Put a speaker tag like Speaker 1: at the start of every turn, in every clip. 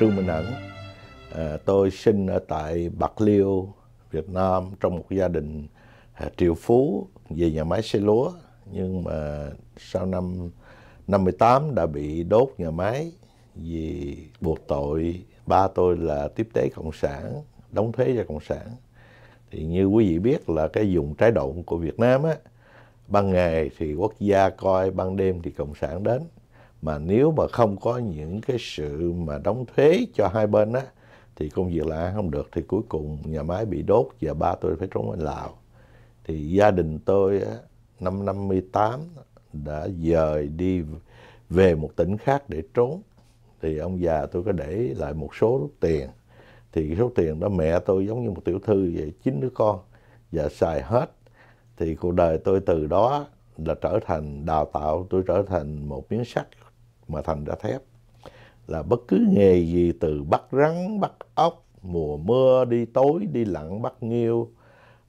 Speaker 1: Trương Minh Ẩn. À, ờ, tôi sinh ở tại Bạc Liêu, Việt Nam trong một gia đình à, triệu phú về nhà máy xây lúa nhưng mà sau năm 58 đã bị đốt nhà máy vì buộc tội ba tôi là tiếp tế cộng sản, đóng thuế cho cộng sản. Thì như quý vị biết là cái dùng trái động của Việt Nam á, ban ngày thì quốc gia coi, ban đêm thì cộng sản đến mà nếu mà không có những cái sự mà đóng thuế cho hai bên á thì công việc là không được thì cuối cùng nhà máy bị đốt và ba tôi phải trốn lên Lào thì gia đình tôi á, năm 58 đã dời đi về một tỉnh khác để trốn thì ông già tôi có để lại một số tiền thì số tiền đó mẹ tôi giống như một tiểu thư về chín đứa con và xài hết thì cuộc đời tôi từ đó là trở thành đào tạo tôi trở thành một miếng sắt mà thành ra thép là bất cứ nghề gì từ bắt rắn bắt ốc mùa mưa đi tối đi lặn bắt nghiêu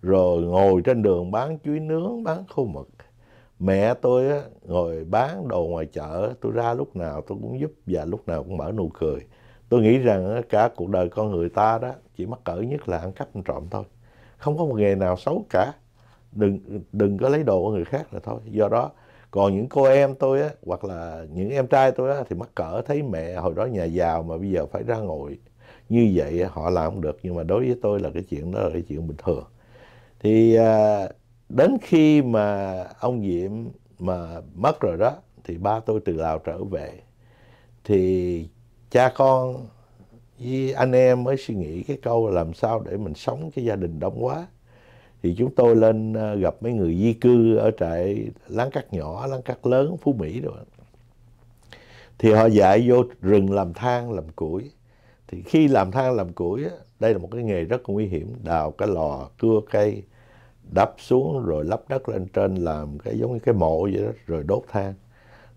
Speaker 1: rồi ngồi trên đường bán chuối nướng bán khô mực mẹ tôi á, ngồi bán đồ ngoài chợ tôi ra lúc nào tôi cũng giúp và lúc nào cũng mở nụ cười tôi nghĩ rằng cả cuộc đời con người ta đó chỉ mắc cỡ nhất là ăn cắp trộm thôi không có một nghề nào xấu cả đừng đừng có lấy đồ của người khác là thôi do đó còn những cô em tôi á hoặc là những em trai tôi á thì mắc cỡ thấy mẹ hồi đó nhà giàu mà bây giờ phải ra ngồi như vậy họ làm không được nhưng mà đối với tôi là cái chuyện đó là cái chuyện bình thường thì à, đến khi mà ông diệm mà mất rồi đó thì ba tôi từ lào trở về thì cha con với anh em mới suy nghĩ cái câu làm sao để mình sống cái gia đình đông quá thì chúng tôi lên ờ, gặp mấy người di cư ở trại láng cắt nhỏ, láng cắt lớn, Phú Mỹ rồi. Thì họ dạy vô rừng làm than, làm củi. Thì khi làm than, làm củi, đây là một cái nghề rất nguy hiểm. Đào cái lò, cưa cây, đắp xuống rồi lắp đất lên trên làm cái giống như cái mộ vậy đó, rồi đốt than.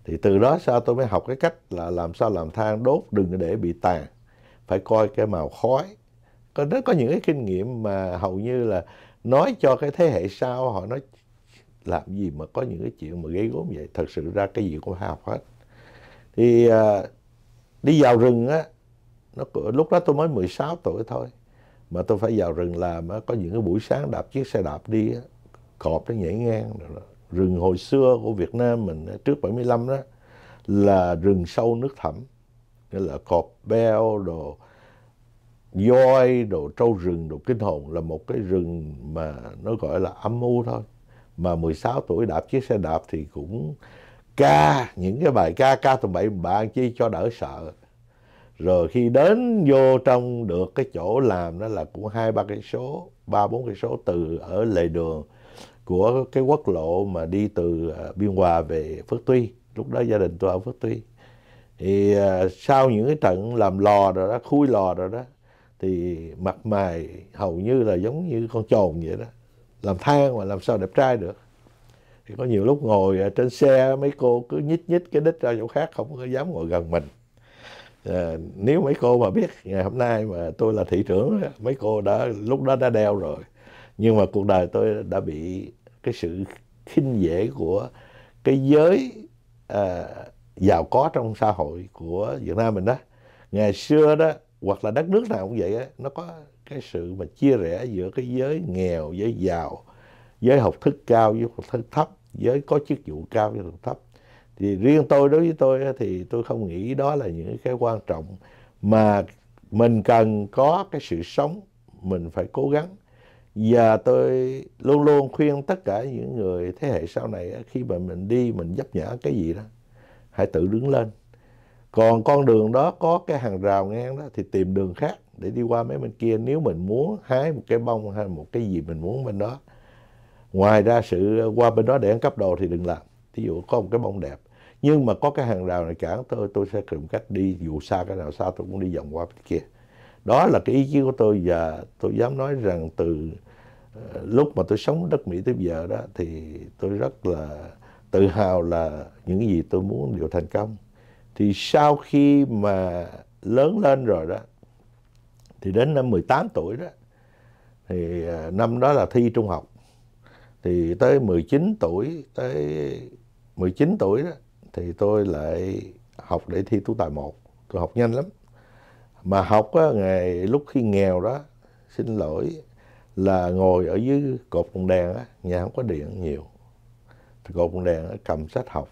Speaker 1: Thì từ đó sao tôi mới học cái cách là làm sao làm than đốt đừng để bị tàn. Phải coi cái màu khói. Có, rất có những cái kinh nghiệm mà hầu như là nói cho cái thế hệ sau họ nói làm gì mà có những cái chuyện mà gây gốm vậy thật sự ra cái gì cũng phải học hết thì à, đi vào rừng á nó lúc đó tôi mới 16 tuổi thôi mà tôi phải vào rừng làm á có những cái buổi sáng đạp chiếc xe đạp đi á cọp nó nhảy ngang rừng hồi xưa của Việt Nam mình trước 75 đó là rừng sâu nước thẳm nghĩa là cọp beo đồ voi đồ trâu rừng đồ kinh hồn là một cái rừng mà nó gọi là âm u thôi mà 16 tuổi đạp chiếc xe đạp thì cũng ca những cái bài ca ca tụng bảy bạn chi cho đỡ sợ rồi khi đến vô trong được cái chỗ làm đó là cũng hai ba cái số ba bốn cái số từ ở lề đường của cái quốc lộ mà đi từ à, biên hòa về phước tuy lúc đó gia đình tôi ở phước tuy thì à, sau những cái trận làm lò rồi đó khui lò rồi đó thì mặt mày hầu như là giống như con trồn vậy đó làm than mà làm sao đẹp trai được thì có nhiều lúc ngồi trên xe mấy cô cứ nhích nhích cái đít ra chỗ khác không có dám ngồi gần mình à, nếu mấy cô mà biết ngày hôm nay mà tôi là thị trưởng mấy cô đã lúc đó đã đeo rồi nhưng mà cuộc đời tôi đã bị cái sự khinh dễ của cái giới à, giàu có trong xã hội của Việt Nam mình đó ngày xưa đó hoặc là đất nước nào cũng vậy á nó có cái sự mà chia rẽ giữa cái giới nghèo giới giàu giới học thức cao với học thức thấp giới có chức vụ cao với học thấp thì riêng tôi đối với tôi thì tôi không nghĩ đó là những cái quan trọng mà mình cần có cái sự sống mình phải cố gắng và tôi luôn luôn khuyên tất cả những người thế hệ sau này khi mà mình đi mình dấp nhã cái gì đó hãy tự đứng lên còn con đường đó có cái hàng rào ngang đó thì tìm đường khác để đi qua mấy bên kia nếu mình muốn hái một cái bông hay một cái gì mình muốn bên đó ngoài ra sự ờ, qua bên đó để ăn cắp đồ thì đừng làm ví dụ có một cái bông đẹp nhưng mà có cái hàng rào này cản tôi tôi sẽ tìm cách đi dù xa cái nào xa tôi cũng đi vòng qua bên kia đó là cái ý chí của tôi và tôi dám nói rằng từ ờ, lúc mà tôi sống đất Mỹ tới giờ đó thì tôi rất là tự hào là những gì tôi muốn đều thành công thì sau khi mà lớn lên rồi đó thì đến năm 18 tuổi đó thì à, năm đó là thi trung học thì tới 19 tuổi tới 19 tuổi đó thì tôi lại học để thi tú tài một tôi học nhanh lắm mà học á, ngày lúc khi nghèo đó xin lỗi là ngồi ở dưới cột đèn á, nhà không có điện nhiều thì cột đèn á, cầm sách học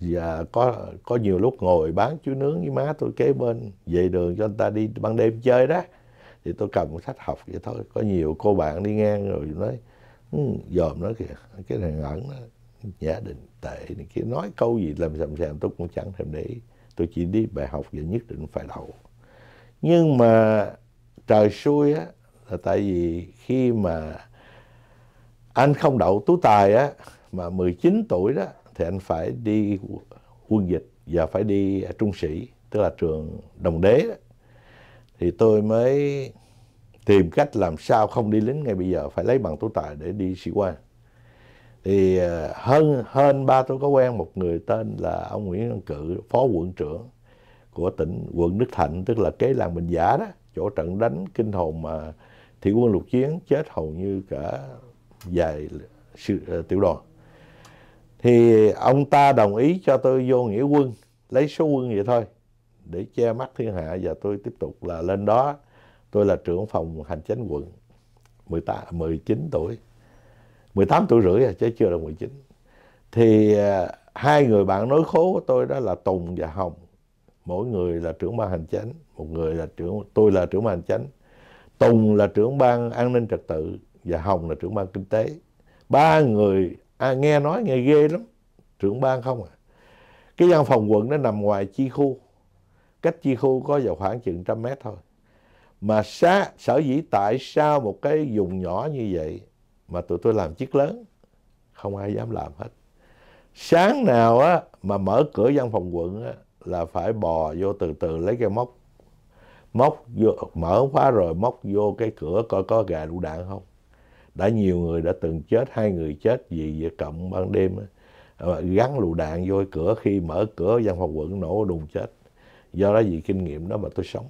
Speaker 1: và dạ, có có nhiều lúc ngồi bán chú nướng với má tôi kế bên về đường cho anh ta đi ban đêm chơi đó thì tôi cầm một sách học vậy thôi có nhiều cô bạn đi ngang rồi nói ừ, dòm nó kìa cái này ẩn nó giả đình tệ này kia nói câu gì làm sầm sàm tôi cũng chẳng thèm để ý tôi chỉ đi bài học và nhất định phải đậu nhưng mà trời xui á là tại vì khi mà anh không đậu tú tài á mà 19 tuổi đó thì anh phải đi quân dịch và phải đi à, trung sĩ tức là trường đồng đế thì tôi mới tìm cách làm sao không đi lính ngay bây giờ phải lấy bằng tố tài để đi sĩ quan thì à, hơn hơn ba tôi có quen một người tên là ông Nguyễn Văn Cự phó quận trưởng của tỉnh quận Đức Thạnh tức là kế làng Bình Giả đó chỗ trận đánh kinh hồn mà thị quân lục chiến chết hầu như cả vài à, tiểu đoàn thì ông ta đồng ý cho tôi vô nghĩa quân lấy số quân vậy thôi để che mắt thiên hạ và tôi tiếp tục là lên đó tôi là trưởng phòng hành chính quận 18, 19 tuổi 18 tuổi rưỡi à chứ chưa là 19 thì à, hai người bạn nối khố của tôi đó là Tùng và Hồng mỗi người là trưởng ban hành chính một người là trưởng tôi là trưởng ban hành chính Tùng là trưởng ban an ninh trật tự và Hồng là trưởng ban kinh tế ba người à, nghe nói nghe ghê lắm trưởng ban không à cái văn phòng quận nó nằm ngoài chi khu cách chi khu có vào khoảng chừng trăm mét thôi mà xá, sở dĩ tại sao một cái vùng nhỏ như vậy mà tụi tôi làm chiếc lớn không ai dám làm hết sáng nào á mà mở cửa văn phòng quận á là phải bò vô từ từ lấy cái móc móc vô mở khóa rồi móc vô cái cửa coi có gà đủ đạn không đã nhiều người đã từng chết hai người chết vì việc cộng ban đêm ờ, gắn lựu đạn vô cửa khi mở cửa văn phòng quận nổ đùng chết do đó vì kinh nghiệm đó mà tôi sống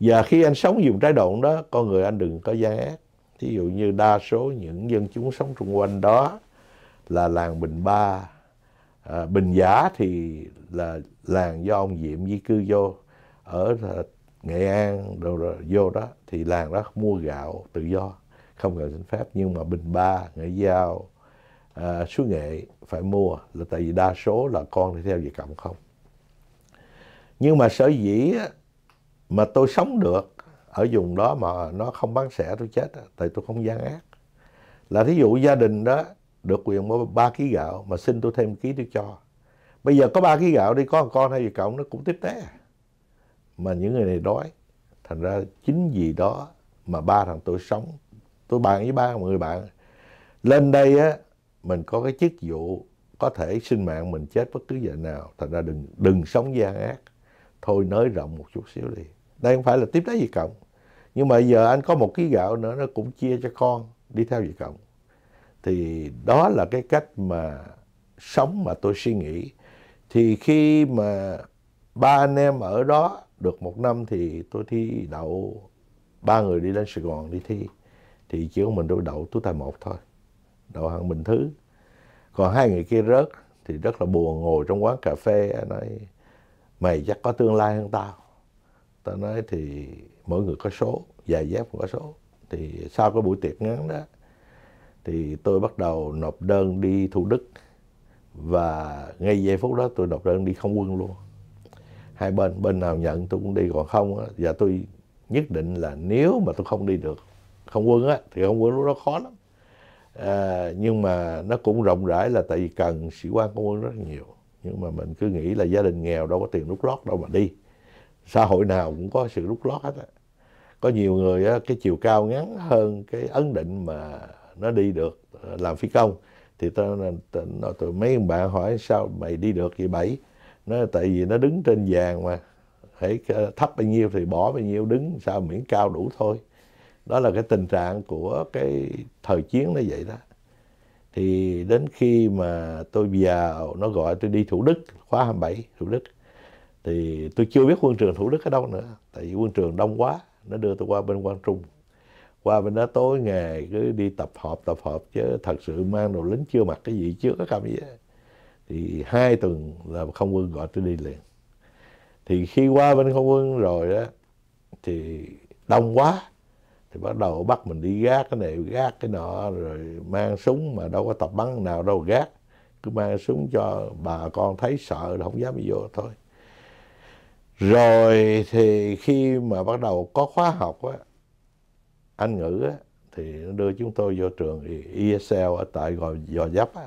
Speaker 1: và khi anh sống dùng trái độn đó con người anh đừng có gian ác thí dụ như đa số những dân chúng sống xung quanh đó là làng bình ba à, bình giả thì là làng do ông diệm di cư vô ở nghệ an rồi, rồi vô đó thì làng đó mua gạo tự do không cần xin phép nhưng mà bình ba nghệ dao à, số nghệ phải mua là tại vì đa số là con đi theo việc cộng không nhưng mà sở dĩ mà tôi sống được ở vùng đó mà nó không bán sẻ tôi chết tại tôi không gian ác là thí dụ gia đình đó được quyền mua ba ký gạo mà xin tôi thêm ký tôi cho bây giờ có ba ký gạo đi có một con hay gì cộng nó cũng tiếp tế mà những người này đói thành ra chính vì đó mà ba thằng tôi sống tôi bàn với ba người bạn lên đây á mình có cái chức vụ có thể sinh mạng mình chết bất cứ giờ nào thành ra đừng đừng sống gian ác thôi nới rộng một chút xíu đi đây không phải là tiếp đá Việt cộng nhưng mà giờ anh có một ký gạo nữa nó cũng chia cho con đi theo Việt cộng thì đó là cái cách mà sống mà tôi suy nghĩ thì khi mà ba anh em ở đó được một năm thì tôi thi đậu ba người đi lên Sài Gòn đi thi thì chỉ có mình tôi đậu tú tài một thôi đậu hạng bình thứ còn hai người kia rớt thì rất là buồn ngồi trong quán cà phê nói mày chắc có tương lai hơn tao tao nói thì mỗi người có số dài dép cũng có số thì sau cái buổi tiệc ngắn đó thì tôi bắt đầu nộp đơn đi thủ đức và ngay giây phút đó tôi nộp đơn đi không quân luôn hai bên bên nào nhận tôi cũng đi còn không và tôi nhất định là nếu mà tôi không đi được không quân á thì không quân lúc đó khó lắm à, nhưng mà nó cũng rộng rãi là tại vì cần sĩ quan không quân rất nhiều nhưng mà mình cứ nghĩ là gia đình nghèo đâu có tiền rút lót đâu mà đi xã hội nào cũng có sự rút lót hết á có nhiều người á, cái chiều cao ngắn hơn cái ấn định mà nó đi được ờ, làm phi công thì tao nói tụi mấy bạn hỏi sao mày đi được vậy bảy nó tại vì nó đứng trên vàng mà thấy ờ, thấp bao nhiêu thì bỏ bao nhiêu đứng sao miễn cao đủ thôi đó là cái tình trạng của cái thời chiến nó vậy đó thì đến khi mà tôi vào nó gọi tôi đi thủ đức khóa 27 thủ đức thì tôi chưa biết quân trường thủ đức ở đâu nữa tại vì quân trường đông quá nó đưa tôi qua bên quang trung qua bên đó tối ngày cứ đi tập họp tập họp chứ thật sự mang đồ lính chưa mặc cái gì chưa có cầm gì hết. thì hai tuần là không quân gọi tôi đi liền thì khi qua bên không quân rồi đó thì đông quá thì bắt đầu bắt mình đi gác cái này gác cái nọ rồi mang súng mà đâu có tập bắn nào đâu gác cứ mang súng cho bà con thấy sợ là không dám đi vô thôi rồi thì khi mà bắt đầu có khóa học á anh ngữ á thì nó đưa chúng tôi vô trường ESL ở tại gò, gò dấp á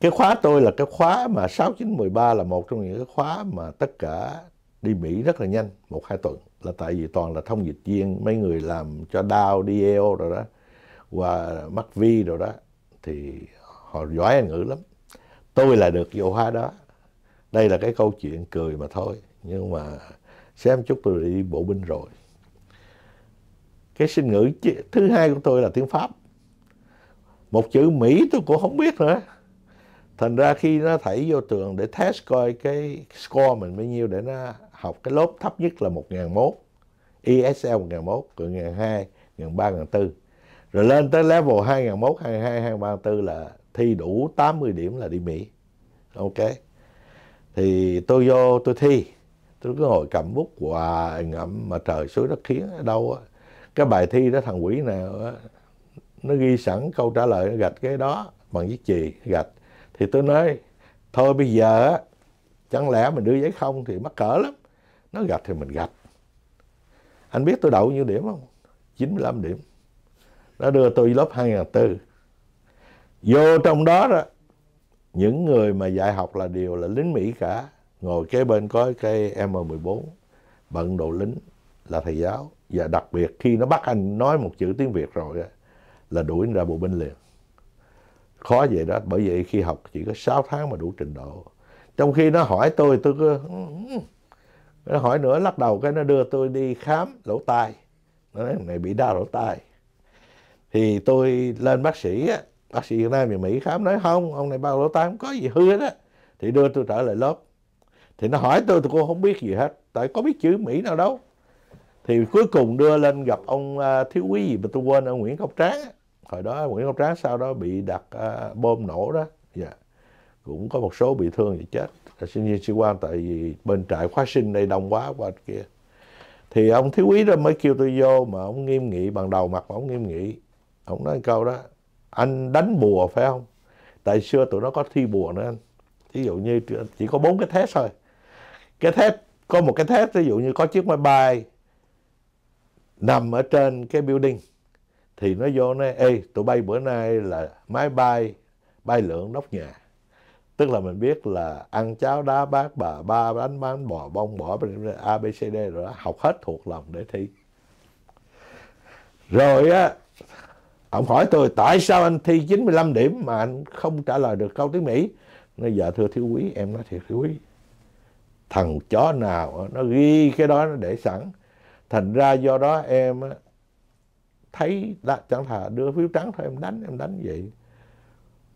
Speaker 1: cái khóa tôi là cái khóa mà sáu chín mười ba là một trong những cái khóa mà tất cả đi Mỹ rất là nhanh một hai tuần là tại vì toàn là thông dịch viên mấy người làm cho Dow, DL rồi đó và mắc vi rồi đó thì họ giỏi ngữ lắm tôi là được vô hóa đó đây là cái câu chuyện cười mà thôi nhưng mà xem chút tôi đi bộ binh rồi cái sinh ngữ thứ hai của tôi là tiếng pháp một chữ mỹ tôi cũng không biết nữa thành ra khi nó thảy vô tường để test coi cái score mình bao nhiêu để nó học cái lớp thấp nhất là 1001, ESL 1001, 1002, 1003, 1004. Rồi lên tới level 2001, 2002, 2003, 2004 là thi đủ 80 điểm là đi Mỹ. Ok. Thì tôi vô tôi thi. Tôi cứ ngồi cầm bút hoài ngậm mà trời suối đất khiến ở đâu á. Cái bài thi đó thằng quỷ nào á, nó ghi sẵn câu trả lời nó gạch cái đó bằng viết chì gạch. Thì tôi nói thôi bây giờ á chẳng lẽ mình đưa giấy không thì mắc cỡ lắm nó gạch thì mình gạch anh biết tôi đậu nhiêu điểm không 95 điểm nó đưa tôi lớp 2004 vô trong đó đó những người mà dạy học là đều là lính Mỹ cả ngồi kế bên có cái M14 bận đồ lính là thầy giáo và đặc biệt khi nó bắt anh nói một chữ tiếng Việt rồi là đuổi ra bộ binh liền khó vậy đó bởi vậy khi học chỉ có 6 tháng mà đủ trình độ trong khi nó hỏi tôi tôi cứ ừ, ừ, ừ nó hỏi nữa lắc đầu cái nó đưa tôi đi khám lỗ tai nó nói này bị đau lỗ tai thì tôi lên bác sĩ á bác sĩ Việt Nam và Mỹ khám nói không ông này bao lỗ tai không có gì hư hết á thì đưa tôi trở lại lớp thì nó hỏi tôi tôi cũng không biết gì hết tại có biết chữ Mỹ nào đâu thì cuối cùng đưa lên gặp ông à, thiếu quý gì mà tôi quên ông Nguyễn Ngọc Tráng hồi đó Nguyễn Ngọc Tráng sau đó bị đặt uh, bom nổ đó dạ yeah. cũng có một số bị thương và chết là sinh viên sĩ quan tại vì bên trại khóa sinh đây đông quá qua kia thì ông thiếu úy đó mới kêu tôi vô mà ông nghiêm nghị bằng đầu mặt ông nghiêm nghị ông nói câu đó anh đánh bùa phải không tại xưa tụi nó có thi bùa nữa anh ví dụ như chỉ có bốn cái thép thôi cái thép có một cái thép ví dụ như có chiếc máy bay nằm ở trên cái building thì nó vô nói ê tụi bay bữa nay là máy bay bay lượn nóc nhà tức là mình biết là ăn cháo đá bát bà ba bánh bán bò bông bỏ a b c d rồi đó học hết thuộc lòng để thi rồi á ông hỏi tôi tại sao anh thi 95 điểm mà anh không trả lời được câu tiếng mỹ nó giờ dạ thưa thiếu quý em nói thiệt thiếu quý thằng chó nào nó ghi cái đó nó để sẵn thành ra do đó em thấy đã, chẳng thà đưa phiếu trắng thôi em đánh em đánh vậy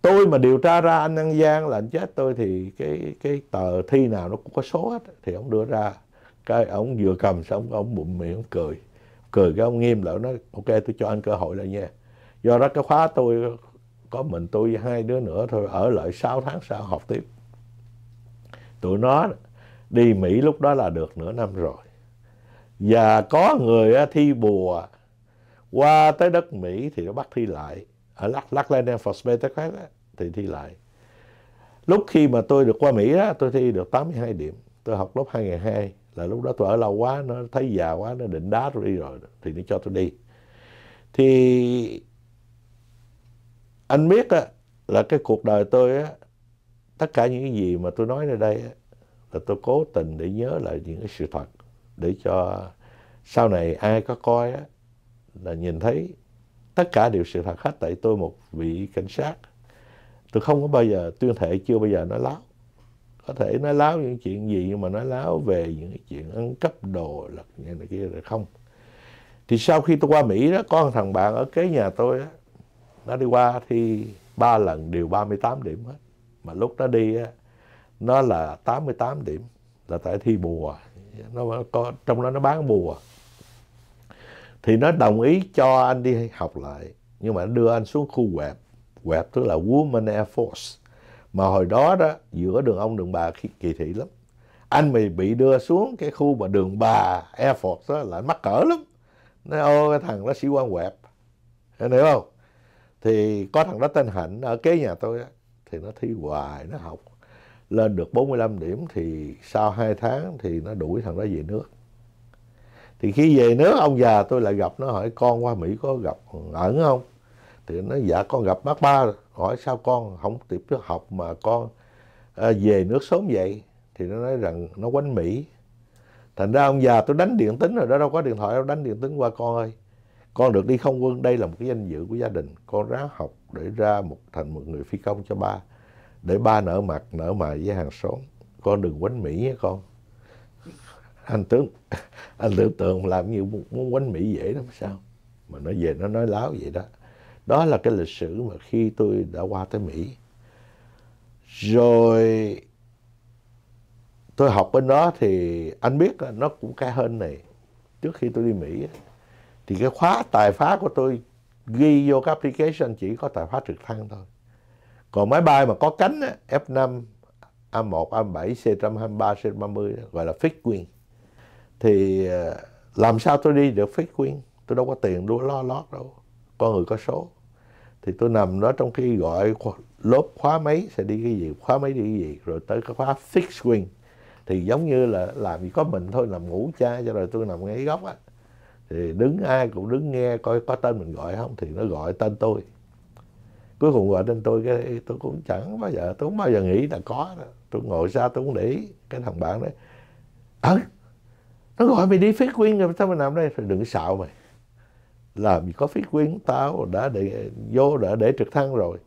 Speaker 1: tôi mà điều tra ra anh An Giang là anh chết tôi thì cái cái tờ thi nào nó cũng có số hết thì ông đưa ra cái ông vừa cầm xong ông bụng miệng ông cười cười cái ông nghiêm lại nói ok tôi cho anh cơ hội lại nha do đó cái khóa tôi có mình tôi với hai đứa nữa thôi ở lại 6 tháng sau học tiếp tụi nó đi Mỹ lúc đó là được nửa năm rồi và có người thi bùa qua tới đất Mỹ thì nó bắt thi lại ở Lắc Lắc Lên Force Bay Texas thì thi lại lúc khi mà tôi được qua Mỹ á, tôi thi được 82 điểm tôi học lớp 2002 là lúc đó tôi ở lâu quá nó thấy già quá nó định đá tôi đi rồi thì nó cho tôi đi thì anh biết á, là cái cuộc đời tôi á, tất cả những cái gì mà tôi nói ra đây á, là tôi cố tình để nhớ lại những cái sự thật để cho sau này ai có coi á, là nhìn thấy tất cả đều sự thật hết tại tôi một vị cảnh sát tôi không có bao giờ tuyên thệ chưa bao giờ nói láo có thể nói láo những chuyện gì nhưng mà nói láo về những chuyện ăn cắp đồ lật như này kia rồi không thì sau khi tôi qua Mỹ đó con thằng bạn ở kế nhà tôi đó, nó đi qua thi ba lần đều 38 điểm hết mà lúc nó đi á, nó là 88 điểm là tại thi bùa nó có trong đó nó bán bùa thì nó đồng ý cho anh đi học lại nhưng mà nó đưa anh xuống khu quẹp quẹp tức là Women Air Force mà hồi đó đó giữa đường ông đường bà kỳ thị lắm anh mày bị đưa xuống cái khu mà đường bà Air Force đó là mắc cỡ lắm nói ô cái thằng đó sĩ quan quẹp anh hiểu không thì có thằng đó tên hạnh ở kế nhà tôi đó, thì nó thi hoài nó học lên được 45 điểm thì sau 2 tháng thì nó đuổi thằng đó về nước thì khi về nước ông già tôi lại gặp nó hỏi con qua mỹ có gặp ẩn không thì nó dạ con gặp bác ba hỏi sao con không tiếp tục học mà con à, về nước sớm vậy thì nó nói rằng nó quánh mỹ thành ra ông già tôi đánh điện tính rồi đó đâu có điện thoại đâu đánh điện tính qua con ơi con được đi không quân đây là một cái danh dự của gia đình con ráng học để ra một thành một người phi công cho ba để ba nở mặt nở mày với hàng xóm con đừng quánh mỹ nhé con anh tướng anh tưởng tượng làm như muốn bánh mỹ dễ lắm ừ. sao mà nó về nó nói láo vậy đó đó là cái lịch sử mà khi tôi đã qua tới mỹ rồi tôi học bên đó thì anh biết là nó cũng cái hơn này trước khi tôi đi mỹ thì cái khóa tài phá của tôi ghi vô cái application chỉ có tài phá trực thăng thôi còn máy bay mà có cánh F5 A1, A7, C123, C130 gọi là fixed wing thì ờ, làm sao tôi đi được phép quyên tôi đâu có tiền đua lo lót đâu con người có số thì tôi nằm đó trong khi gọi lốp khóa máy sẽ đi cái gì khóa máy đi cái gì rồi tới cái khóa fix wing thì giống như là làm gì có mình thôi nằm ngủ cha cho rồi tôi nằm ngay góc á thì đứng ai cũng đứng nghe coi có tên mình gọi không thì nó gọi tên tôi cuối cùng gọi tên tôi cái tôi cũng chẳng bao giờ tôi không bao giờ nghĩ là có đó. tôi ngồi xa tôi cũng để ý cái thằng bạn đấy à, nó gọi mày đi phát quyên rồi sao mày nằm đây rồi đừng xạo mày làm gì có phát quyên tao đã để vô đã để trực thăng rồi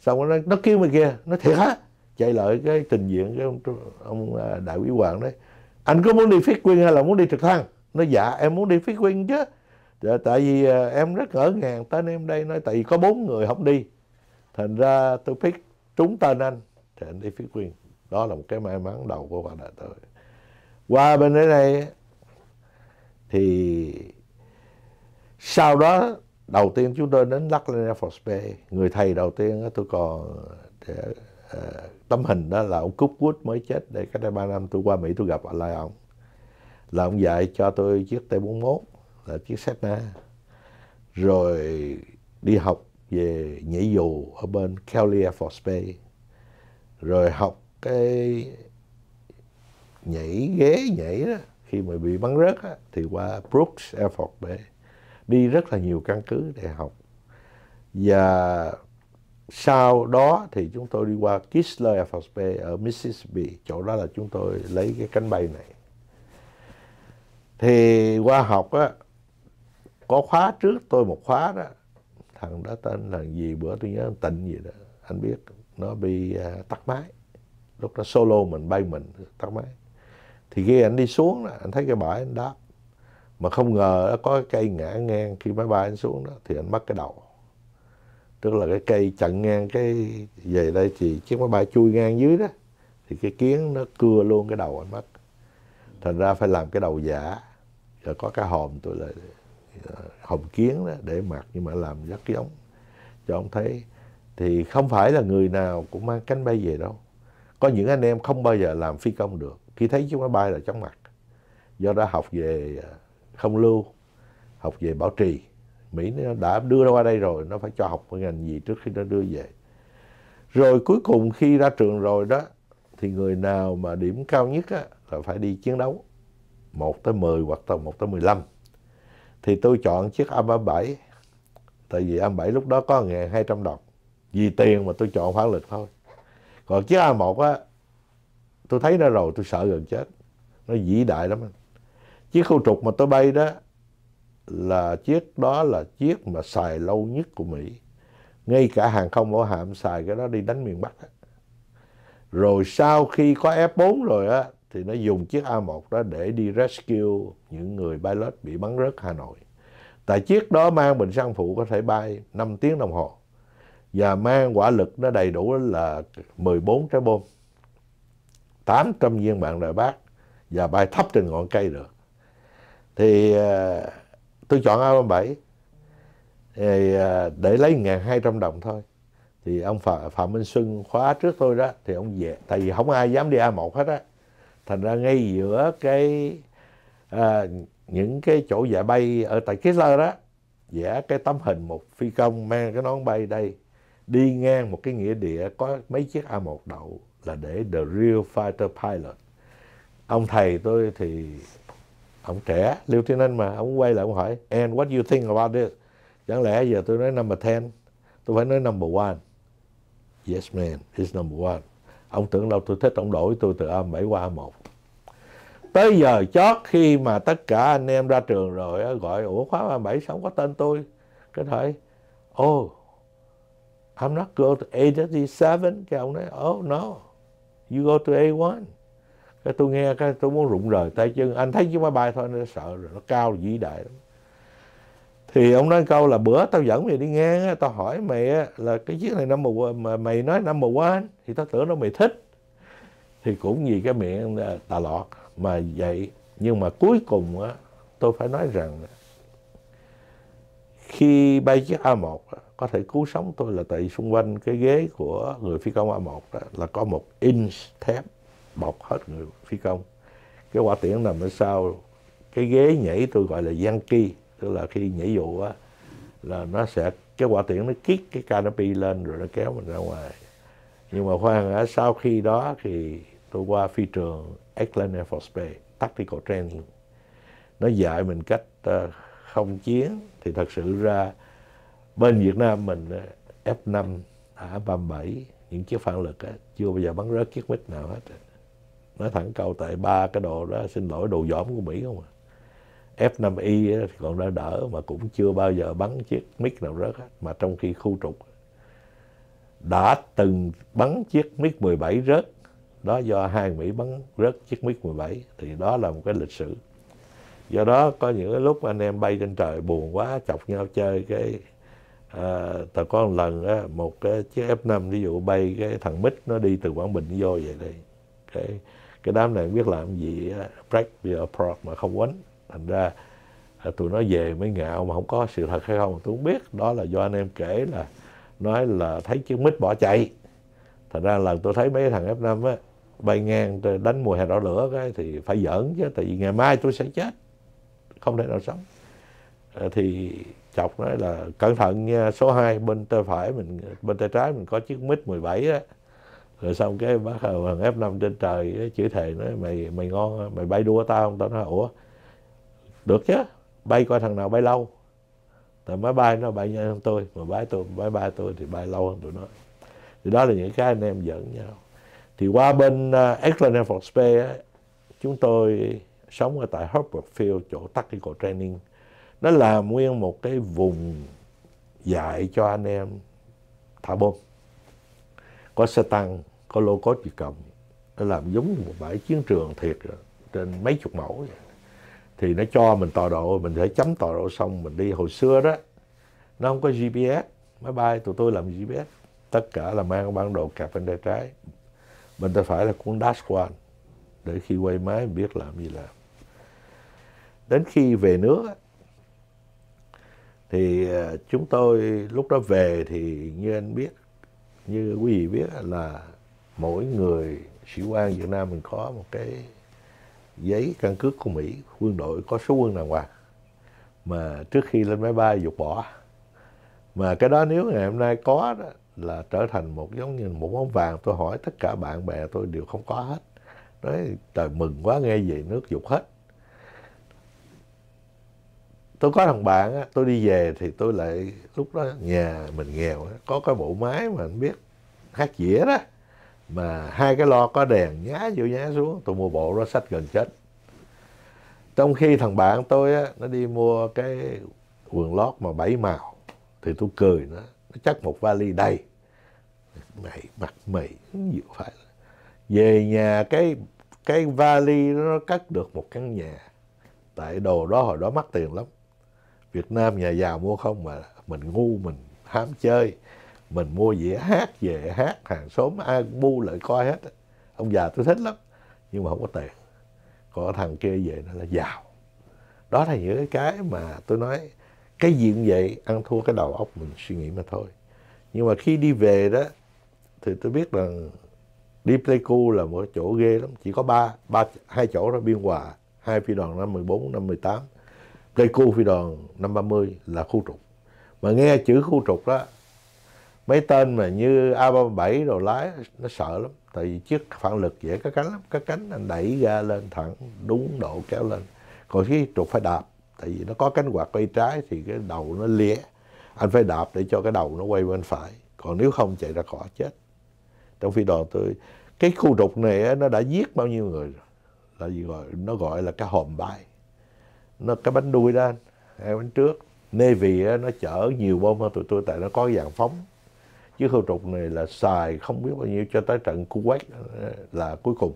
Speaker 1: xong rồi nó, nó kêu mày kia nó thiệt hả chạy lại cái tình diện cái ông, ông à, đại quý hoàng đấy anh có muốn đi phát quyên hay là muốn đi trực thăng nó dạ em muốn đi phát quyên chứ dạ, tại vì à, em rất ngỡ ngàng tên em đây nói tại vì có bốn người không đi thành ra tôi pick trúng tên anh thì anh đi phía quyền đó là một cái may mắn đầu của bạn đại tôi qua bên đây này thì sau đó đầu tiên chúng tôi đến Lachlan Air Force Base người thầy đầu tiên tôi còn để, uh, tấm hình đó là ông Cúc Wood mới chết để cách đây ba năm tôi qua Mỹ tôi gặp lại ông là ông dạy cho tôi chiếc T41 là chiếc Cessna rồi đi học về nhảy dù ở bên Kelly Air Force Base rồi học cái nhảy ghế nhảy đó khi mà bị bắn rớt á, thì qua Brooks Air Force Base đi rất là nhiều căn cứ để học và sau đó thì chúng tôi đi qua Kistler Air Force Base ở Mississippi chỗ đó là chúng tôi lấy cái cánh bay này thì qua học á có khóa trước tôi một khóa đó thằng đó tên là gì bữa tôi nhớ tịnh gì đó anh biết nó bị uh, tắt máy lúc đó solo mình bay mình tắt máy thì khi anh đi xuống đó, anh thấy cái bãi anh đáp mà không ngờ nó có cái cây ngã ngang khi máy bay anh xuống đó thì anh mất cái đầu tức là cái cây chặn ngang cái về đây thì chiếc máy bay chui ngang dưới đó thì cái kiến nó cưa luôn cái đầu anh mất thành ra phải làm cái đầu giả rồi có cái hòm tôi là ờ, hòm kiến đó để mặc nhưng mà làm rất giống cho ông thấy thì không phải là người nào cũng mang cánh bay về đâu có những anh em không bao giờ làm phi công được khi thấy chiếc máy bay là chóng mặt do đã học về à, không lưu học về bảo trì mỹ nó đã đưa nó qua đây rồi nó phải cho học một ngành gì trước khi nó đưa về rồi cuối cùng khi ra trường rồi đó thì người nào mà điểm cao nhất á, là phải đi chiến đấu 1 tới 10 hoặc từ 1 tới 15 thì tôi chọn chiếc A37 tại vì A7 lúc đó có 1.200 đồng vì tiền mà tôi chọn phản lực thôi còn chiếc A1 á, tôi thấy nó rồi tôi sợ gần chết nó vĩ đại lắm chiếc khu trục mà tôi bay đó là chiếc đó là chiếc mà xài lâu nhất của mỹ ngay cả hàng không mẫu hạm xài cái đó đi đánh miền bắc đó. rồi sau khi có f 4 rồi á thì nó dùng chiếc a 1 đó để đi rescue những người pilot bị bắn rớt hà nội tại chiếc đó mang bình xăng phụ có thể bay 5 tiếng đồng hồ và mang quả lực nó đầy đủ là 14 trái bom 800 viên bạn đời bác và bài thấp trên ngọn cây được thì à, tôi chọn A 37 à, để lấy 1.200 đồng thôi thì ông Phạm, Phạm Minh Xuân khóa trước tôi đó thì ông về tại vì không ai dám đi A1 hết á thành ra ngay giữa cái à, những cái chỗ dạ bay ở tại Kessler đó vẽ cái tấm hình một phi công mang cái nón bay đây đi ngang một cái nghĩa địa có mấy chiếc A1 đậu là để The Real Fighter Pilot ông thầy tôi thì ông trẻ lieutenant mà ông quay lại ông hỏi and what you think about this chẳng lẽ giờ tôi nói number 10 tôi phải nói number one yes man it's number one ông tưởng đâu tôi thích ông đổi tôi từ âm 7 qua âm 1 tới giờ chót khi mà tất cả anh em ra trường rồi gọi ủa khóa 37 sao không có tên tôi cái hỏi oh I'm not good at 87 cái ông nói oh no you go to A1 cái tôi nghe cái tôi muốn rụng rời tay chân anh thấy chiếc máy bay thôi nó sợ rồi nó cao vĩ đại lắm thì ông nói câu là bữa tao dẫn mày đi ngang tao hỏi mày là cái chiếc này number one mà mày nói number one thì tao tưởng nó mày thích thì cũng vì cái miệng à, tà lọt mà vậy nhưng mà cuối cùng á tôi phải nói rằng khi bay chiếc A1 á, có thể cứu sống tôi là tại xung quanh cái ghế của người phi công A1 đó là có một inch thép bọc hết người phi công. Cái quả tiễn nằm ở sau cái ghế nhảy tôi gọi là giăng ki tức là khi nhảy dù á là nó sẽ cái quả tiễn nó kiết cái canopy lên rồi nó kéo mình ra ngoài nhưng mà khoan á sau khi đó thì tôi qua phi trường Eglin Air Force Base tactical training nó dạy mình cách ờ, không chiến thì thật sự ra bên Việt Nam mình ờ, F5 thả 37 những chiếc phản lực á, chưa bao giờ bắn rớt chiếc mít nào hết nói thẳng câu tại ba cái đồ đó xin lỗi đồ dỏm của Mỹ không à f 5 Y còn đã đỡ mà cũng chưa bao giờ bắn chiếc mic nào rớt hết mà trong khi khu trục đã từng bắn chiếc mic 17 rớt đó do hai Mỹ bắn rớt chiếc mic 17 thì đó là một cái lịch sử do đó có những cái lúc anh em bay trên trời buồn quá chọc nhau chơi cái à, ta có một lần á, một cái chiếc F5 ví dụ bay cái thằng mít nó đi từ Quảng Bình vô vậy đây cái cái đám này biết làm gì break the prog mà không quấn thành ra à, tụi nó về mới ngạo mà không có sự thật hay không tôi không biết đó là do anh em kể là nói là thấy chiếc mít bỏ chạy thành ra lần tôi thấy mấy thằng F5 á bay ngang đánh mùa hè đỏ lửa cái thì phải giỡn chứ tại vì ngày mai tôi sẽ chết không thể nào sống à, thì chọc nói là cẩn thận nha số 2 bên tay phải mình bên tay trái mình có chiếc mít 17 á rồi xong cái bác thằng F5 trên trời chửi thề nói mày mày ngon mày bay đua tao không tao nói ủa được chứ bay coi thằng nào bay lâu tại máy bay nó bay nhanh hơn tôi mà bay tôi máy bay tôi thì bay lâu hơn tụi nó thì đó là những cái anh em giận nhau thì qua bên uh, à, Excellent Air Force Base chúng tôi sống ở tại Hartford Field chỗ Tactical Training nó làm nguyên một cái vùng dạy cho anh em thả bom có xe tăng có lô cốt Việt Cộng nó làm giống như một bãi chiến trường thiệt rồi, trên mấy chục mẫu vậy. thì nó cho mình tọa độ mình thể chấm tọa độ xong mình đi hồi xưa đó nó không có GPS máy bay tụi tôi làm GPS tất cả là mang bản đồ cặp bên tay trái bên tay phải là cuốn dash one để khi quay máy biết làm gì làm đến khi về nước thì ờ, chúng tôi lúc đó về thì như anh biết như quý vị biết là mỗi người sĩ quan Việt Nam mình có một cái giấy căn cước của Mỹ quân đội có số quân đàng hoàng mà trước khi lên máy bay dục bỏ mà cái đó nếu ngày hôm nay có đó, là trở thành một giống như một món vàng tôi hỏi tất cả bạn bè tôi đều không có hết nói trời mừng quá nghe về nước dục hết tôi có thằng bạn á tôi đi về thì tôi lại lúc đó nhà mình nghèo á có cái bộ máy mà anh biết hát dĩa đó mà hai cái lo có đèn nhá vô nhá xuống tôi mua bộ đó sách gần chết trong khi thằng bạn tôi á nó đi mua cái quần lót mà bảy màu thì tôi cười nó nó chắc một vali đầy mày mặt mày gì phải về nhà cái cái vali nó cất được một căn nhà tại đồ đó hồi đó mắc tiền lắm Việt Nam nhà giàu mua không mà mình ngu mình ham chơi mình mua dĩa hát về hát hàng xóm ai mua lại coi hết ông già tôi thích lắm nhưng mà không có tiền còn thằng kia về nó là giàu đó là những cái mà tôi nói cái gì cũng vậy ăn thua cái đầu óc mình suy nghĩ mà thôi nhưng mà khi đi về đó thì tôi biết rằng đi Pleiku là một chỗ ghê lắm chỉ có ba ba hai chỗ đó biên hòa hai phi đoàn năm 14, năm 18 cây cu phi đoàn năm ba mươi là khu trục mà nghe chữ khu trục đó mấy tên mà như a ba bảy rồi lái nó sợ lắm tại vì chiếc phản lực dễ có cánh lắm có cánh anh đẩy ra lên thẳng đúng độ kéo lên còn khi trục phải đạp tại vì nó có cánh quạt quay trái thì cái đầu nó lía anh phải đạp để cho cái đầu nó quay bên phải còn nếu không chạy ra cỏ chết trong phi đoàn tôi cái khu trục này nó đã giết bao nhiêu người rồi là gì gọi nó gọi là cái hòm bay nó cái bánh đuôi đó hai bánh trước navy nó chở nhiều bom hơn tụi tôi tại nó có dạng phóng chứ khâu trục này là xài không biết bao nhiêu cho tới trận Kuwait ờ, là cuối cùng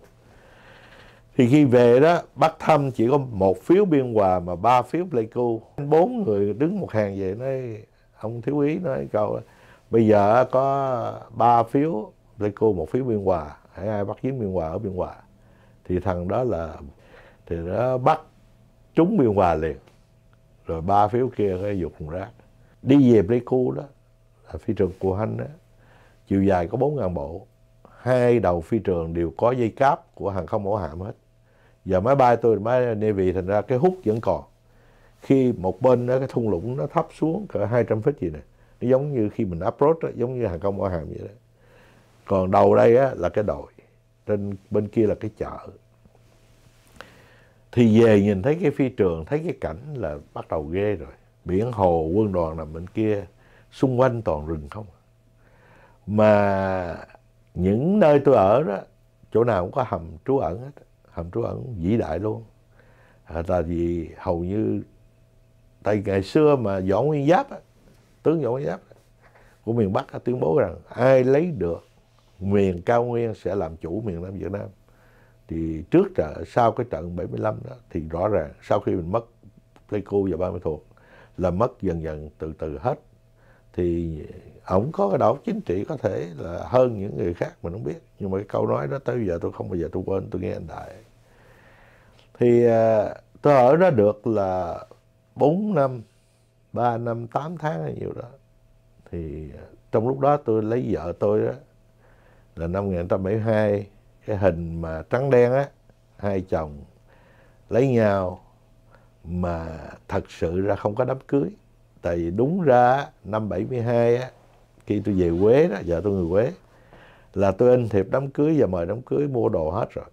Speaker 1: thì khi về đó bắt thăm chỉ có một phiếu biên hòa mà ba phiếu pleiku bốn người đứng một hàng về nói ông thiếu úy nói câu bây giờ có ba phiếu pleiku một phiếu biên hòa hãy ai bắt giếm biên hòa ở biên hòa thì thằng đó là thì nó bắt trúng biên hòa liền rồi ba phiếu kia cái dục rác đi về pleiku đó là phi trường của hanh đó chiều dài có bốn ngàn bộ hai đầu phi trường đều có dây cáp của hàng không mẫu hạm hết giờ máy bay tôi máy navy thành ra cái hút vẫn còn khi một bên đó, cái thung lũng nó thấp xuống cỡ 200 feet gì nè nó giống như khi mình approach đó, giống như hàng không mẫu hạm vậy đó còn đầu đây á, là cái đội trên bên kia là cái chợ thì về nhìn thấy cái phi trường thấy cái cảnh là bắt đầu ghê rồi biển hồ quân đoàn nằm bên kia xung quanh toàn rừng không à. mà những nơi tôi ở đó chỗ nào cũng có hầm trú ẩn hết hầm trú ẩn vĩ đại luôn à, tại vì hầu như tại ngày xưa mà võ nguyên giáp tướng võ nguyên giáp của miền bắc tuyên bố rằng ai lấy được miền cao nguyên sẽ làm chủ miền nam việt nam thì trước trận sau cái trận 75 đó thì rõ ràng sau khi mình mất Pleiku và Ba mươi Thuộc là mất dần dần từ từ hết thì ổng có cái đầu chính trị có thể là hơn những người khác mình không biết nhưng mà cái câu nói đó tới giờ tôi không bao giờ tôi quên tôi nghe anh đại thì à, tôi ở đó được là 4 năm 3 năm 8 tháng hay nhiều đó thì à, trong lúc đó tôi lấy vợ tôi đó là năm 1972 cái hình mà trắng đen á hai chồng lấy nhau mà thật sự ra không có đám cưới tại vì đúng ra năm 72 á khi tôi về Quế đó vợ tôi người Quế là tôi in thiệp đám cưới và mời đám cưới mua đồ hết rồi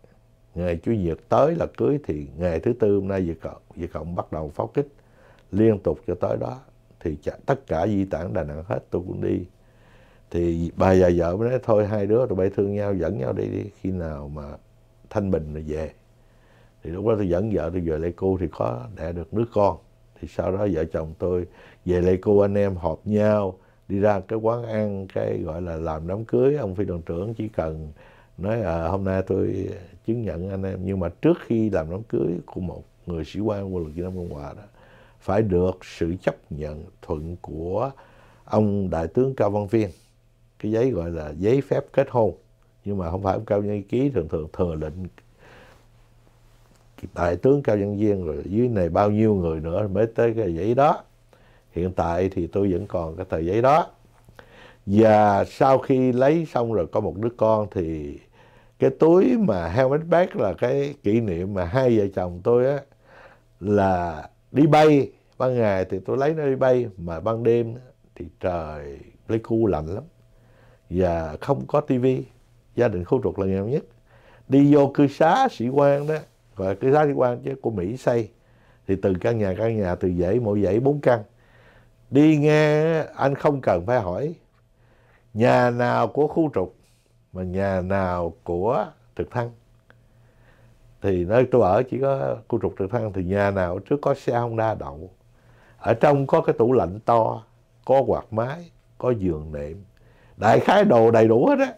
Speaker 1: ngày chủ nhật tới là cưới thì ngày thứ tư hôm nay Việt Cộng Việt Cộng bắt đầu pháo kích liên tục cho tới đó thì tất cả di tản Đà Nẵng hết tôi cũng đi thì bà và vợ mới nói thôi hai đứa tụi bay thương nhau dẫn nhau đi đi khi nào mà thanh bình rồi về thì lúc đó tôi dẫn vợ tôi về cô thì có đẻ được đứa con thì sau đó vợ chồng tôi về cô anh em họp nhau đi ra cái quán ăn cái gọi là làm đám cưới ông phi đoàn trưởng chỉ cần nói à, hôm nay tôi chứng nhận anh em nhưng mà trước khi làm đám cưới của một người sĩ quan quân lực Việt Nam Cộng Hòa đó phải được sự chấp nhận thuận của ông đại tướng Cao Văn Viên cái giấy gọi là giấy phép kết hôn nhưng mà không phải ông cao nhân ký thường thường thừa lệnh đại tướng cao nhân viên rồi dưới này bao nhiêu người nữa mới tới cái giấy đó hiện tại thì tôi vẫn còn cái tờ giấy đó và sau khi lấy xong rồi có một đứa con thì cái túi mà helmet bag là cái kỷ niệm mà hai vợ chồng tôi á là đi bay ban ngày thì tôi lấy nó đi bay mà ban đêm thì trời lấy khu lạnh lắm và không có tivi gia đình khu trục là nghèo nhất đi vô cư xá sĩ quan đó gọi cư xá sĩ quan chứ của mỹ xây thì từ căn nhà căn nhà từ dãy mỗi dãy bốn căn đi nghe anh không cần phải hỏi nhà nào của khu trục mà nhà nào của trực thăng thì nơi tôi ở chỉ có khu trục trực thăng thì nhà nào trước có xe Honda đậu ở trong có cái tủ lạnh to có quạt máy có giường nệm đại khái đồ đầy đủ hết á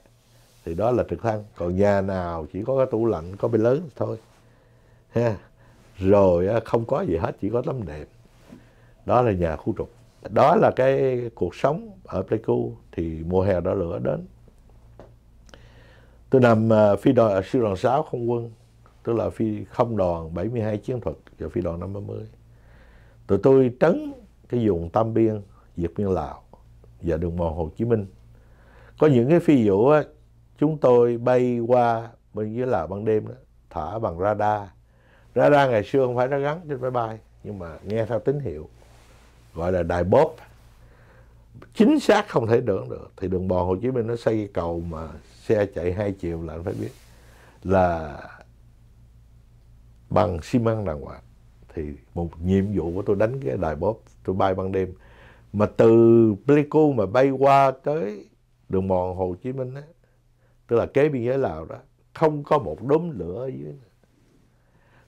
Speaker 1: thì đó là trực thăng còn nhà nào chỉ có cái tủ lạnh có bê lớn thôi ha rồi không có gì hết chỉ có tấm đệm đó là nhà khu trục đó là cái cuộc sống ở Pleiku thì mùa hè đó lửa đến tôi nằm à, phi đoàn à, sư đoàn 6 không quân tức là phi không đoàn 72 chiến thuật và phi đoàn 50 tụi tôi trấn cái vùng tam biên Việt Biên Lào và đường mòn Hồ Chí Minh có những cái phi vụ á, chúng tôi bay qua bên dưới là ban đêm đó, thả bằng radar radar ngày xưa không phải nó gắn trên máy bay nhưng mà nghe theo tín hiệu gọi là đài bóp chính xác không thể tưởng được thì đường mòn Hồ Chí Minh nó xây cầu mà xe chạy hai chiều là anh phải biết là bằng xi măng đàng hoàng thì một nhiệm vụ của tôi đánh cái đài bóp tôi bay ban đêm mà từ Pleiku mà bay qua tới đường mòn Hồ Chí Minh á, tức là kế biên giới Lào đó, không có một đốm lửa ở dưới.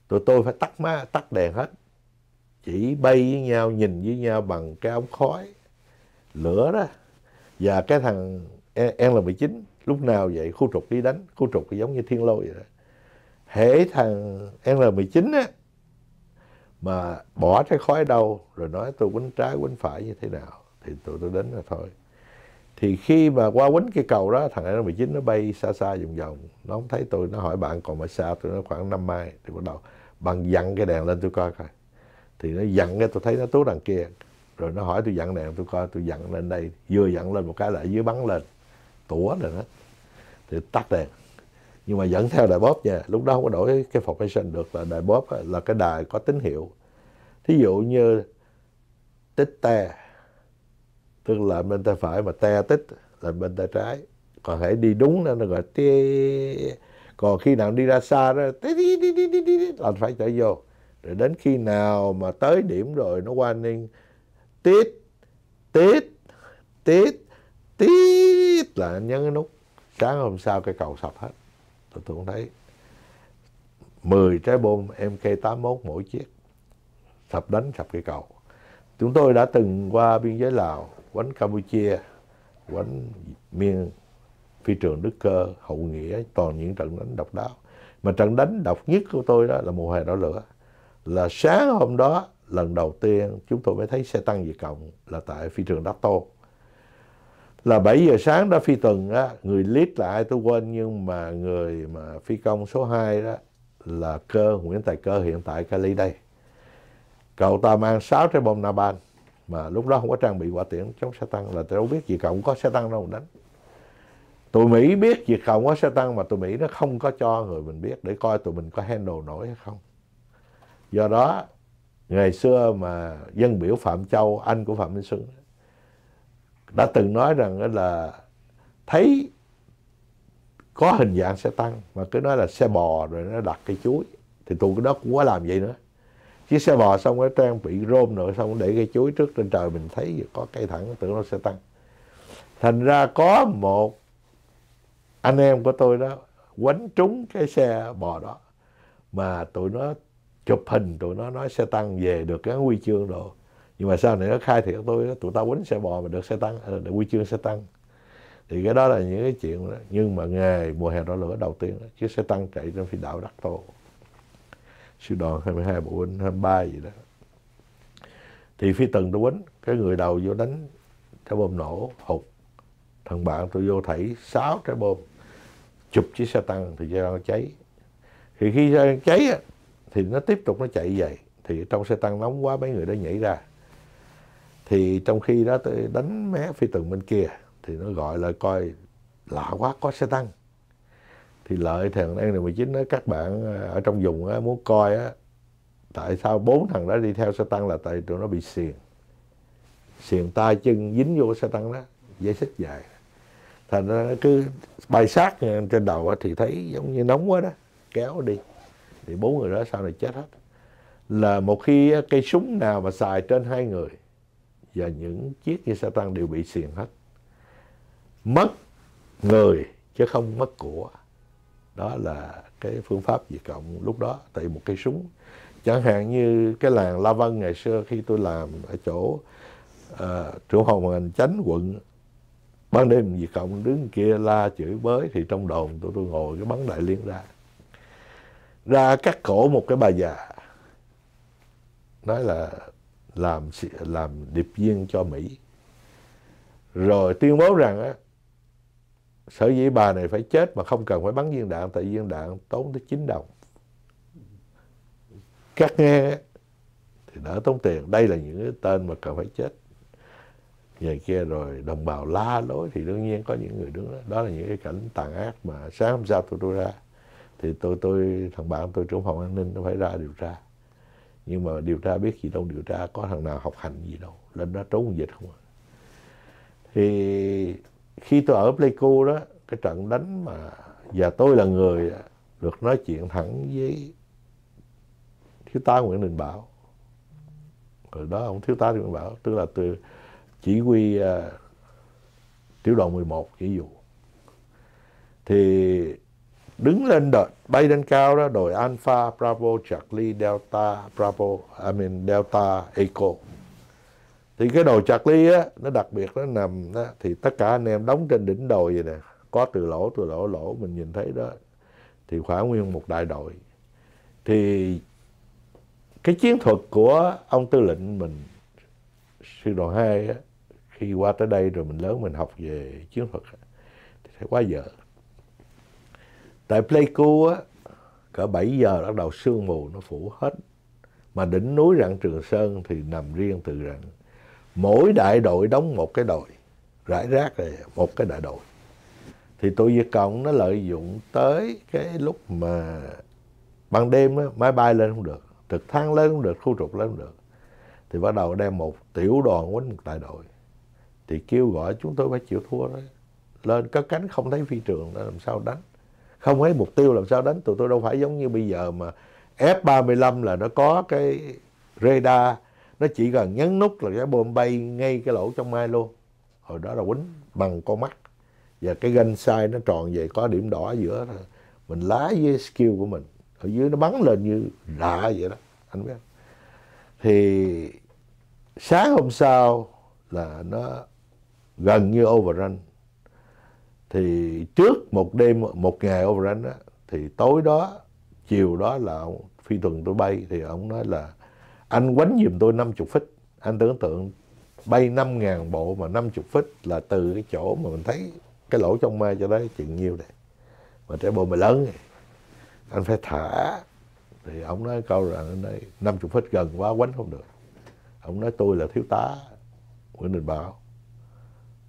Speaker 1: Tụi tôi phải tắt má, tắt đèn hết. Chỉ bay với nhau, nhìn với nhau bằng cái ống khói, lửa đó. Và cái thằng En 19, lúc nào vậy khu trục đi đánh, khu trục giống như thiên lôi vậy đó. Hễ thằng NR19 á, mà bỏ cái khói đâu rồi nói tôi quánh trái quánh phải như thế nào thì tụi tôi đến là thôi thì khi mà qua quýnh cái cầu đó thằng nó 19 nó bay xa xa vòng vòng nó không thấy tôi nó hỏi bạn còn mà xa tôi nó khoảng năm mai thì bắt đầu bằng dặn cái đèn lên tôi coi coi thì nó dặn cái tôi thấy nó tú đằng kia rồi nó hỏi tôi dặn đèn tôi coi tôi dặn lên đây vừa dặn lên một cái lại dưới bắn lên tủa rồi đó thì tắt đèn nhưng mà dẫn theo đài bóp nha lúc đó không có đổi cái formation được là đài bóp là cái đài có tín hiệu thí dụ như tích te tức là bên tay phải mà te tích là bên tay trái còn hãy đi đúng nó gọi tê còn khi nào đi ra xa đó tê tê tê tê tê tê là phải trở vô rồi đến khi nào mà tới điểm rồi nó warning tít tít tít tít là anh nhấn cái nút sáng hôm sau cây cầu sập hết tôi cũng thấy 10 trái bom MK81 mỗi chiếc sập đánh sập cây cầu chúng tôi đã từng qua biên giới Lào quánh Campuchia, quánh miền phi trường Đức Cơ, Hậu Nghĩa, toàn những trận đánh độc đáo. Mà trận đánh độc nhất của tôi đó là mùa hè đỏ lửa. Là sáng hôm đó, lần đầu tiên chúng tôi mới thấy xe tăng Việt Cộng là tại phi trường Đắc Tô. Là 7 giờ sáng đó phi tuần á, người lead là ai tôi quên nhưng mà người mà phi công số 2 đó là cơ Nguyễn Tài Cơ hiện tại Cali đây. Cậu ta mang 6 trái bom Naban mà lúc đó không có trang bị quả tiễn chống xe tăng là tôi đâu biết việt cộng có xe tăng đâu đánh tụi mỹ biết việt cộng có xe tăng mà tụi mỹ nó không có cho người mình biết để coi tụi mình có handle nổi hay không do đó ngày xưa mà dân biểu phạm châu anh của phạm minh xuân đã từng nói rằng là thấy có hình dạng xe tăng mà cứ nói là xe bò rồi nó đặt cây chuối thì tụi đó cũng có làm vậy nữa chiếc xe bò xong cái trang bị rôm nữa xong để cây chuối trước trên trời mình thấy có cây thẳng tưởng nó sẽ tăng thành ra có một anh em của tôi đó quánh trúng cái xe bò đó mà tụi nó chụp hình tụi nó nói xe tăng về được cái huy chương rồi nhưng mà sau này nó khai thiệt tôi đó, tụi tao quánh xe bò mà được xe tăng ờ, được huy chương xe tăng thì cái đó là những cái chuyện đó. nhưng mà ngày mùa hè đó lửa đầu tiên chiếc xe tăng chạy trên phi đạo đắc tô sư đoàn 22 bộ binh 23 gì đó thì phi tần tôi quýnh cái người đầu vô đánh trái bom nổ hụt thằng bạn tôi vô thảy sáu trái bom chụp chiếc xe tăng thì cho nó cháy thì khi xe tăng cháy thì nó tiếp tục nó chạy vậy thì trong xe tăng nóng quá mấy người đó nhảy ra thì trong khi đó tôi đánh mé phi tường bên kia thì nó gọi là coi lạ quá có xe tăng thì lợi thằng N19 đó, các bạn ờ, ở trong vùng đó, muốn coi á tại sao bốn thằng đó đi theo xe tăng là tại tụi nó bị xiềng xiềng tay chân dính vô xe tăng đó dây xích dài thành ra nó cứ bay sát trên đầu đó, thì thấy giống như nóng quá đó kéo đi thì bốn người đó sau này chết hết là một khi cây súng nào mà xài trên hai người và những chiếc như xe tăng đều bị xiềng hết mất người chứ không mất của đó là cái phương pháp diệt cộng lúc đó tại một cây súng chẳng hạn như cái làng La Vân ngày xưa khi tôi làm ở chỗ uh, ờ, trưởng phòng hành chánh quận ban đêm diệt cộng đứng kia la chửi bới thì trong đồn tôi tôi ngồi cái bắn đại liên ra ra cắt cổ một cái bà già nói là làm làm điệp viên cho Mỹ rồi tuyên bố rằng á, sở dĩ bà này phải chết mà không cần phải bắn viên đạn tại viên đạn tốn tới 9 đồng cắt nghe thì đỡ tốn tiền đây là những cái tên mà cần phải chết ngày kia rồi đồng bào la lối thì đương nhiên có những người đứng đó đó là những cái cảnh tàn ác mà sáng hôm sau tôi đưa ra thì tôi tôi thằng bạn tôi trưởng phòng an ninh nó phải ra điều tra nhưng mà điều tra biết gì đâu điều tra có thằng nào học hành gì đâu lên đó trốn dịch không à thì khi tôi ở Pleiku đó cái trận đánh mà và tôi là người được nói chuyện thẳng với thiếu tá Nguyễn Đình Bảo rồi đó ông thiếu tá Nguyễn Đình Bảo tức là từ chỉ huy uh, tiểu đoàn 11 chỉ dụ thì đứng lên đợt bay lên cao đó đội Alpha Bravo Charlie Delta Bravo I mean Delta Echo thì cái đồi chặt ly á nó đặc biệt nó nằm đó, thì tất cả anh em đóng trên đỉnh đồi vậy nè có từ lỗ từ lỗ lỗ mình nhìn thấy đó thì khoảng nguyên một đại đội thì cái chiến thuật của ông tư lệnh mình sư đoàn hai á khi qua tới đây rồi mình lớn mình học về chiến thuật thì thấy quá dở tại pleiku á cỡ 7 giờ bắt đầu sương mù nó phủ hết mà đỉnh núi rặng trường sơn thì nằm riêng từ rặng mỗi đại đội đóng một cái đội rải rác rồi một cái đại đội thì tôi Việt Cộng nó lợi dụng tới cái lúc mà ban đêm á, máy bay lên không được trực thăng lên không được khu trục lên không được thì bắt đầu đem một tiểu đoàn quánh một đại đội thì kêu gọi chúng tôi phải chịu thua đó lên cất cánh không thấy phi trường làm sao đánh không thấy mục tiêu làm sao đánh tụi tôi đâu phải giống như bây giờ mà F-35 là nó có cái radar nó chỉ cần nhấn nút là cái bom bay ngay cái lỗ trong mai luôn hồi đó là quýnh bằng con mắt và cái ganh sai nó tròn vậy có điểm đỏ giữa đó. mình lái với skill của mình ở dưới nó bắn lên như lạ vậy đó anh biết không? thì sáng hôm sau là nó gần như overrun thì trước một đêm một ngày overrun đó, thì tối đó chiều đó là phi tuần tôi bay thì ông nói là anh quánh giùm tôi 50 feet anh tưởng tượng bay 5.000 bộ mà 50 feet là từ cái chỗ mà mình thấy cái lỗ trong mây cho đó chừng nhiêu đây mà trái bộ mà lớn này. anh phải thả thì ông nói câu rằng anh nói 50 feet gần quá quánh không được ông nói tôi là thiếu tá Nguyễn Đình Bảo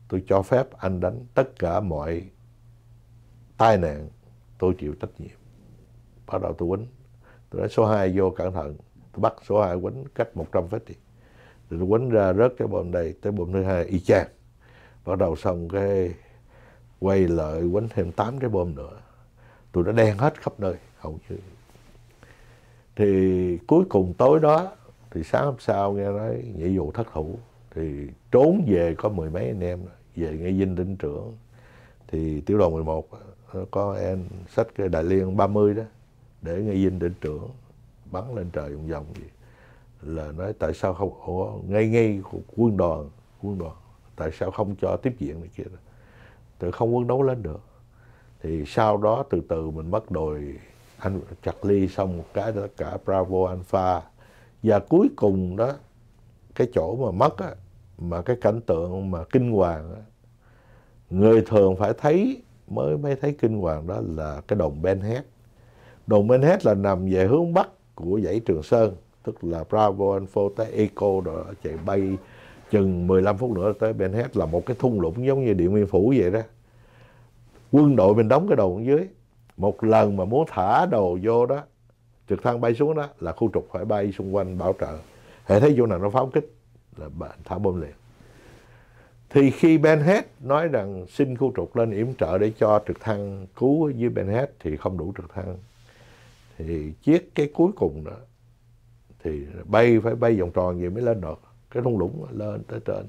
Speaker 1: tôi cho phép anh đánh tất cả mọi tai nạn tôi chịu trách nhiệm bắt đầu tôi quýnh tôi nói số 2 vô cẩn thận tôi bắt số 2 quánh cách 100 phát đi rồi tôi quánh ra rớt cái bom đây tới bom thứ hai y chang bắt đầu xong cái quay lại quánh thêm 8 cái bom nữa tụi nó đen hết khắp nơi hầu như thì cuối cùng tối đó thì sáng hôm sau nghe nói nhảy vụ thất thủ thì trốn về có mười mấy anh em về nghe dinh đinh trưởng thì tiểu đoàn 11 có em sách cái đại liên 30 đó để nghe dinh đinh trưởng bắn lên trời vòng vòng gì là nói tại sao không ngay ngay quân đoàn quân đoàn tại sao không cho tiếp diện này kia tự không quân đấu lên được thì sau đó từ từ mình mất đồi anh chặt ly xong một cái tất cả bravo alpha và cuối cùng đó cái chỗ mà mất á, mà cái cảnh tượng mà kinh hoàng á, người thường phải thấy mới mới thấy kinh hoàng đó là cái đồn Ben Hét. Đồn Ben Hét là nằm về hướng bắc của dãy Trường Sơn tức là Bravo Alpha tới Eco rồi chạy bay chừng 15 phút nữa tới Ben Head là một cái thung lũng giống như Điện Biên Phủ vậy đó quân đội mình đóng cái đầu ở dưới một lần mà muốn thả đồ vô đó trực thăng bay xuống đó là khu trục phải bay xung quanh bảo trợ hệ thấy chỗ nào nó pháo kích là thả bom liền thì khi Ben Head nói rằng xin khu trục lên yểm trợ để cho trực thăng cứu dưới Ben Head thì không đủ trực thăng thì chiếc cái cuối cùng đó thì bay phải bay vòng tròn vậy mới lên được cái thung lũng lên tới trên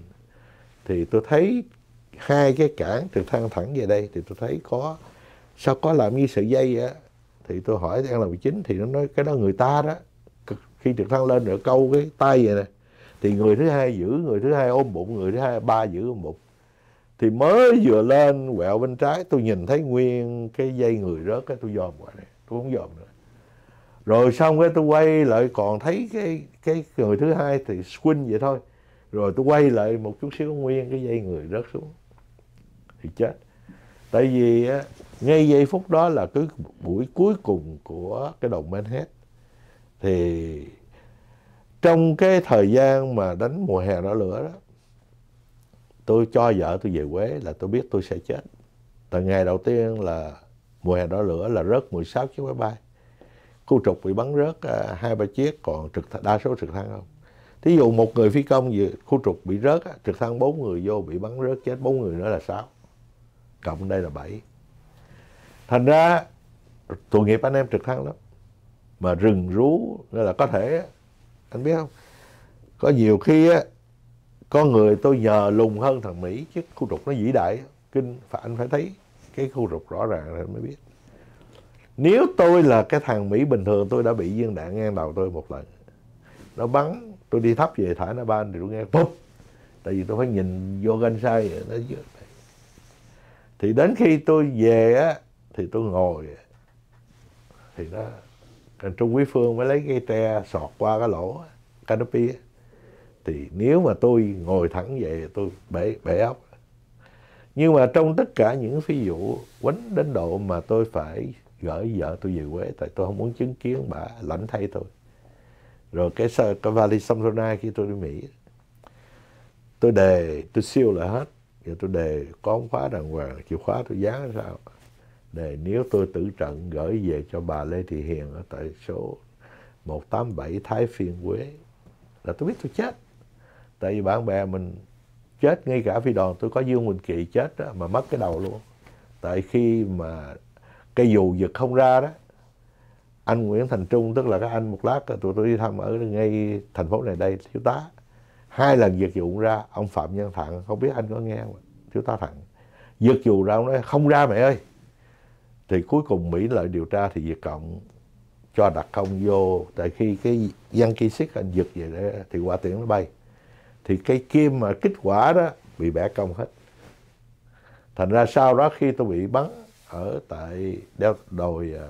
Speaker 1: thì tôi thấy hai cái cảng trực thăng thẳng về đây thì tôi thấy có sao có làm như sợi dây á thì tôi hỏi ăn làm chính thì nó nói cái đó người ta đó khi trực thăng lên rồi câu cái tay vậy nè thì người thứ hai giữ người thứ hai ôm bụng người thứ hai ba giữ ôm bụng thì mới vừa lên quẹo bên trái tôi nhìn thấy nguyên cái dây người rớt cái tôi dòm qua này tôi không dòm nữa rồi xong cái tôi quay lại còn thấy cái cái người thứ hai thì squint vậy thôi rồi tôi quay lại một chút xíu nguyên cái dây người rớt xuống thì chết tại vì ngay giây phút đó là cái buổi cuối cùng của cái đồng Manhattan thì trong cái thời gian mà đánh mùa hè đỏ lửa đó tôi cho vợ tôi về quế là tôi biết tôi sẽ chết từ ngày đầu tiên là mùa hè đỏ lửa là rớt 16 chiếc máy bay khu trục bị bắn rớt à, hai ba chiếc còn trực đa số trực thăng không thí dụ một người phi công về khu trục bị rớt trực thăng bốn người vô bị bắn rớt chết bốn người nữa là sáu cộng đây là bảy thành ra tội nghiệp anh em trực thăng lắm mà rừng rú nên là có thể anh biết không có nhiều khi á có người tôi nhờ lùng hơn thằng mỹ chứ khu trục nó vĩ đại kinh phải anh phải thấy cái khu trục rõ ràng rồi mới biết nếu tôi là cái thằng Mỹ bình thường tôi đã bị viên đạn ngang đầu tôi một lần nó bắn tôi đi thấp về thả nó ba thì tôi nghe bụp tại vì tôi phải nhìn vô ganh sai nó thì đến khi tôi về á thì tôi ngồi thì nó Trung Quý Phương mới lấy cái tre sọt qua cái lỗ canopy á thì nếu mà tôi ngồi thẳng về tôi bể bể ốc nhưng mà trong tất cả những ví dụ quánh đến độ mà tôi phải gửi vợ tôi về quê tại tôi không muốn chứng kiến bà lãnh thay tôi rồi cái cái vali Samsonite khi tôi đi Mỹ tôi đề tôi siêu lại hết rồi tôi đề có khóa đàng hoàng chìa khóa tôi dán sao đề nếu tôi tử trận gửi về cho bà Lê Thị Hiền ở tại số 187 Thái Phiên Quế là tôi biết tôi chết tại vì bạn bè mình chết ngay cả phi đoàn tôi có Dương Quỳnh Kỳ chết đó, mà mất cái đầu luôn tại khi mà cây dù giật không ra đó anh Nguyễn Thành Trung tức là các anh một lát tụi tôi đi thăm ở ngay thành phố này đây thiếu tá hai lần giật vụ ra ông Phạm Nhân Thặng không biết anh có nghe không thiếu tá Thặng giật dù ra ông nói không ra mẹ ơi thì cuối cùng Mỹ lợi điều tra thì Việt Cộng cho đặt công vô tại khi cái dân kỳ xích anh giật về đó, thì qua tiễn nó bay thì cái kim mà kết quả đó bị bẻ cong hết thành ra sau đó khi tôi bị bắn ở tại đeo đồi à,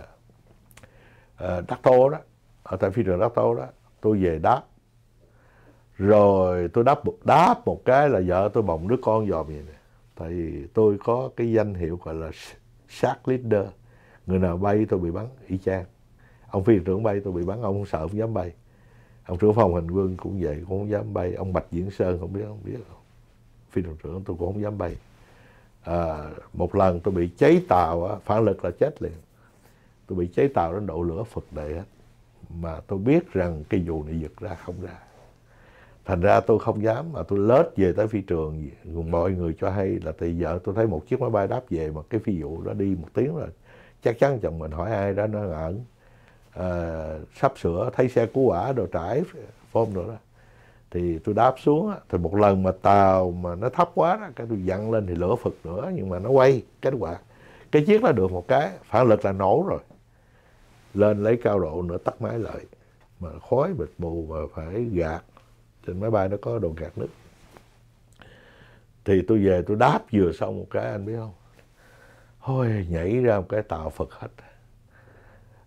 Speaker 1: à, Đắc Tô đó ở tại phi trường Đắc Tô đó tôi về đáp rồi tôi đáp một, đáp một cái là vợ tôi bồng đứa con dòm vậy nè tại vì tôi có cái danh hiệu gọi là sát leader người nào bay tôi bị bắn y chang ông phi trưởng bay tôi bị bắn ông không sợ không dám bay ông trưởng phòng hành quân cũng vậy cũng không dám bay ông bạch diễn sơn không biết không biết không phi trường trưởng tôi cũng không dám bay à, một lần tôi bị cháy tàu á, phản lực là chết liền tôi bị cháy tàu đến độ lửa phật đệ hết mà tôi biết rằng cái dù này giật ra không ra thành ra tôi không dám mà tôi lết về tới phi trường mọi người cho hay là tại vợ tôi thấy một chiếc máy bay đáp về mà cái phi vụ đó đi một tiếng rồi chắc chắn chồng mình hỏi ai đó nó ẩn à, sắp sửa thấy xe cứu hỏa đồ trải phôm rồi đó thì tôi đáp xuống thì một lần mà tàu mà nó thấp quá đó, cái tôi dặn lên thì lửa phật nữa nhưng mà nó quay kết quả cái chiếc là được một cái phản lực là nổ rồi lên lấy cao độ nữa tắt máy lại mà khói bịt mù mà phải gạt trên máy bay nó có đồ gạt nước thì tôi về tôi đáp vừa xong một cái anh biết không thôi nhảy ra một cái tàu phật hết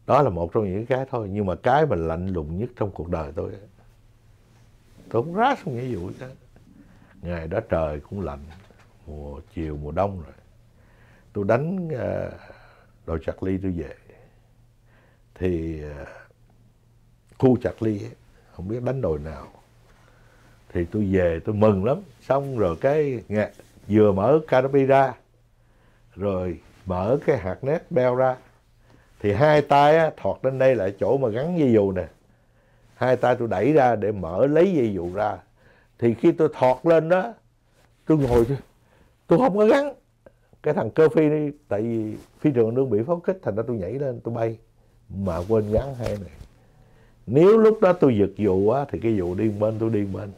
Speaker 1: đó là một trong những cái thôi nhưng mà cái mà lạnh lùng nhất trong cuộc đời tôi ấy, tôi cũng rá xuống nghĩa vụ chứ ngày đó trời cũng lạnh mùa chiều mùa đông rồi tôi đánh uh, đồ chặt ly tôi về thì uh, khu chặt ly ấy, không biết đánh đồi nào thì tôi về tôi mừng lắm xong rồi cái nghe, vừa mở canopy ra rồi mở cái hạt nét beo ra thì hai tay á, thọt lên đây lại chỗ mà gắn dây dù nè hai tay tôi đẩy ra để mở lấy dây dù ra thì khi tôi thọt lên đó tôi ngồi tôi, tôi không có gắn cái thằng cơ phi đi tại vì phi trường đương bị pháo kích thành ra tôi nhảy lên tôi bay mà quên gắn hai này nếu lúc đó tôi giật dù á thì cái dù điên bên tôi điên bên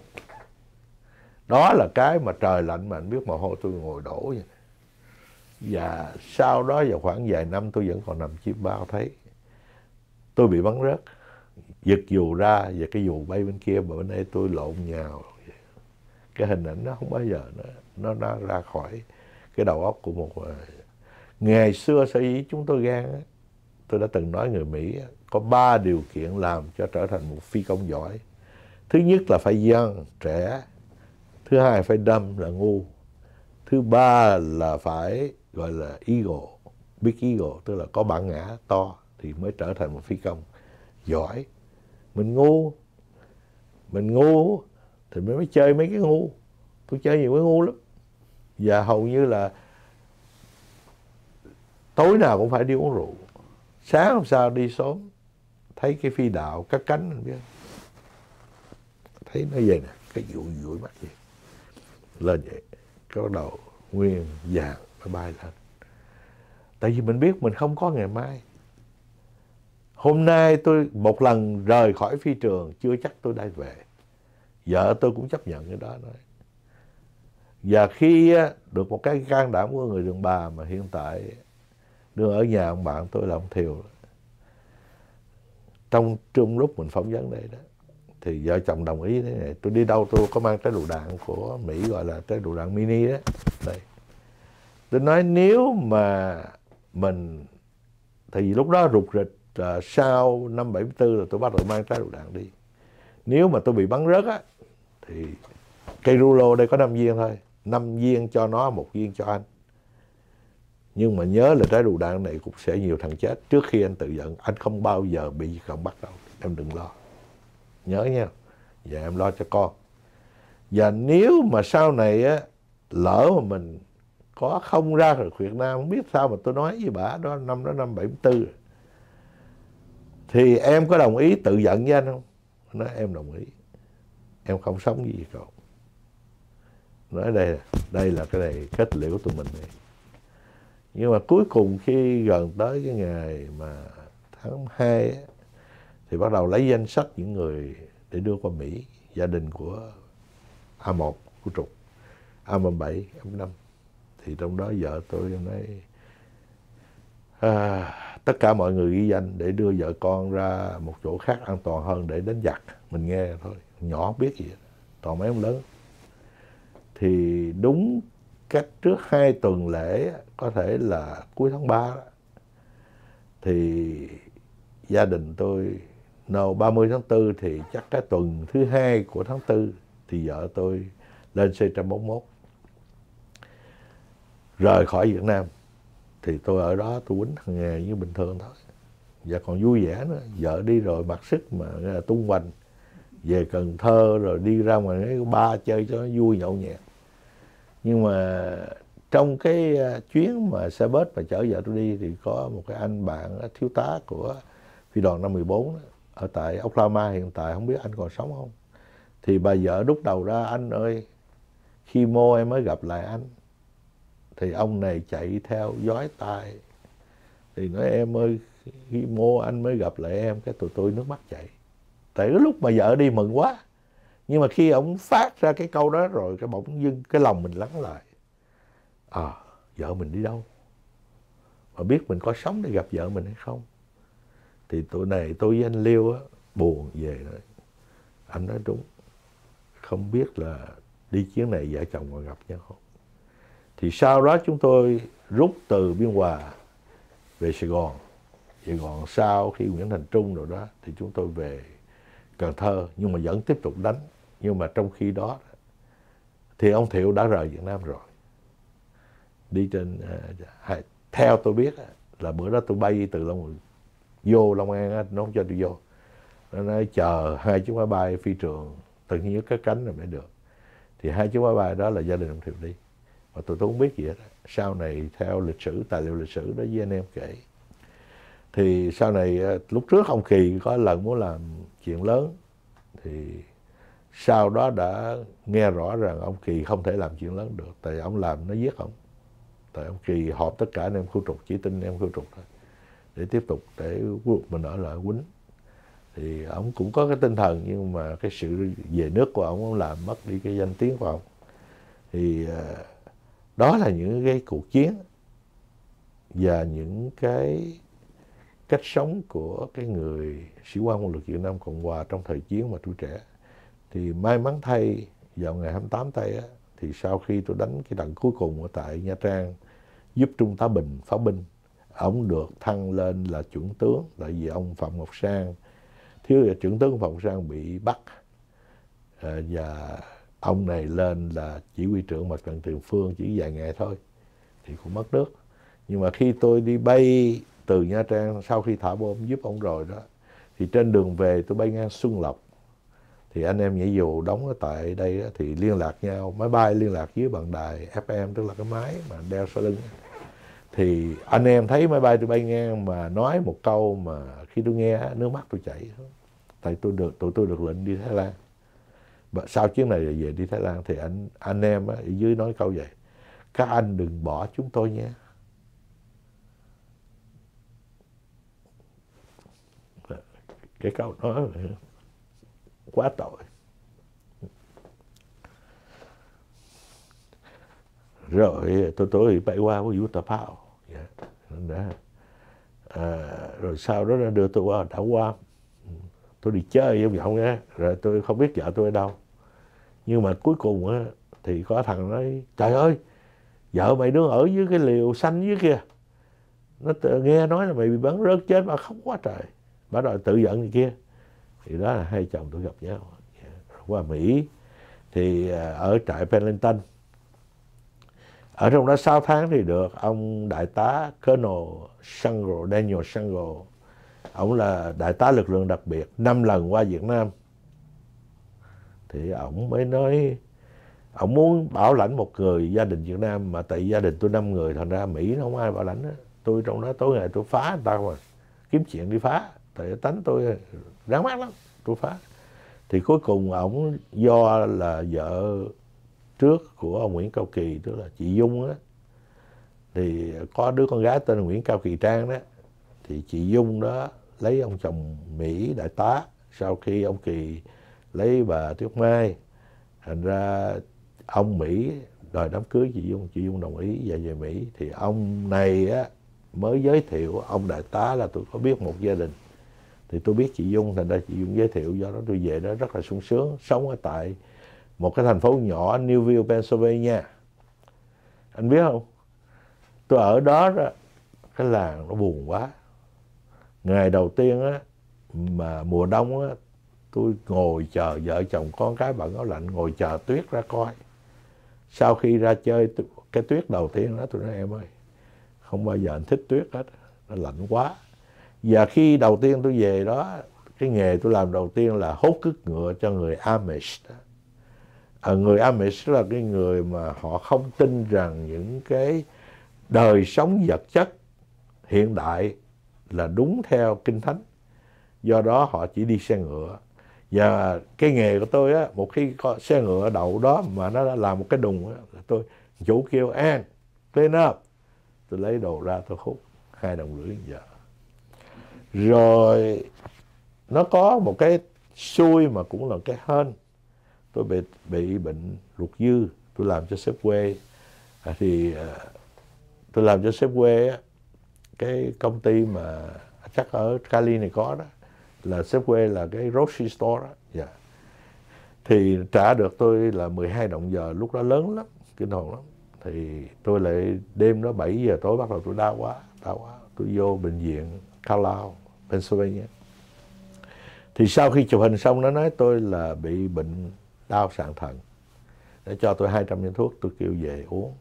Speaker 1: đó là cái mà trời lạnh mà anh biết mà hôi tôi ngồi đổ vậy và sau đó vào khoảng vài năm tôi vẫn còn nằm chiếc bao thấy tôi bị bắn rớt giật dù ra và cái dù bay bên kia mà bên đây tôi lộn nhào cái hình ảnh nó không bao giờ nó nó, nó ra khỏi cái đầu óc của một người ngày xưa sở dĩ chúng tôi gan tôi đã từng nói người mỹ có ba điều kiện làm cho trở thành một phi công giỏi thứ nhất là phải dân trẻ thứ hai phải đâm là ngu thứ ba là phải gọi là eagle big eagle tức là có bản ngã to thì mới trở thành một phi công giỏi mình ngu mình ngu thì mình mới chơi mấy cái ngu tôi chơi nhiều cái ngu lắm và hầu như là tối nào cũng phải đi uống rượu sáng hôm sau đi sớm thấy cái phi đạo cắt cánh mình biết thấy nó vậy nè cái vụ vui mắt vậy lên vậy cái đầu nguyên vàng bay lên tại vì mình biết mình không có ngày mai Hôm nay tôi một lần rời khỏi phi trường Chưa chắc tôi đã về Vợ tôi cũng chấp nhận cái đó nói. Và khi được một cái can đảm của người đường bà Mà hiện tại đưa ở nhà ông bạn tôi là ông Thiều Trong trung lúc mình phỏng vấn đây đó Thì vợ chồng đồng ý thế này Tôi đi đâu tôi có mang trái lựu đạn của Mỹ Gọi là trái lựu đạn mini đó Đây. Tôi nói nếu mà mình Thì lúc đó rụt rịch uh, sau năm 74 là tôi bắt đầu mang trái lựu đạn đi nếu mà tôi bị bắn rớt á thì cây rulo đây có 5 viên thôi 5 viên cho nó một viên cho anh nhưng mà nhớ là trái lựu đạn này cũng sẽ nhiều thằng chết trước khi anh tự giận anh không bao giờ bị cận bắt đâu em đừng lo nhớ nha và em lo cho con và nếu mà sau này á lỡ mà mình có không ra khỏi Việt Nam không biết sao mà tôi nói với bà đó năm đó năm 74 rồi thì em có đồng ý tự giận với anh không nói em đồng ý em không sống với gì cậu nói đây là, đây là cái này kết liễu của tụi mình này nhưng mà cuối cùng khi gần tới cái ngày mà tháng 2 ấy, thì bắt đầu lấy danh sách những người để đưa qua Mỹ gia đình của A1 của Trục A17 A5 thì trong đó vợ tôi nói à, tất cả mọi người ghi danh để đưa vợ con ra một chỗ khác an toàn hơn để đến giặc mình nghe thôi nhỏ không biết gì toàn mấy ông lớn thì đúng cách trước hai tuần lễ có thể là cuối tháng 3 đó, thì gia đình tôi nào 30 tháng 4 thì chắc cái tuần thứ hai của tháng 4 thì vợ tôi lên C141 rời khỏi Việt Nam thì tôi ở đó tôi quýnh thằng nghề như bình thường thôi và dạ, còn vui vẻ nữa vợ đi rồi mặc sức mà tung hoành về Cần Thơ rồi đi ra ngoài cái ba chơi cho nó vui nhậu nhẹt nhưng mà trong cái à, chuyến mà xe bus mà chở vợ tôi đi thì có một cái anh bạn à, thiếu tá của phi đoàn 514 đó, ở tại Oklahoma hiện tại không biết anh còn sống không thì bà vợ đúc đầu ra anh ơi khi mô em mới gặp lại anh thì ông này chạy theo dói tai thì nói em ơi khi mô anh mới gặp lại em cái tụi tôi nước mắt chảy tại cái lúc mà vợ đi mừng quá nhưng mà khi ông phát ra cái câu đó rồi cái bỗng dưng cái lòng mình lắng lại à vợ mình đi đâu mà biết mình có sống để gặp vợ mình hay không thì tụi này tôi với anh liêu á buồn về nói anh nói đúng không biết là đi chuyến này vợ chồng còn gặp nhau không thì sau đó chúng tôi rút từ biên hòa về sài gòn Sài Gòn sau khi nguyễn thành trung rồi đó thì chúng tôi về cần thơ nhưng mà vẫn tiếp tục đánh nhưng mà trong khi đó thì ông thiệu đã rời việt nam rồi đi trên à, dạ, theo tôi biết là bữa đó tôi bay từ long vô long an nó không cho tôi vô nó nói chờ hai chiếc máy bay phi trường tự nhiên cất cánh rồi mới được thì hai chiếc máy bay đó là gia đình ông thiệu đi mà tôi không biết gì hết sau này theo lịch sử tài liệu lịch sử đó với anh em kể thì sau này ờ, lúc trước ông kỳ có lần muốn làm chuyện lớn thì sau đó đã nghe rõ rằng ông kỳ không thể làm chuyện lớn được tại ông làm nó giết ông tại ông kỳ họp tất cả anh em khu trục chỉ tin anh em khu trục thôi để tiếp tục để mình ở lại quýnh thì ông cũng có cái tinh thần nhưng mà cái sự về nước của ông ông làm mất đi cái danh tiếng của ông thì ờ, đó là những cái cuộc chiến và những cái cách sống của cái người sĩ quan quân lực Việt Nam Cộng Hòa trong thời chiến mà tuổi trẻ thì may mắn thay vào ngày 28 tây á, thì sau khi tôi đánh cái trận cuối cùng ở tại Nha Trang giúp Trung tá Bình phá binh ông được thăng lên là chuẩn tướng tại vì ông Phạm Ngọc Sang thiếu trưởng tướng Phạm Ngọc Sang bị bắt à, và ông này lên là chỉ huy trưởng mặt trận tiền phương chỉ vài ngày thôi thì cũng mất nước nhưng mà khi tôi đi bay từ nha trang sau khi thả bom giúp ông rồi đó thì trên đường về tôi bay ngang xuân lộc thì anh em nhảy dù đóng ở tại đây đó, thì liên lạc nhau máy bay liên lạc với bằng đài fm tức là cái máy mà đeo sau lưng thì anh em thấy máy bay tôi bay ngang mà nói một câu mà khi tôi nghe nước mắt tôi chảy tại tôi được tụi tôi được lệnh đi thái lan và sau chuyến này về đi Thái Lan thì anh anh em ở dưới nói câu vậy các anh đừng bỏ chúng tôi nhé cái câu nói quá tội rồi tôi tối bay qua với Utapao yeah. Dạ, à, rồi sau đó đưa tôi qua đảo Guam tôi đi chơi với vợ nghe rồi tôi không biết vợ tôi ở đâu nhưng mà cuối cùng á thì có thằng nói trời ơi vợ mày đứng ở dưới cái liều xanh dưới kia nó nghe nói là mày bị bắn rớt chết mà khóc quá trời bà đòi tự giận gì kia thì đó là hai chồng tôi gặp nhau dạ, qua Mỹ thì à, ở trại Pendleton ở trong đó 6 tháng thì được ông đại tá Colonel Shango Daniel Shango ổng là đại tá lực lượng đặc biệt năm lần qua Việt Nam thì ổng mới nói ổng muốn bảo lãnh một người gia đình Việt Nam mà tại gia đình tôi năm người thành ra Mỹ nó không ai bảo lãnh đó. tôi trong đó tối ngày tôi phá người ta mà kiếm chuyện đi phá tại tánh tôi ráng mắt lắm tôi phá thì cuối cùng ổng do là vợ trước của ông Nguyễn Cao Kỳ tức là chị Dung á thì có đứa con gái tên là Nguyễn Cao Kỳ Trang đó thì chị Dung đó lấy ông chồng Mỹ đại tá sau khi ông Kỳ lấy bà Tuyết Mai thành ra ông Mỹ đòi đám cưới chị Dung chị Dung đồng ý về về Mỹ thì ông này á mới giới thiệu ông đại tá là tôi có biết một gia đình thì tôi biết chị Dung thành ra chị Dung giới thiệu do đó tôi về đó rất là sung sướng sống ở tại một cái thành phố nhỏ Newville Pennsylvania anh biết không tôi ở đó, đó cái làng nó buồn quá ngày đầu tiên á mà mùa đông á tôi ngồi chờ vợ chồng con cái bận áo lạnh ngồi chờ tuyết ra coi sau khi ra chơi cái tuyết đầu tiên đó tôi nói em ơi không bao giờ anh thích tuyết hết nó lạnh quá và khi đầu tiên tôi về đó cái nghề tôi làm đầu tiên là hốt cước ngựa cho người Amish đó. À, người Amish là cái người mà họ không tin rằng những cái đời sống vật chất hiện đại là đúng theo kinh thánh do đó họ chỉ đi xe ngựa và cái nghề của tôi á một khi có xe ngựa đậu đó mà nó đã làm một cái đùng á tôi chủ kêu an clean up tôi lấy đồ ra tôi hút hai đồng rưỡi giờ rồi nó có một cái xui mà cũng là cái hên tôi bị bị bệnh ruột dư tôi làm cho sếp quê à, thì à, tôi làm cho sếp quê á cái công ty mà chắc ở Cali này có đó là Subway là cái grocery store đó dạ. Yeah. thì trả được tôi là 12 đồng giờ lúc đó lớn lắm kinh hồn lắm thì tôi lại đêm đó 7 giờ tối bắt đầu tôi đau quá đau quá tôi vô bệnh viện Carlisle Pennsylvania thì sau khi chụp hình xong nó nói tôi là bị bệnh đau sạn thận để cho tôi 200 viên thuốc tôi kêu về uống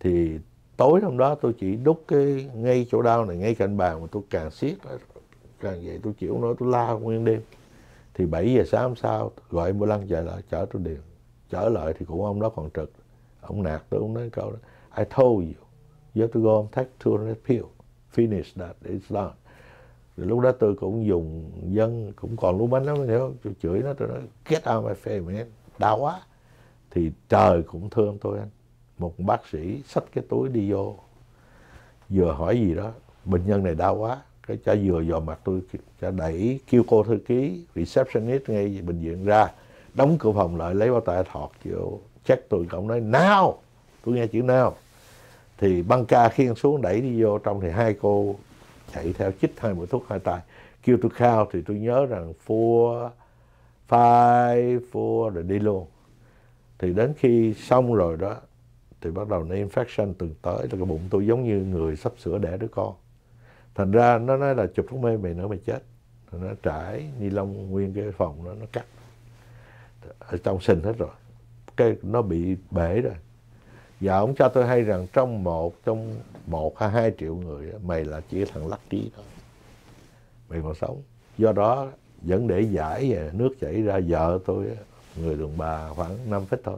Speaker 1: thì tối hôm đó tôi chỉ đút cái ngay chỗ đau này ngay cạnh bàn mà tôi càng siết càng vậy tôi chịu nói tôi la nguyên đêm thì 7 giờ sáng hôm sau gọi bữa lăng chạy lại chở tôi điền trở lại thì cũng ông đó còn trực ông nạt tôi ông nói câu đó I told you you have to go and take 200 pill finish that it's done thì lúc đó tôi cũng dùng dân cũng còn lúa bánh lắm hiểu tôi chửi nó tôi nói get out my face man đau quá thì trời cũng thương tôi anh một bác sĩ xách cái túi đi vô vừa hỏi gì đó bệnh nhân này đau quá cái cha vừa vào mặt tôi cha đẩy kêu cô thư ký receptionist ngay bệnh viện ra đóng cửa phòng lại lấy bao tải thọt vô chắc tôi cổng nói nào tôi nghe chữ nào thì băng ca khiêng xuống đẩy đi vô trong thì hai cô chạy theo chích hai mũi thuốc hai tay kêu tôi khao thì tôi nhớ rằng four five four rồi đi luôn thì đến khi xong rồi đó thì bắt đầu nó infection từng tới là cái bụng tôi giống như người sắp sửa đẻ đứa con thành ra nó nói là chụp thuốc mê mày nữa mày chết thì nó trải ni lông nguyên cái phòng nó nó cắt ở trong sinh hết rồi cái nó bị bể rồi và ông cho tôi hay rằng trong một trong một hay hai triệu người mày là chỉ thằng lắc trí thôi mày còn sống do đó vẫn để giải về nước chảy ra vợ tôi người đường bà khoảng năm phít thôi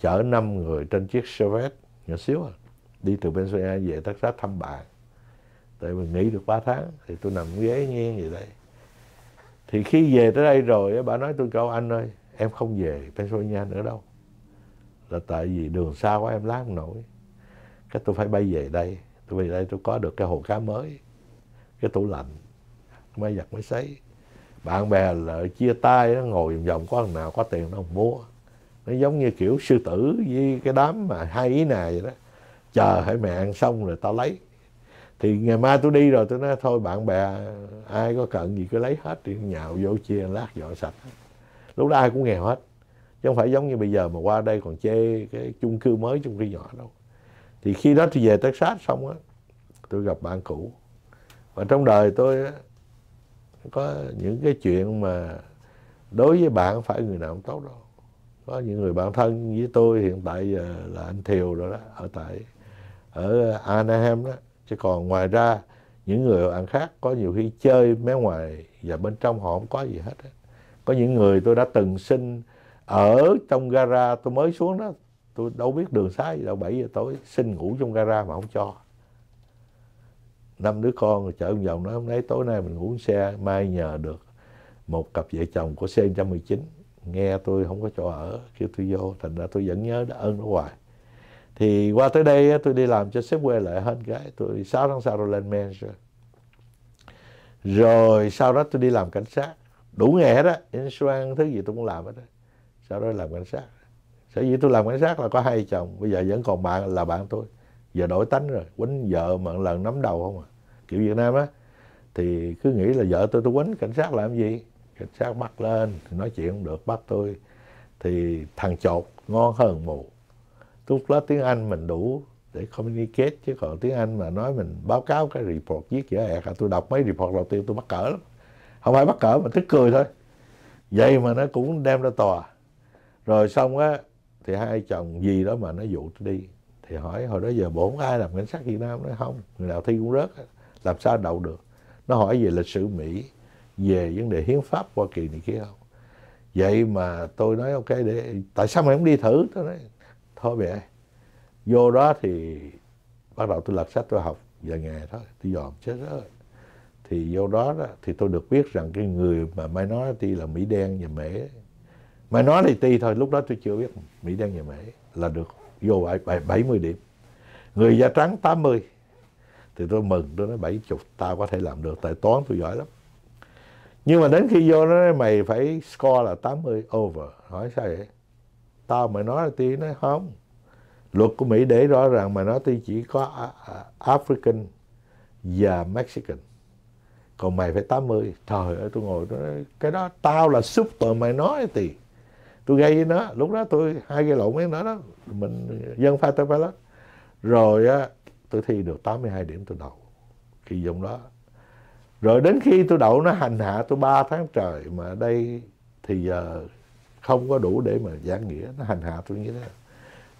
Speaker 1: chở 5 người trên chiếc Chevrolet nhỏ xíu à, đi từ Pennsylvania về Texas thăm, thăm bạn tại mình nghỉ được 3 tháng thì tôi nằm ghế nghiêng vậy đây thì khi về tới đây rồi bà nói tôi câu anh ơi em không về Pennsylvania nữa đâu là tại vì đường xa quá em lái không nổi cái tôi phải bay về đây tôi về đây tôi có được cái hồ cá mới cái tủ lạnh mới giặt mới sấy bạn bè là chia tay nó ngồi vòng vòng có thằng nào có tiền nó không mua nó giống như kiểu sư tử với cái đám mà hai ý này vậy đó chờ ừ. hãy mẹ ăn xong rồi tao lấy thì ngày mai tôi đi rồi tôi nói thôi bạn bè ai có cần gì cứ lấy hết thì nhào vô chia lát dọn sạch lúc đó ai cũng nghèo hết chứ không phải giống như bây giờ mà qua đây còn chê cái chung cư mới chung cư nhỏ đâu thì khi đó tôi về Texas xong á tôi gặp bạn cũ và trong đời tôi á có những cái chuyện mà đối với bạn phải người nào cũng tốt đâu có những người bạn thân với tôi hiện tại giờ là anh Thiều rồi đó ở tại ở Anaheim đó chứ còn ngoài ra những người bạn khác có nhiều khi chơi mé ngoài và bên trong họ không có gì hết có những người tôi đã từng xin ở trong gara tôi mới xuống đó tôi đâu biết đường xá gì đâu 7 giờ tối xin ngủ trong gara mà không cho năm đứa con chở ông vòng nói hôm nay tối nay mình ngủ xe mai nhờ được một cặp vợ chồng của C119 nghe tôi không có chỗ ở kêu tôi vô thành ra tôi vẫn nhớ đã ơn nó hoài thì qua tới đây tôi đi làm cho sếp quê lại hết cái tôi 6 tháng sau tôi lên manager rồi sau đó tôi đi làm cảnh sát đủ nghề hết á insurance thứ gì tôi cũng làm hết á sau đó làm cảnh sát sở dĩ tôi làm cảnh sát là có hai chồng bây giờ vẫn còn bạn là bạn tôi giờ đổi tánh rồi quýnh vợ mà lần nắm đầu không à kiểu việt nam á thì cứ nghĩ là vợ tôi tôi quýnh cảnh sát làm gì cảnh sát bắt lên nói chuyện không được bắt tôi thì thằng chột ngon hơn mù lúc đó tiếng anh mình đủ để communicate chứ còn tiếng anh mà nói mình báo cáo cái report viết dở ẹt à tôi đọc mấy report đầu tiên tôi mắc cỡ lắm không phải mắc cỡ mà tức cười thôi vậy mà nó cũng đem ra tòa rồi xong á thì hai chồng gì đó mà nó dụ tôi đi thì hỏi hồi đó giờ bổn ai làm cảnh sát việt nam nói không người nào thi cũng rớt làm sao đậu được nó hỏi về lịch sử mỹ về vấn đề hiến pháp Hoa Kỳ này kia không vậy mà tôi nói ok để tại sao mày không đi thử tôi nói thôi mẹ vô đó thì bắt đầu tôi lật sách tôi học về nghề thôi tôi dòm chết rồi thì vô đó, đó thì tôi được biết rằng cái người mà mày nói ti là mỹ đen và Mỹ. mày nói thì ti thôi lúc đó tôi chưa biết mỹ đen và Mỹ là được vô bài, bài 70 điểm người da trắng 80 thì tôi mừng tôi nói bảy chục tao có thể làm được tại toán tôi giỏi lắm nhưng mà đến khi vô nó nói mày phải score là 80 over hỏi sao vậy tao mày nói là tí nói không luật của Mỹ để rõ ràng mà nói tôi chỉ có African và Mexican còn mày phải 80 trời ơi tôi ngồi nói, cái đó tao là súp tụi mày nói thì tôi gây với nó lúc đó tôi hai gây lộn với nó đó mình dân pha tao rồi á tôi thi được 82 điểm từ đầu kỳ vọng đó rồi đến khi tôi đậu nó hành hạ tôi 3 tháng trời mà đây thì giờ không có đủ để mà giảng nghĩa, nó hành hạ tôi như thế.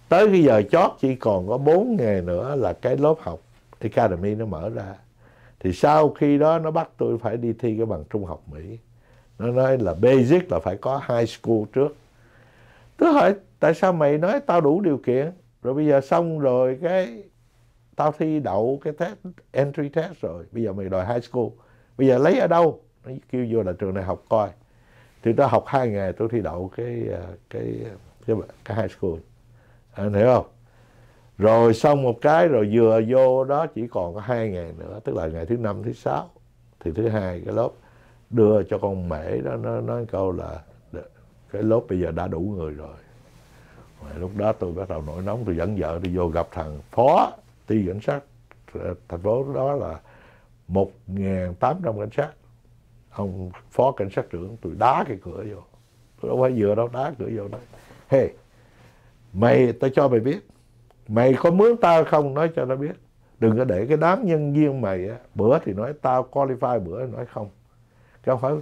Speaker 1: Tới bây giờ chót chỉ còn có 4 ngày nữa là cái lớp học Academy nó mở ra. Thì sau khi đó nó bắt tôi phải đi thi cái bằng trung học Mỹ. Nó nói là basic là phải có high school trước. Tôi hỏi tại sao mày nói tao đủ điều kiện rồi bây giờ xong rồi cái tao thi đậu cái test entry test rồi bây giờ mày đòi high school bây giờ lấy ở đâu nó kêu vô là trường này học coi thì tôi học hai ngày tôi thi đậu cái ờ, cái cái, cái high school ờ, anh hiểu không rồi xong một cái rồi vừa vô đó chỉ còn có hai ngày nữa tức là ngày thứ năm thứ sáu thì thứ hai cái lớp đưa cho con mễ đó nó nói câu là cái lớp bây giờ đã đủ người rồi mà lúc đó tôi bắt đầu nổi nóng tôi dẫn vợ đi vô gặp thằng phó ty cảnh sát ờ, thành phố đó là 1.800 cảnh sát ông phó cảnh sát trưởng tôi đá cái cửa vô tôi đâu phải vừa đâu đá cửa vô nói hey mày tao cho mày biết mày có mướn tao không nói cho nó biết đừng có để cái đám nhân viên mày á, bữa thì nói tao qualify bữa nói không cái ông hỏi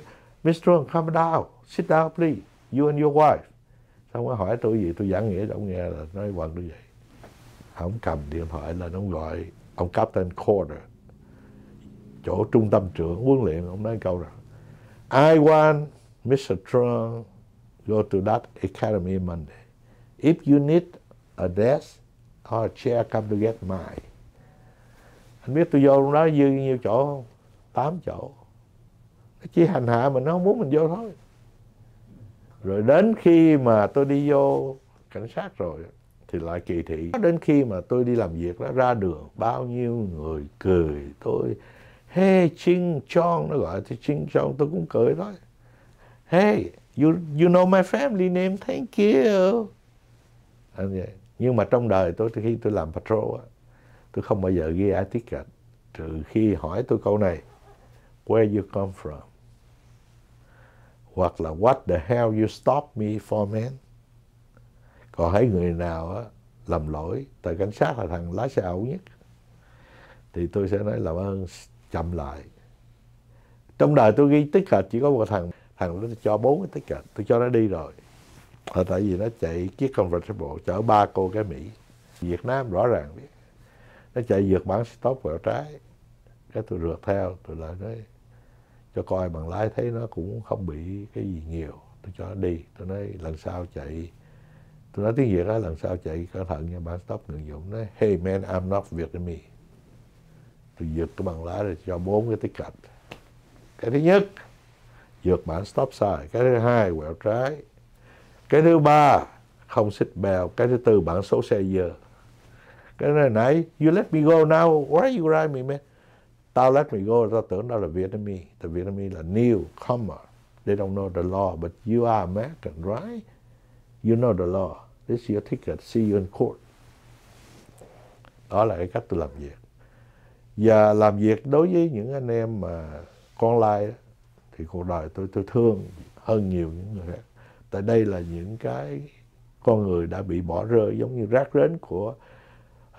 Speaker 1: Mr. Strong come down sit down please you and your wife xong rồi hỏi tôi gì tôi giảng nghĩa cho ông nghe là nói quần tôi vậy ông cầm điện thoại lên ông gọi ông Captain Corder chỗ trung tâm trưởng huấn luyện ông nói câu rằng I want Mr. Trump go to that academy Monday. If you need a desk or a chair, come to get mine. Anh biết tôi vô nó dư nhiêu chỗ không? Tám chỗ. Nó chỉ hành hạ mình, nó không muốn mình vô thôi. Rồi đến khi mà tôi đi vô cảnh sát rồi, thì lại kỳ thị. Đến khi mà tôi đi làm việc đó ra đường, bao nhiêu người cười tôi, Hey Ching Chong nó gọi thì Ching Chong tôi cũng cười thôi Hey you, you know my family name thank you à, nhưng mà trong đời tôi khi tôi làm patrol tôi không bao giờ ghi ai tiết etiquette trừ khi hỏi tôi câu này where you come from hoặc là what the hell you stop me for man còn hãy người nào á, làm lỗi tại cảnh sát là thằng lái xe ẩu nhất thì tôi sẽ nói làm ơn vâng, chậm lại trong đời tôi ghi tích hợp chỉ có một thằng thằng nó cho bốn cái tích hợp tôi cho nó đi rồi là ờ, tại vì nó chạy chiếc convertible chở ba cô cái mỹ việt nam rõ ràng biết nó chạy vượt bản stop vào trái cái tôi rượt theo tôi lại nói cho coi bằng lái thấy nó cũng không bị cái gì nhiều tôi cho nó đi tôi nói lần sau chạy tôi nói tiếng việt á lần sau chạy cẩn thận nha bản stop ngừng dụng nói hey man I'm not Vietnamese tôi vượt cái bằng lái rồi cho bốn cái tiếp cận cái thứ nhất vượt bản stop sign cái thứ hai quẹo trái cái thứ ba không xích bèo cái thứ tư bản số xe giờ cái này nãy you let me go now why you ride me man tao let me go tao tưởng đó là Vietnamese the Vietnamese là new comer they don't know the law but you are American right you know the law this is your ticket see you in court đó là cái cách tôi làm việc và làm việc đối với những anh em mà con lai thì cuộc đời tôi tôi thương hơn nhiều những người khác tại đây là những cái con người đã bị bỏ rơi giống như rác rến của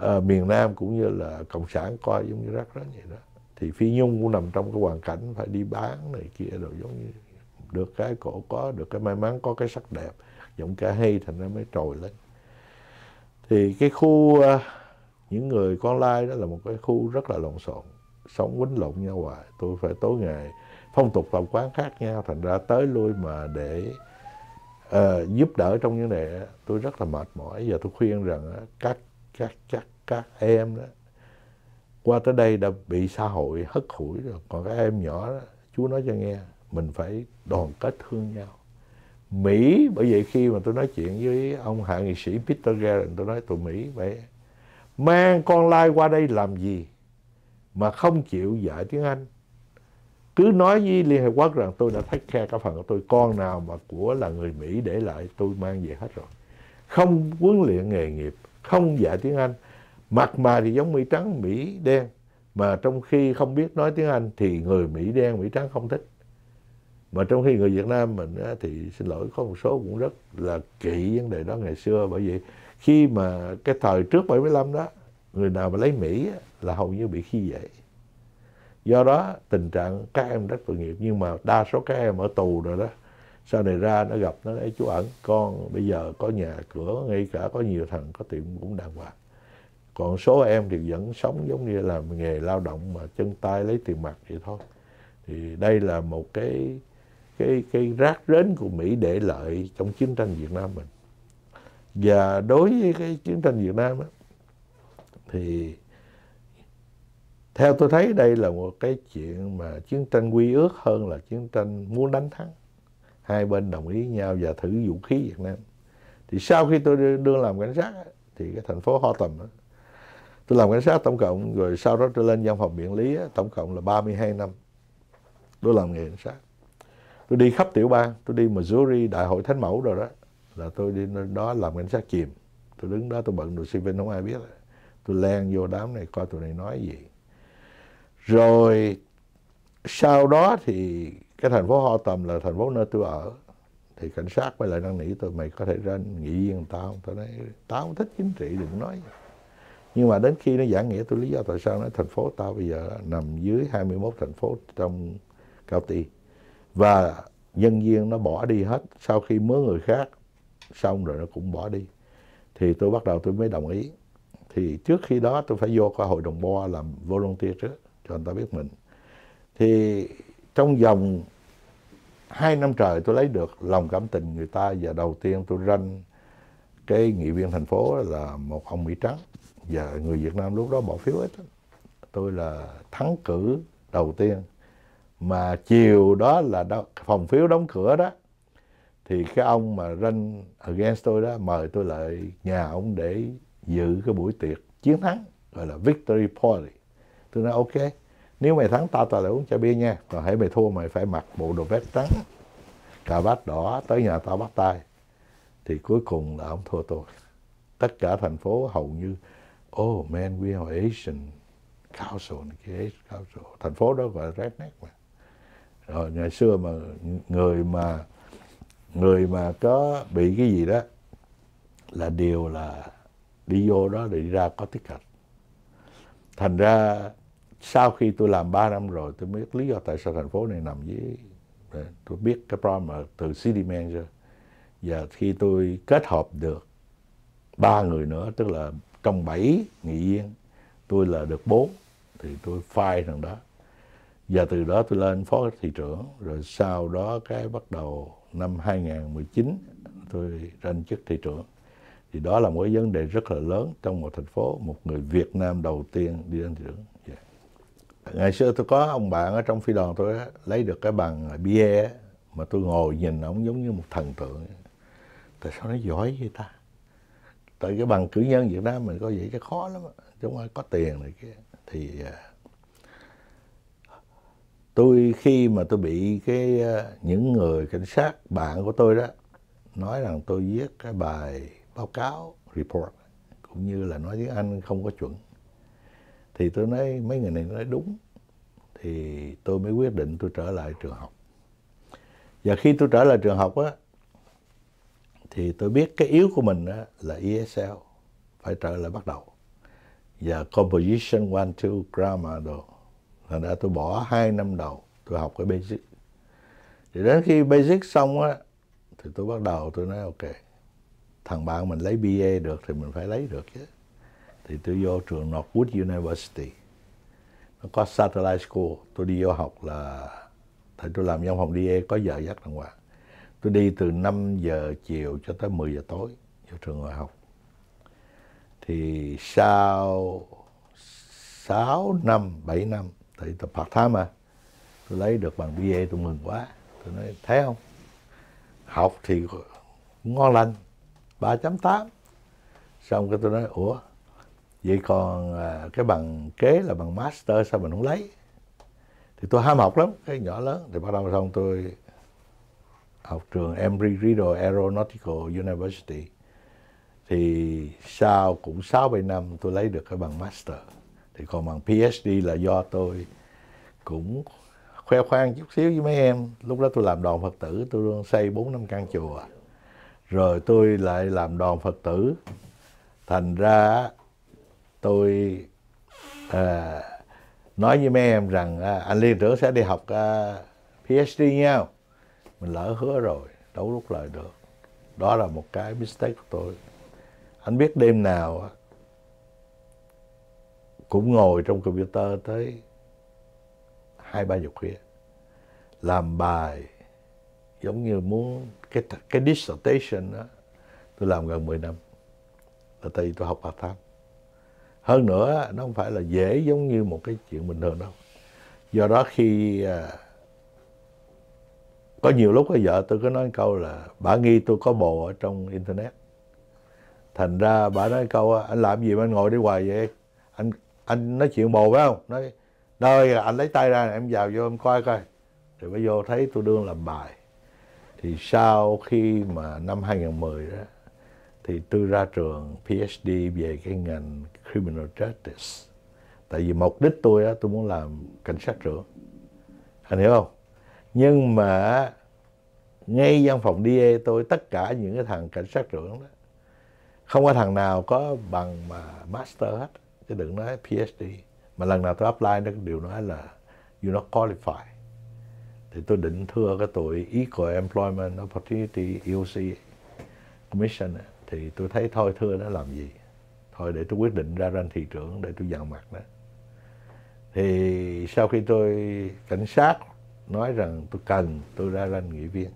Speaker 1: uh, miền Nam cũng như là cộng sản coi giống như rác rến vậy đó thì Phi Nhung cũng nằm trong cái hoàn cảnh phải đi bán này kia rồi giống như được cái cổ có được cái may mắn có cái sắc đẹp giọng ca hay thành ra mới trồi lên thì cái khu uh, những người con lai đó là một cái khu rất là lộn xộn sống quýnh lộn nhau hoài tôi phải tối ngày phong tục tập quán khác nhau thành ra tới lui mà để uh, giúp đỡ trong những này tôi rất là mệt mỏi giờ tôi khuyên rằng các các các các em đó qua tới đây đã bị xã hội hất hủi rồi còn các em nhỏ đó chú nói cho nghe mình phải đoàn kết thương nhau Mỹ bởi vậy khi mà tôi nói chuyện với ông hạ nghị sĩ Peter Garen tôi nói tụi Mỹ vậy Mang con lai qua đây làm gì mà không chịu dạy tiếng Anh? Cứ nói với Liên Hợp Quốc rằng tôi đã thách khe cả phần của tôi. Con nào mà của là người Mỹ để lại tôi mang về hết rồi. Không huấn luyện nghề nghiệp, không dạy tiếng Anh. Mặt mà thì giống Mỹ trắng, Mỹ đen. Mà trong khi không biết nói tiếng Anh thì người Mỹ đen, Mỹ trắng không thích mà trong khi người Việt Nam mình thì xin lỗi có một số cũng rất là kỹ vấn đề đó ngày xưa bởi vì khi mà cái thời trước 75 đó người nào mà lấy Mỹ là hầu như bị khi dễ do đó tình trạng các em rất tội nghiệp nhưng mà đa số các em ở tù rồi đó sau này ra nó gặp nó lấy chú ẩn con bây giờ có nhà cửa ngay cả có nhiều thằng có tiệm cũng đàng hoàng còn số em thì vẫn sống giống như là nghề lao động mà chân tay lấy tiền mặt vậy thôi thì đây là một cái cái cái rác rến của Mỹ để lợi trong chiến tranh Việt Nam mình và đối với cái chiến tranh Việt Nam đó, thì theo tôi thấy đây là một cái chuyện mà chiến tranh quy ước hơn là chiến tranh muốn đánh thắng hai bên đồng ý nhau và thử vũ khí Việt Nam thì sau khi tôi đưa làm cảnh sát thì cái thành phố Ho Tầm tôi làm cảnh sát tổng cộng rồi sau đó tôi lên văn phòng biện lý tổng cộng là 32 năm tôi làm nghề cảnh sát tôi đi khắp tiểu bang tôi đi Missouri đại hội thánh mẫu rồi đó là tôi đi đó làm cảnh sát chìm tôi đứng đó tôi bận đồ xi vinh không ai biết tôi len vô đám này coi tụi này nói gì rồi sau đó thì cái thành phố Ho Tầm là thành phố nơi tôi ở thì cảnh sát mới lại đang nỉ tôi mày có thể ra nghỉ viên tao tao nói tao không thích chính trị đừng nói nhưng mà đến khi nó giảng nghĩa tôi lý do tại sao nói thành phố tao bây giờ nằm dưới 21 thành phố trong cao ti và nhân viên nó bỏ đi hết sau khi mướn người khác xong rồi nó cũng bỏ đi thì tôi bắt đầu tôi mới đồng ý thì trước khi đó tôi phải vô qua hội đồng bo làm volunteer trước cho người ta biết mình thì trong vòng hai năm trời tôi lấy được lòng cảm tình người ta và đầu tiên tôi ranh cái nghị viên thành phố là một ông Mỹ Trắng và người Việt Nam lúc đó bỏ phiếu ít tôi là thắng cử đầu tiên mà chiều đó là phòng phiếu đóng cửa đó thì cái ông mà ranh against tôi đó mời tôi lại nhà ông để dự cái buổi tiệc chiến thắng gọi là victory party tôi nói ok nếu mày thắng tao tao lại uống chai bia nha còn hãy mày thua mày phải mặc bộ đồ vest trắng cà vạt đỏ tới nhà tao bắt tay thì cuối cùng là ông thua tôi tất cả thành phố hầu như oh man we are Asian council này kia Asian council thành phố đó gọi là redneck mà rồi ngày xưa mà người mà người mà có bị cái gì đó là điều là đi vô đó để đi ra có tích hạch thành ra sau khi tôi làm 3 năm rồi tôi biết lý do tại sao thành phố này nằm với tôi biết cái problem ở từ city manager và khi tôi kết hợp được ba người nữa tức là trong bảy nghị viên tôi là được bốn thì tôi file thằng đó và từ đó tôi lên phó thị trưởng, rồi sau đó cái bắt đầu năm 2019 tôi lên chức thị trưởng. Thì đó là một cái vấn đề rất là lớn trong một thành phố, một người Việt Nam đầu tiên đi lên thị trưởng. Yeah. Dạ. Ngày xưa tôi có ông bạn ở trong phi đoàn tôi lấy được cái bằng BA mà tôi ngồi nhìn ông giống như một thần tượng. Tại sao nó giỏi vậy ta? Tại cái bằng cử nhân Việt Nam mình có vậy chứ khó lắm, chúng ai có tiền này kia. Thì à, tôi khi mà tôi bị cái ờ, những người cảnh sát bạn của tôi đó nói rằng tôi viết cái bài báo cáo report cũng như là nói tiếng Anh không có chuẩn thì tôi nói mấy người này nói đúng thì tôi mới quyết định tôi trở lại trường học và khi tôi trở lại trường học á thì tôi biết cái yếu của mình á, là ESL phải trở lại bắt đầu và composition one two grammar đồ thành ra tôi bỏ 2 năm đầu tôi học cái basic thì đến khi basic xong á thì tôi bắt đầu tôi nói ok thằng bạn mình lấy BA được thì mình phải lấy được chứ thì tôi vô trường Northwood University nó có satellite school tôi đi vô học là thầy tôi làm văn phòng DA có giờ giấc đàng hoàng tôi đi từ 5 giờ chiều cho tới 10 giờ tối vô trường ngoại học thì sau 6 năm 7 năm tại tập part time mà tôi lấy được bằng BA tôi mừng quá tôi nói thấy không học thì ngon lành 3.8 xong cái tôi nói ủa vậy còn à, cái bằng kế là bằng master sao mình không lấy thì tôi ham học lắm cái nhỏ lớn thì bắt đầu xong tôi học trường Embry Riddle Aeronautical University thì sau cũng 6 7 năm tôi lấy được cái bằng master thì còn bằng PhD là do tôi cũng khoe khoang chút xíu với mấy em lúc đó tôi làm đoàn phật tử tôi luôn xây bốn năm căn chùa rồi tôi lại làm đoàn phật tử thành ra tôi à, nói với mấy em rằng à, anh liên trưởng sẽ đi học à, PhD nhau mình lỡ hứa rồi đâu rút lời được đó là một cái mistake của tôi anh biết đêm nào cũng ngồi trong computer tới hai ba giờ khuya làm bài giống như muốn cái cái dissertation đó tôi làm gần 10 năm là tại vì tôi học part time hơn nữa nó không phải là dễ giống như một cái chuyện bình thường đâu do đó khi à, có nhiều lúc với vợ tôi có nói câu là bà nghi tôi có bồ ở trong internet thành ra bà nói câu anh làm gì mà anh ngồi đi hoài vậy anh anh nói chuyện bồ phải không nói đời là anh lấy tay ra em vào vô em coi coi thì mới vô thấy tôi đương làm bài thì sau khi mà năm 2010 đó thì tôi ra trường PhD về cái ngành criminal justice tại vì mục đích tôi á tôi muốn làm cảnh sát trưởng anh hiểu không nhưng mà ngay văn phòng DA tôi tất cả những cái thằng cảnh sát trưởng đó không có thằng nào có bằng mà master hết chứ đừng nói PhD mà lần nào tôi apply nó đều nói là you not qualified thì tôi định thưa cái tụi Equal Employment Opportunity EOC Commission thì tôi thấy thôi thưa nó làm gì thôi để tôi quyết định ra ranh thị trưởng để tôi dằn mặt đó thì sau khi tôi cảnh sát nói rằng tôi cần tôi ra ranh nghị viên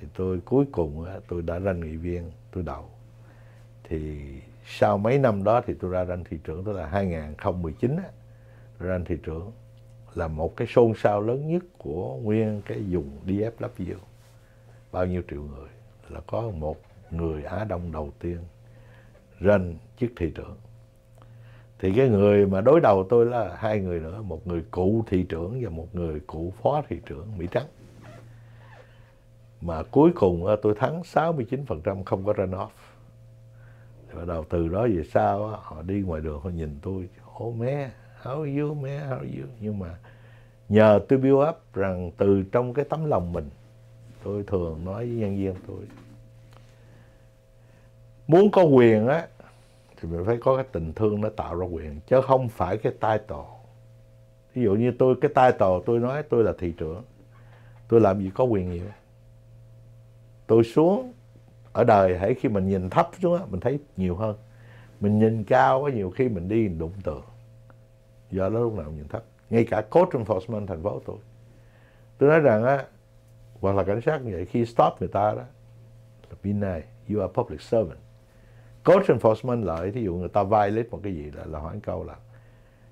Speaker 1: thì tôi cuối cùng tôi đã ranh nghị viên tôi đậu thì sau mấy năm đó thì tôi ra ranh thị trưởng đó là 2019 á ranh thị trưởng là một cái xôn xao lớn nhất của nguyên cái vùng DFW bao nhiêu triệu người là có một người Á Đông đầu tiên ranh chức thị trưởng thì cái người mà đối đầu tôi là hai người nữa một người cụ thị trưởng và một người cụ phó thị trưởng Mỹ Trắng mà cuối cùng tôi thắng 69% không có runoff và đầu từ đó về sau họ đi ngoài đường họ nhìn tôi ô mé how are you mé how are you nhưng mà nhờ tôi build up rằng từ trong cái tấm lòng mình tôi thường nói với nhân viên tôi muốn có quyền á thì mình phải có cái tình thương nó tạo ra quyền chứ không phải cái tai title ví dụ như tôi cái tai title tôi nói tôi là thị trưởng tôi làm gì có quyền nhiều tôi xuống ở đời hãy khi mình nhìn thấp xuống á mình thấy nhiều hơn mình nhìn cao có nhiều khi mình đi đụng tượng do đó lúc nào nhìn thấp ngay cả cốt enforcement thành phố tôi tôi nói rằng á hoặc là cảnh sát như vậy khi stop người ta đó là bên này you are public servant code enforcement lại thí dụ người ta violate một cái gì là, là hỏi câu là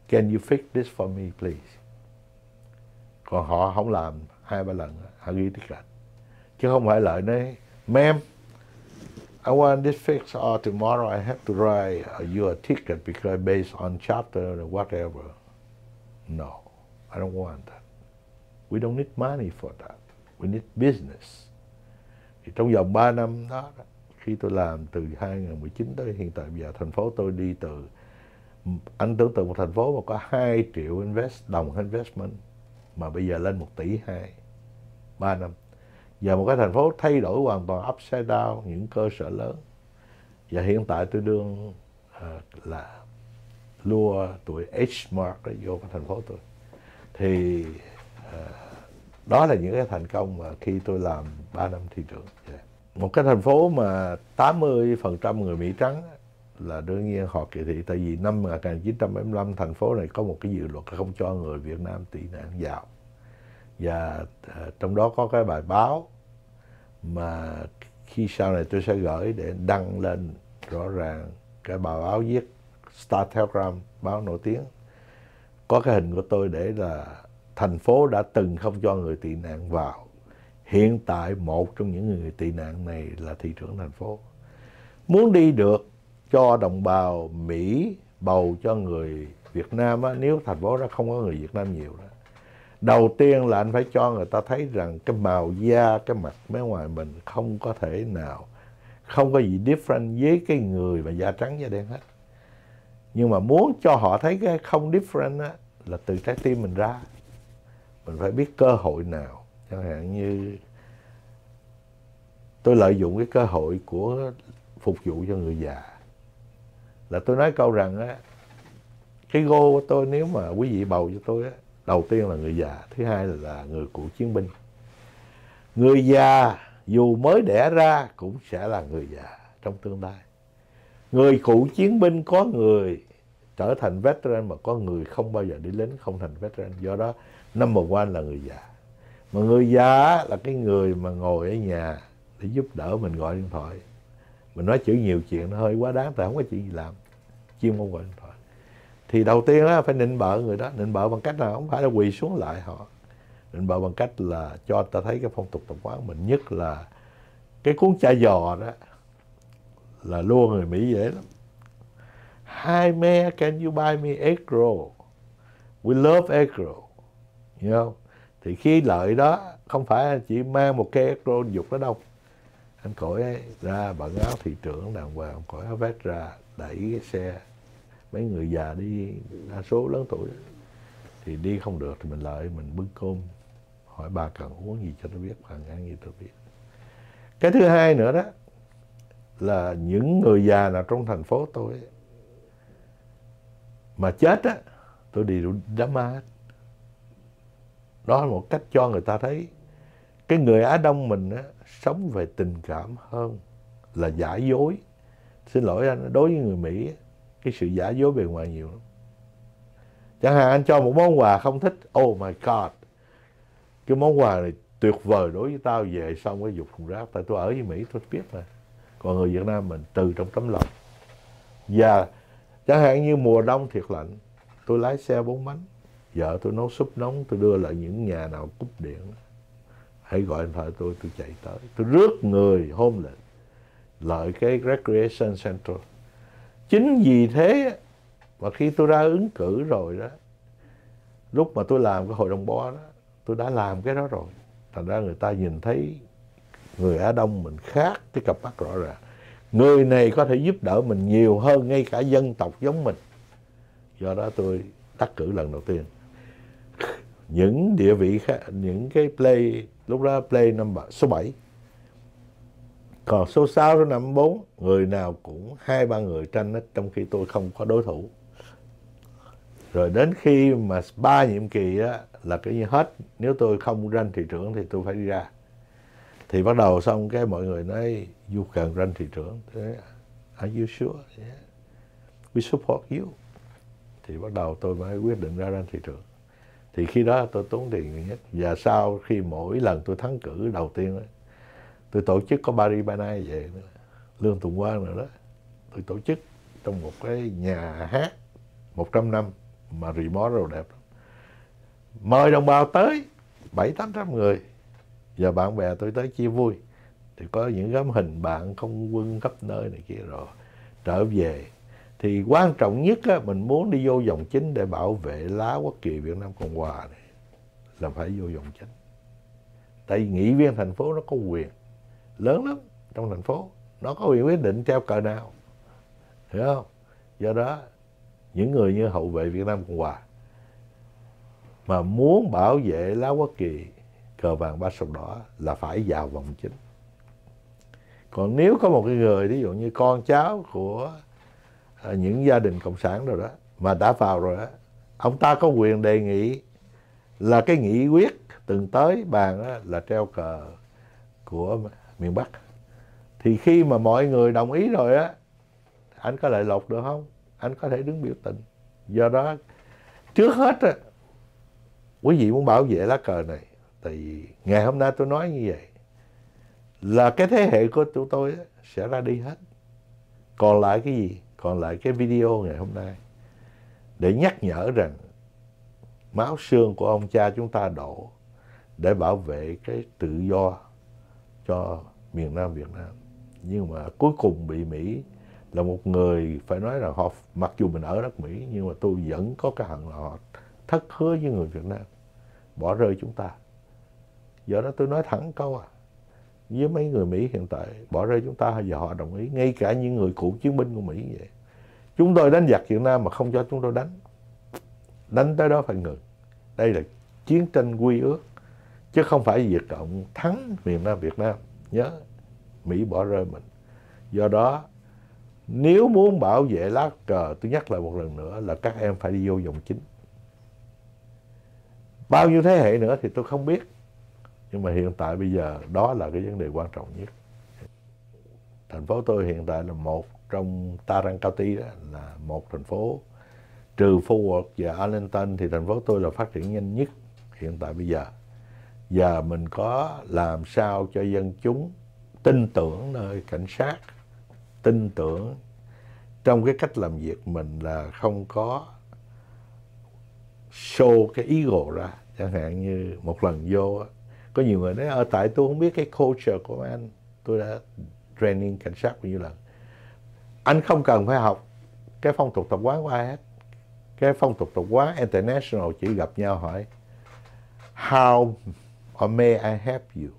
Speaker 1: can you fix this for me please còn họ không làm hai ba lần họ ghi tích gạch chứ không phải lợi nói mem I want this fixed or uh, tomorrow I have to write uh, you a ticket because based on chapter or whatever. No, I don't want that. We don't need money for that. We need business. Thì trong vòng 3 năm đó, khi tôi làm từ 2019 tới hiện tại bây giờ, thành phố tôi đi từ, anh tưởng tượng một thành phố mà có 2 triệu invest, đồng investment, mà bây giờ lên 1 tỷ 2, 3 năm và một cái thành phố thay đổi hoàn toàn upside down những cơ sở lớn và hiện tại tôi đương uh, là lua tuổi H mark vô cái thành phố tôi thì uh, đó là những cái thành công mà khi tôi làm 3 năm thị trưởng yeah. Dạ. một cái thành phố mà 80% người Mỹ trắng là đương nhiên họ kỳ thị tại vì năm 1975 thành phố này có một cái dự luật không cho người Việt Nam tị nạn vào và ờ, trong đó có cái bài báo mà khi sau này tôi sẽ gửi để đăng lên rõ ràng cái bài báo viết Star Telegram báo nổi tiếng có cái hình của tôi để là thành phố đã từng không cho người tị nạn vào hiện tại một trong những người tị nạn này là thị trưởng thành phố muốn đi được cho đồng bào Mỹ bầu cho người Việt Nam á, nếu thành phố đó không có người Việt Nam nhiều đó đầu tiên là anh phải cho người ta thấy rằng cái màu da cái mặt bên ngoài mình không có thể nào không có gì different với cái người mà da trắng da đen hết nhưng mà muốn cho họ thấy cái không different á là từ trái tim mình ra mình phải biết cơ hội nào chẳng hạn như tôi lợi dụng cái cơ hội của phục vụ cho người già là tôi nói câu rằng á cái gô của tôi nếu mà quý vị bầu cho tôi á đầu tiên là người già thứ hai là người cựu chiến binh người già dù mới đẻ ra cũng sẽ là người già trong tương lai người cựu chiến binh có người trở thành veteran mà có người không bao giờ đi lính không thành veteran do đó năm một one là người già mà người già là cái người mà ngồi ở nhà để giúp đỡ mình gọi điện thoại mình nói chữ nhiều chuyện nó hơi quá đáng tại không có chuyện gì làm chuyên môn gọi điện thoại thì đầu tiên á phải nịnh bợ người đó nịnh bợ bằng cách là không phải là quỳ xuống lại họ nịnh bợ bằng cách là cho ta thấy cái phong tục tập quán mình nhất là cái cuốn chai giò đó là luôn người mỹ dễ lắm hai me can you buy me egg roll we love egg roll you know thì khi lợi đó không phải chỉ mang một cái egg roll dục nó đâu anh cởi ra bận áo thị trưởng đàng hoàng cởi áo vest ra đẩy cái xe mấy người già đi đa số lớn tuổi đó. thì đi không được thì mình lại mình bưng cơm hỏi bà cần uống gì cho nó biết bà ăn gì tôi biết cái thứ hai nữa đó là những người già nào trong thành phố tôi mà chết á tôi đi đám ma đó là một cách cho người ta thấy cái người á đông mình á sống về tình cảm hơn là giả dối xin lỗi anh đối với người mỹ á, cái sự giả dối bề ngoài nhiều lắm chẳng hạn anh cho một món quà không thích oh my god cái món quà này tuyệt vời đối với tao về xong cái dục thùng rác tại tôi ở với mỹ tôi biết mà còn người việt nam mình từ trong tấm lòng và chẳng hạn như mùa đông thiệt lạnh tôi lái xe bốn bánh vợ tôi nấu súp nóng tôi đưa lại những nhà nào cúp điện hãy gọi điện thoại tôi tôi chạy tới tôi rước người hôm lịch lợi cái recreation center chính vì thế mà khi tôi ra ứng cử rồi đó lúc mà tôi làm cái hội đồng bo đó tôi đã làm cái đó rồi thành ra người ta nhìn thấy người á đông mình khác cái cặp mắt rõ ràng người này có thể giúp đỡ mình nhiều hơn ngay cả dân tộc giống mình do đó tôi tắt cử lần đầu tiên những địa vị khác, những cái play lúc đó play number số 7 còn số 6, số 5, 4, người nào cũng hai ba người tranh hết trong khi tôi không có đối thủ. Rồi đến khi mà ba nhiệm kỳ á, là cái như hết, nếu tôi không ranh thị trưởng thì tôi phải đi ra. Thì bắt đầu xong cái mọi người nói, you cần ranh thị trưởng. Tôi nói, are you sure? Yeah. We support you. Thì bắt đầu tôi mới quyết định ra ranh thị trưởng. Thì khi đó tôi tốn tiền nhiều nhất. Và sau khi mỗi lần tôi thắng cử đầu tiên ấy, tôi tổ chức có Paris ba nay về nữa lương tuần qua rồi đó tôi tổ chức trong một cái nhà hát 100 năm mà remote rồi đẹp mời đồng bào tới bảy tám trăm người giờ bạn bè tôi tới chia vui thì có những tấm hình bạn không quân khắp nơi này kia rồi trở về thì quan trọng nhất á, mình muốn đi vô dòng chính để bảo vệ lá quốc kỳ Việt Nam Cộng Hòa này là phải vô dòng chính tại vì nghị viên thành phố nó có quyền lớn lắm trong thành phố nó có quyền quyết định treo cờ nào hiểu không do đó những người như hậu vệ việt nam cộng hòa mà muốn bảo vệ lá quốc kỳ cờ vàng ba sọc đỏ là phải vào vòng chính còn nếu có một cái người ví dụ như con cháu của à, những gia đình cộng sản rồi đó mà đã vào rồi đó ông ta có quyền đề nghị là cái nghị quyết từng tới bàn là treo cờ của miền Bắc thì khi mà mọi người đồng ý rồi á anh có lợi lộc được không anh có thể đứng biểu tình do đó trước hết á quý vị muốn bảo vệ lá cờ này thì ngày hôm nay tôi nói như vậy là cái thế hệ của tụi tôi á, sẽ ra đi hết còn lại cái gì còn lại cái video ngày hôm nay để nhắc nhở rằng máu xương của ông cha chúng ta đổ để bảo vệ cái tự do cho miền Nam Việt Nam nhưng mà cuối cùng bị Mỹ là một người phải nói là họ mặc dù mình ở đất Mỹ nhưng mà tôi vẫn có cái hận là họ thất hứa với người Việt Nam bỏ rơi chúng ta do đó tôi nói thẳng câu à với mấy người Mỹ hiện tại bỏ rơi chúng ta giờ họ đồng ý ngay cả những người cựu chiến binh của Mỹ vậy chúng tôi đánh giặc Việt Nam mà không cho chúng tôi đánh đánh tới đó phải ngừng đây là chiến tranh quy ước chứ không phải Việt Cộng thắng miền Nam Việt Nam nhớ Mỹ bỏ rơi mình do đó nếu muốn bảo vệ lá cờ tôi nhắc lại một lần nữa là các em phải đi vô dòng chính bao nhiêu thế hệ nữa thì tôi không biết nhưng mà hiện tại bây giờ đó là cái vấn đề quan trọng nhất thành phố tôi hiện tại là một trong Tarang đó là một thành phố trừ Fort Worth và Arlington thì thành phố tôi là phát triển nhanh nhất hiện tại bây giờ và mình có làm sao cho dân chúng tin tưởng nơi cảnh sát tin tưởng trong cái cách làm việc mình là không có show cái ý gồ ra chẳng hạn như một lần vô có nhiều người nói ở ờ, tại tôi không biết cái culture của anh tôi đã training cảnh sát bao nhiêu lần anh không cần phải học cái phong tục tập quán của ai hết cái phong tục tập quán international chỉ gặp nhau hỏi how or may I help you?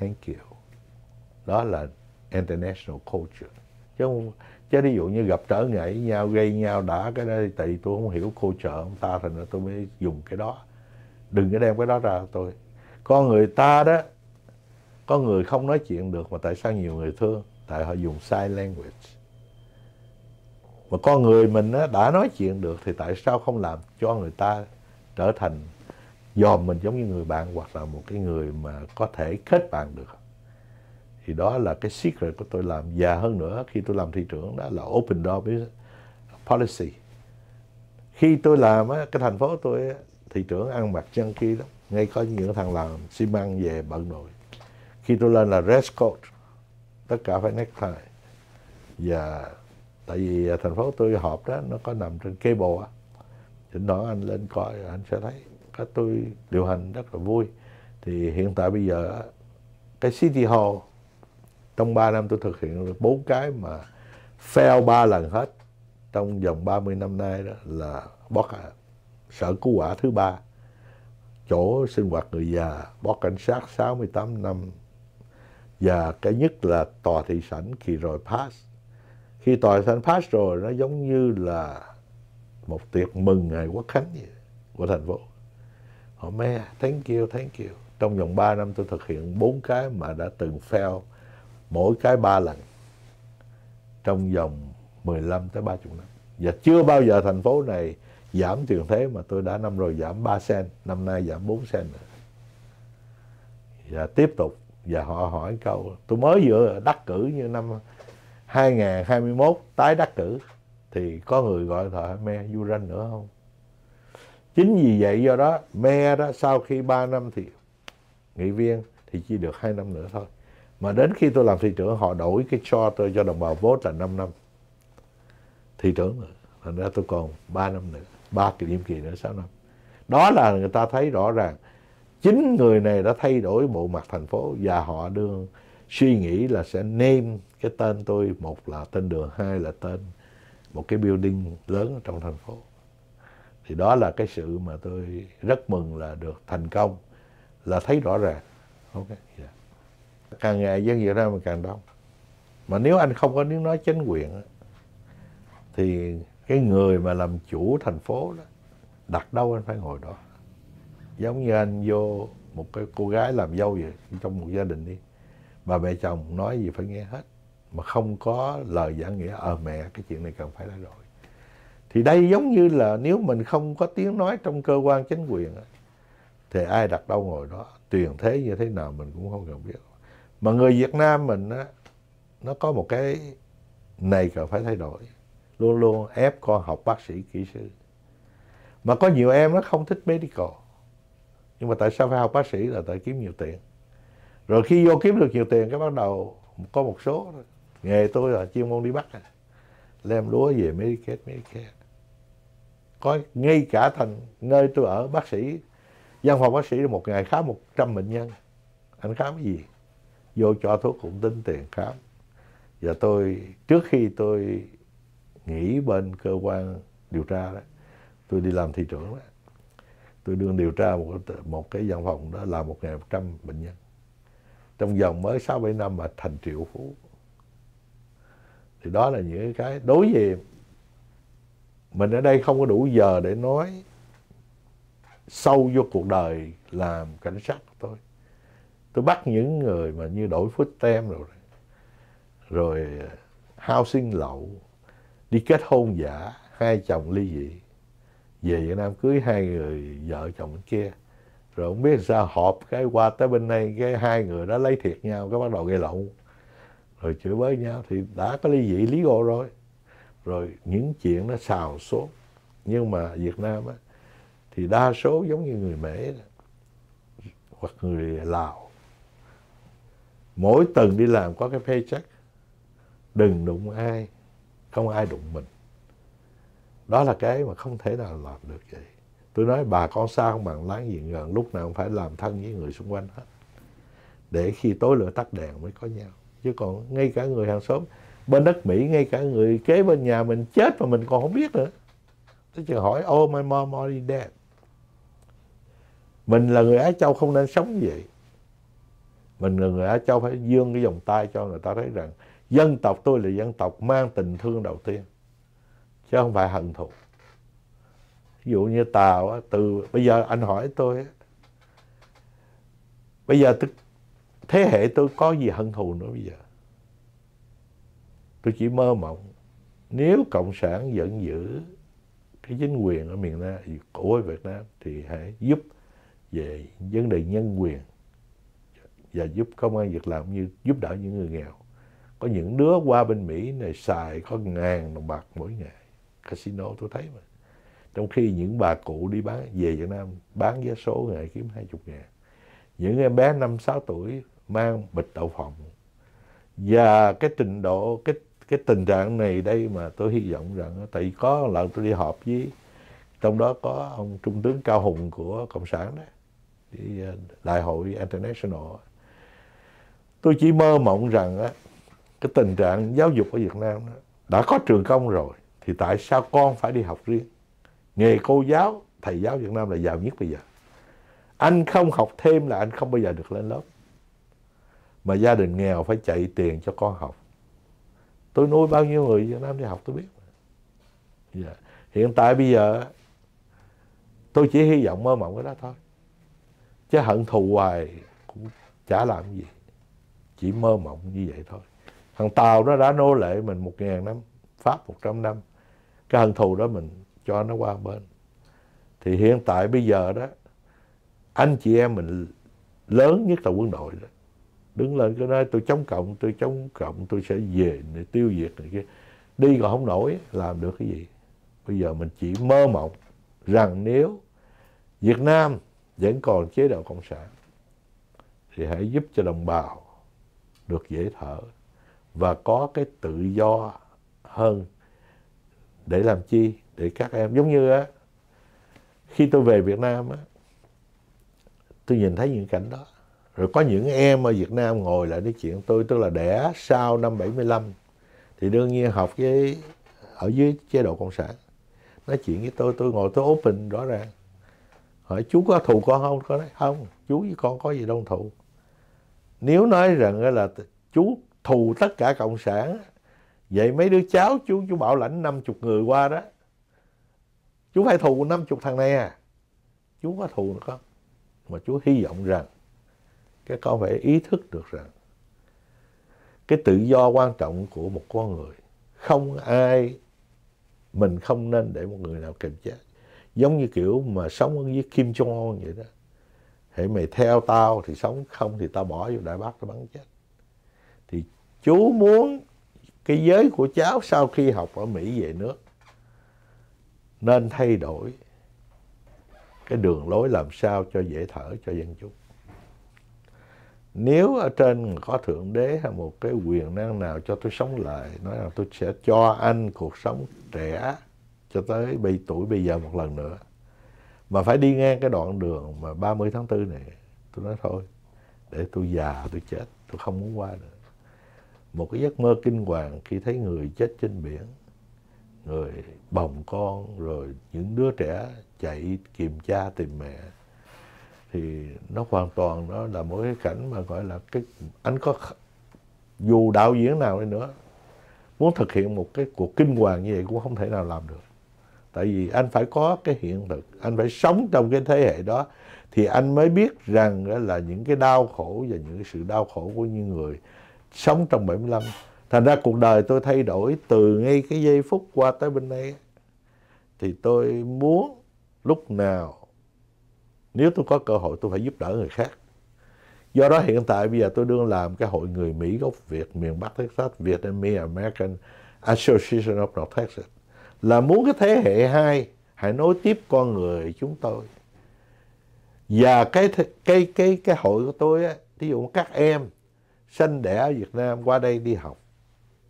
Speaker 1: Thank you. Đó là international culture. Chứ, chứ ví dụ như gặp trở ngại nhau, gây nhau đã cái đó, tại tôi không hiểu culture ông ta thành ra tôi mới dùng cái đó. Đừng có đem cái đó ra tôi. Con người ta đó, có người không nói chuyện được mà tại sao nhiều người thương? Tại họ dùng sai language. Mà con người mình đã nói chuyện được thì tại sao không làm cho người ta trở thành dòm mình giống như người bạn hoặc là một cái người mà có thể kết bạn được thì đó là cái secret của tôi làm già hơn nữa khi tôi làm thị trưởng đó là open door policy khi tôi làm cái thành phố tôi thị trưởng ăn mặc chân kia đó ngay có những thằng làm xi măng về bận nội khi tôi lên là dress code tất cả phải necktie và tại vì à, thành phố tôi họp đó nó có nằm trên cable á thỉnh thoảng anh lên coi anh sẽ thấy các tôi điều hành rất là vui thì hiện tại bây giờ cái City Hall trong 3 năm tôi thực hiện được bốn cái mà fail ba lần hết trong vòng 30 năm nay đó là bót à, sở cứu hỏa thứ ba chỗ sinh hoạt người già bó cảnh sát 68 năm và cái nhất là tòa thị sảnh khi rồi pass khi tòa thị sảnh pass rồi nó giống như là một tiệc mừng ngày quốc khánh vậy, của thành phố họ me thank you thank you trong vòng 3 năm tôi thực hiện bốn cái mà đã từng fail mỗi cái ba lần trong vòng 15 tới 30 năm và chưa bao giờ thành phố này giảm tiền thế mà tôi đã năm rồi giảm 3 sen năm nay giảm 4 sen nữa và tiếp tục và họ hỏi câu tôi mới vừa đắc cử như năm 2021 tái đắc cử thì có người gọi thợ me du ranh nữa không Chính vì vậy do đó me đó sau khi 3 năm thì nghị viên thì chỉ được 2 năm nữa thôi. Mà đến khi tôi làm thị trưởng họ đổi cái cho tôi cho đồng bào vote là 5 năm. Thị trưởng nữa. Thành ra tôi còn 3 năm nữa, 3 kỳ nhiệm kỳ nữa 6 năm. Đó là người ta thấy rõ ràng chính người này đã thay đổi bộ mặt thành phố và họ đương suy nghĩ là sẽ name cái tên tôi một là tên đường hai là tên một cái building lớn ở trong thành phố thì đó là cái sự mà tôi rất mừng là được thành công là thấy rõ ràng ok yeah. Dạ. càng ngày dân Việt Nam mà càng đông mà nếu anh không có tiếng nói chính quyền thì cái người mà làm chủ thành phố đó đặt đâu anh phải ngồi đó giống như anh vô một cái cô gái làm dâu vậy trong một gia đình đi bà mẹ chồng nói gì phải nghe hết mà không có lời giảng nghĩa ờ à, mẹ cái chuyện này cần phải thay đổi thì đây giống như là nếu mình không có tiếng nói trong cơ quan chính quyền thì ai đặt đâu ngồi đó, truyền thế như thế nào mình cũng không cần biết. Mà người Việt Nam mình á, nó có một cái này cần phải thay đổi. Luôn luôn ép con học bác sĩ, kỹ sư. Mà có nhiều em nó không thích medical. Nhưng mà tại sao phải học bác sĩ là tại kiếm nhiều tiền. Rồi khi vô kiếm được nhiều tiền cái bắt đầu có một số nghề tôi là chuyên môn đi bắt. À, lem lúa về Medicaid, Medicaid có ngay cả thành nơi tôi ở bác sĩ văn phòng bác sĩ một ngày khám 100 bệnh nhân anh khám cái gì vô cho thuốc cũng tính tiền khám và tôi trước khi tôi nghỉ bên cơ quan điều tra đó tôi đi làm thị trưởng đó tôi đương điều tra một một cái văn phòng đó là một ngày một trăm bệnh nhân trong vòng mới sáu bảy năm mà thành triệu phú thì đó là những cái đối với mình ở đây không có đủ giờ để nói sâu vô cuộc đời làm cảnh sát của tôi tôi bắt những người mà như đổi phút tem rồi rồi ờ, hao housing lậu đi kết hôn giả hai chồng ly dị về Việt Nam cưới hai người vợ chồng bên kia rồi không biết sao họp cái qua tới bên đây cái hai người đó lấy thiệt nhau cái bắt đầu gây lộn rồi chửi bới nhau thì đã có ly dị lý do rồi rồi những chuyện nó xào xố nhưng mà Việt Nam á, thì đa số giống như người Mỹ hoặc người Lào mỗi tuần đi làm có cái paycheck đừng đụng ai không ai đụng mình đó là cái mà không thể nào làm được vậy tôi nói bà con xa không bằng láng giềng gần lúc nào cũng phải làm thân với người xung quanh hết để khi tối lửa tắt đèn mới có nhau chứ còn ngay cả người hàng xóm bên đất Mỹ ngay cả người kế bên nhà mình chết mà mình còn không biết nữa tôi chừng hỏi oh my mom already dead mình là người Á Châu không nên sống như vậy mình là người Á Châu phải dương cái vòng tay cho người ta thấy rằng dân tộc tôi là dân tộc mang tình thương đầu tiên chứ không phải hận thù ví dụ như tàu từ bây giờ anh hỏi tôi bây giờ thế hệ tôi có gì hận thù nữa bây giờ tôi chỉ mơ mộng nếu cộng sản vẫn giữ cái chính quyền ở miền nam của việt nam thì hãy giúp về vấn đề nhân quyền và giúp công an việc làm như giúp đỡ những người nghèo có những đứa qua bên mỹ này xài có ngàn đồng bạc mỗi ngày casino tôi thấy mà trong khi những bà cụ đi bán về việt nam bán vé số ngày kiếm hai chục ngàn những em bé năm sáu tuổi mang bịch đậu phộng và cái trình độ cái cái tình trạng này đây mà tôi hy vọng rằng tại có lần tôi đi họp với trong đó có ông trung tướng cao hùng của cộng sản đó đi ờ, đại hội international tôi chỉ mơ mộng rằng á cái tình trạng giáo dục ở Việt Nam đó, đã có trường công rồi thì tại sao con phải đi học riêng nghề cô giáo thầy giáo Việt Nam là giàu nhất bây giờ anh không học thêm là anh không bao giờ được lên lớp mà gia đình nghèo phải chạy tiền cho con học tôi nuôi bao nhiêu người Việt Nam đi học tôi biết dạ. hiện tại bây giờ tôi chỉ hy vọng mơ mộng cái đó thôi chứ hận thù hoài cũng chả làm gì chỉ mơ mộng như vậy thôi thằng tàu nó đã nô lệ mình một ngàn năm pháp một trăm năm cái hận thù đó mình cho nó qua bên thì hiện tại bây giờ đó anh chị em mình lớn nhất là quân đội đó đứng lên cái nói tôi chống cộng tôi chống cộng tôi sẽ về để tiêu diệt này kia đi còn không nổi làm được cái gì bây giờ mình chỉ mơ mộng rằng nếu Việt Nam vẫn còn chế độ cộng sản thì hãy giúp cho đồng bào được dễ thở và có cái tự do hơn để làm chi để các em giống như á khi tôi về Việt Nam á tôi nhìn thấy những cảnh đó rồi có những em ở Việt Nam ngồi lại nói chuyện tôi, tức là đẻ sau năm 75, thì đương nhiên học với ở dưới chế độ cộng sản. Nói chuyện với tôi, tôi ngồi tôi open rõ ràng. Hỏi chú có thù con không? Có nói, không, chú với con có gì đâu thù. Nếu nói rằng là chú thù tất cả cộng sản, vậy mấy đứa cháu chú chú bảo lãnh 50 người qua đó, chú phải thù 50 thằng này à. Chú có thù nữa không? Mà chú hy vọng rằng các con phải ý thức được rằng cái tự do quan trọng của một con người không ai mình không nên để một người nào kiểm chế giống như kiểu mà sống với Kim Jong Un vậy đó hãy mày theo tao thì sống không thì tao bỏ vô đại bác tao bắn chết thì chú muốn cái giới của cháu sau khi học ở Mỹ về nước nên thay đổi cái đường lối làm sao cho dễ thở cho dân chúng nếu ở trên có thượng đế hay một cái quyền năng nào cho tôi sống lại nói là tôi sẽ cho anh cuộc sống trẻ cho tới bây tuổi bây giờ một lần nữa mà phải đi ngang cái đoạn đường mà 30 tháng 4 này tôi nói thôi để tôi già tôi chết tôi không muốn qua nữa một cái giấc mơ kinh hoàng khi thấy người chết trên biển người bồng con rồi những đứa trẻ chạy tìm cha tìm mẹ thì nó hoàn toàn nó là một cái cảnh mà gọi là cái anh có dù đạo diễn nào đi nữa muốn thực hiện một cái cuộc kinh hoàng như vậy cũng không thể nào làm được tại vì anh phải có cái hiện thực anh phải sống trong cái thế hệ đó thì anh mới biết rằng là những cái đau khổ và những cái sự đau khổ của những người sống trong 75 thành ra cuộc đời tôi thay đổi từ ngay cái giây phút qua tới bên đây thì tôi muốn lúc nào nếu tôi có cơ hội tôi phải giúp đỡ người khác. Do đó hiện tại bây giờ tôi đương làm cái hội người Mỹ gốc Việt miền Bắc Texas, Vietnamese American Association of North Texas. Là muốn cái thế hệ hai hãy nối tiếp con người chúng tôi. Và cái cái cái cái hội của tôi á, thí dụ các em sinh đẻ ở Việt Nam qua đây đi học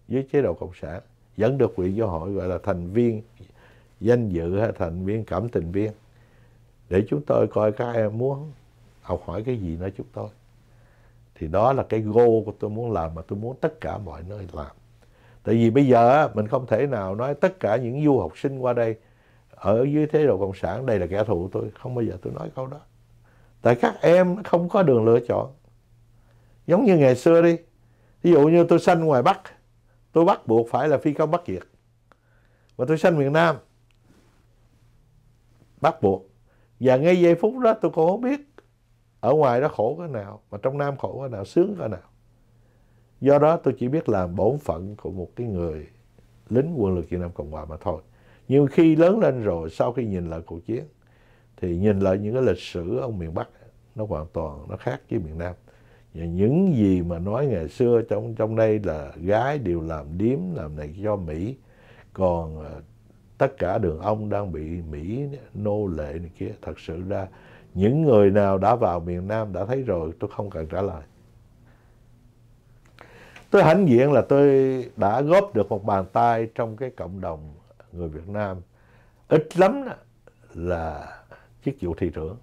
Speaker 1: dưới chế độ cộng sản vẫn được quyền vô hội gọi là thành viên danh dự hay thành viên cảm tình viên để chúng tôi coi các em muốn học hỏi cái gì nơi chúng tôi thì đó là cái goal của tôi muốn làm mà tôi muốn tất cả mọi nơi làm tại vì bây giờ mình không thể nào nói tất cả những du học sinh qua đây ở dưới thế độ cộng sản đây là kẻ thù tôi không bao giờ tôi nói câu đó tại các em không có đường lựa chọn giống như ngày xưa đi ví dụ như tôi sanh ngoài bắc tôi bắt buộc phải là phi công bắc diệt. mà tôi sanh miền nam bắt buộc và ngay giây phút đó tôi cũng không biết ở ngoài đó khổ cái nào, mà trong Nam khổ cái nào, sướng cái nào. Do đó tôi chỉ biết làm bổn phận của một cái người lính quân lực Việt Nam Cộng Hòa mà thôi. Nhưng khi lớn lên rồi, sau khi nhìn lại cuộc chiến, thì nhìn lại những cái lịch sử ở miền Bắc, nó hoàn toàn nó khác với miền Nam. Và những gì mà nói ngày xưa trong trong đây là gái đều làm điếm, làm này cho Mỹ. Còn à, tất cả đường ông đang bị Mỹ nô lệ này kia. Thật sự ra những người nào đã vào miền Nam đã thấy rồi tôi không cần trả lời. Tôi hãnh diện là tôi đã góp được một bàn tay trong cái cộng đồng người Việt Nam. Ít lắm là chức vụ thị trưởng.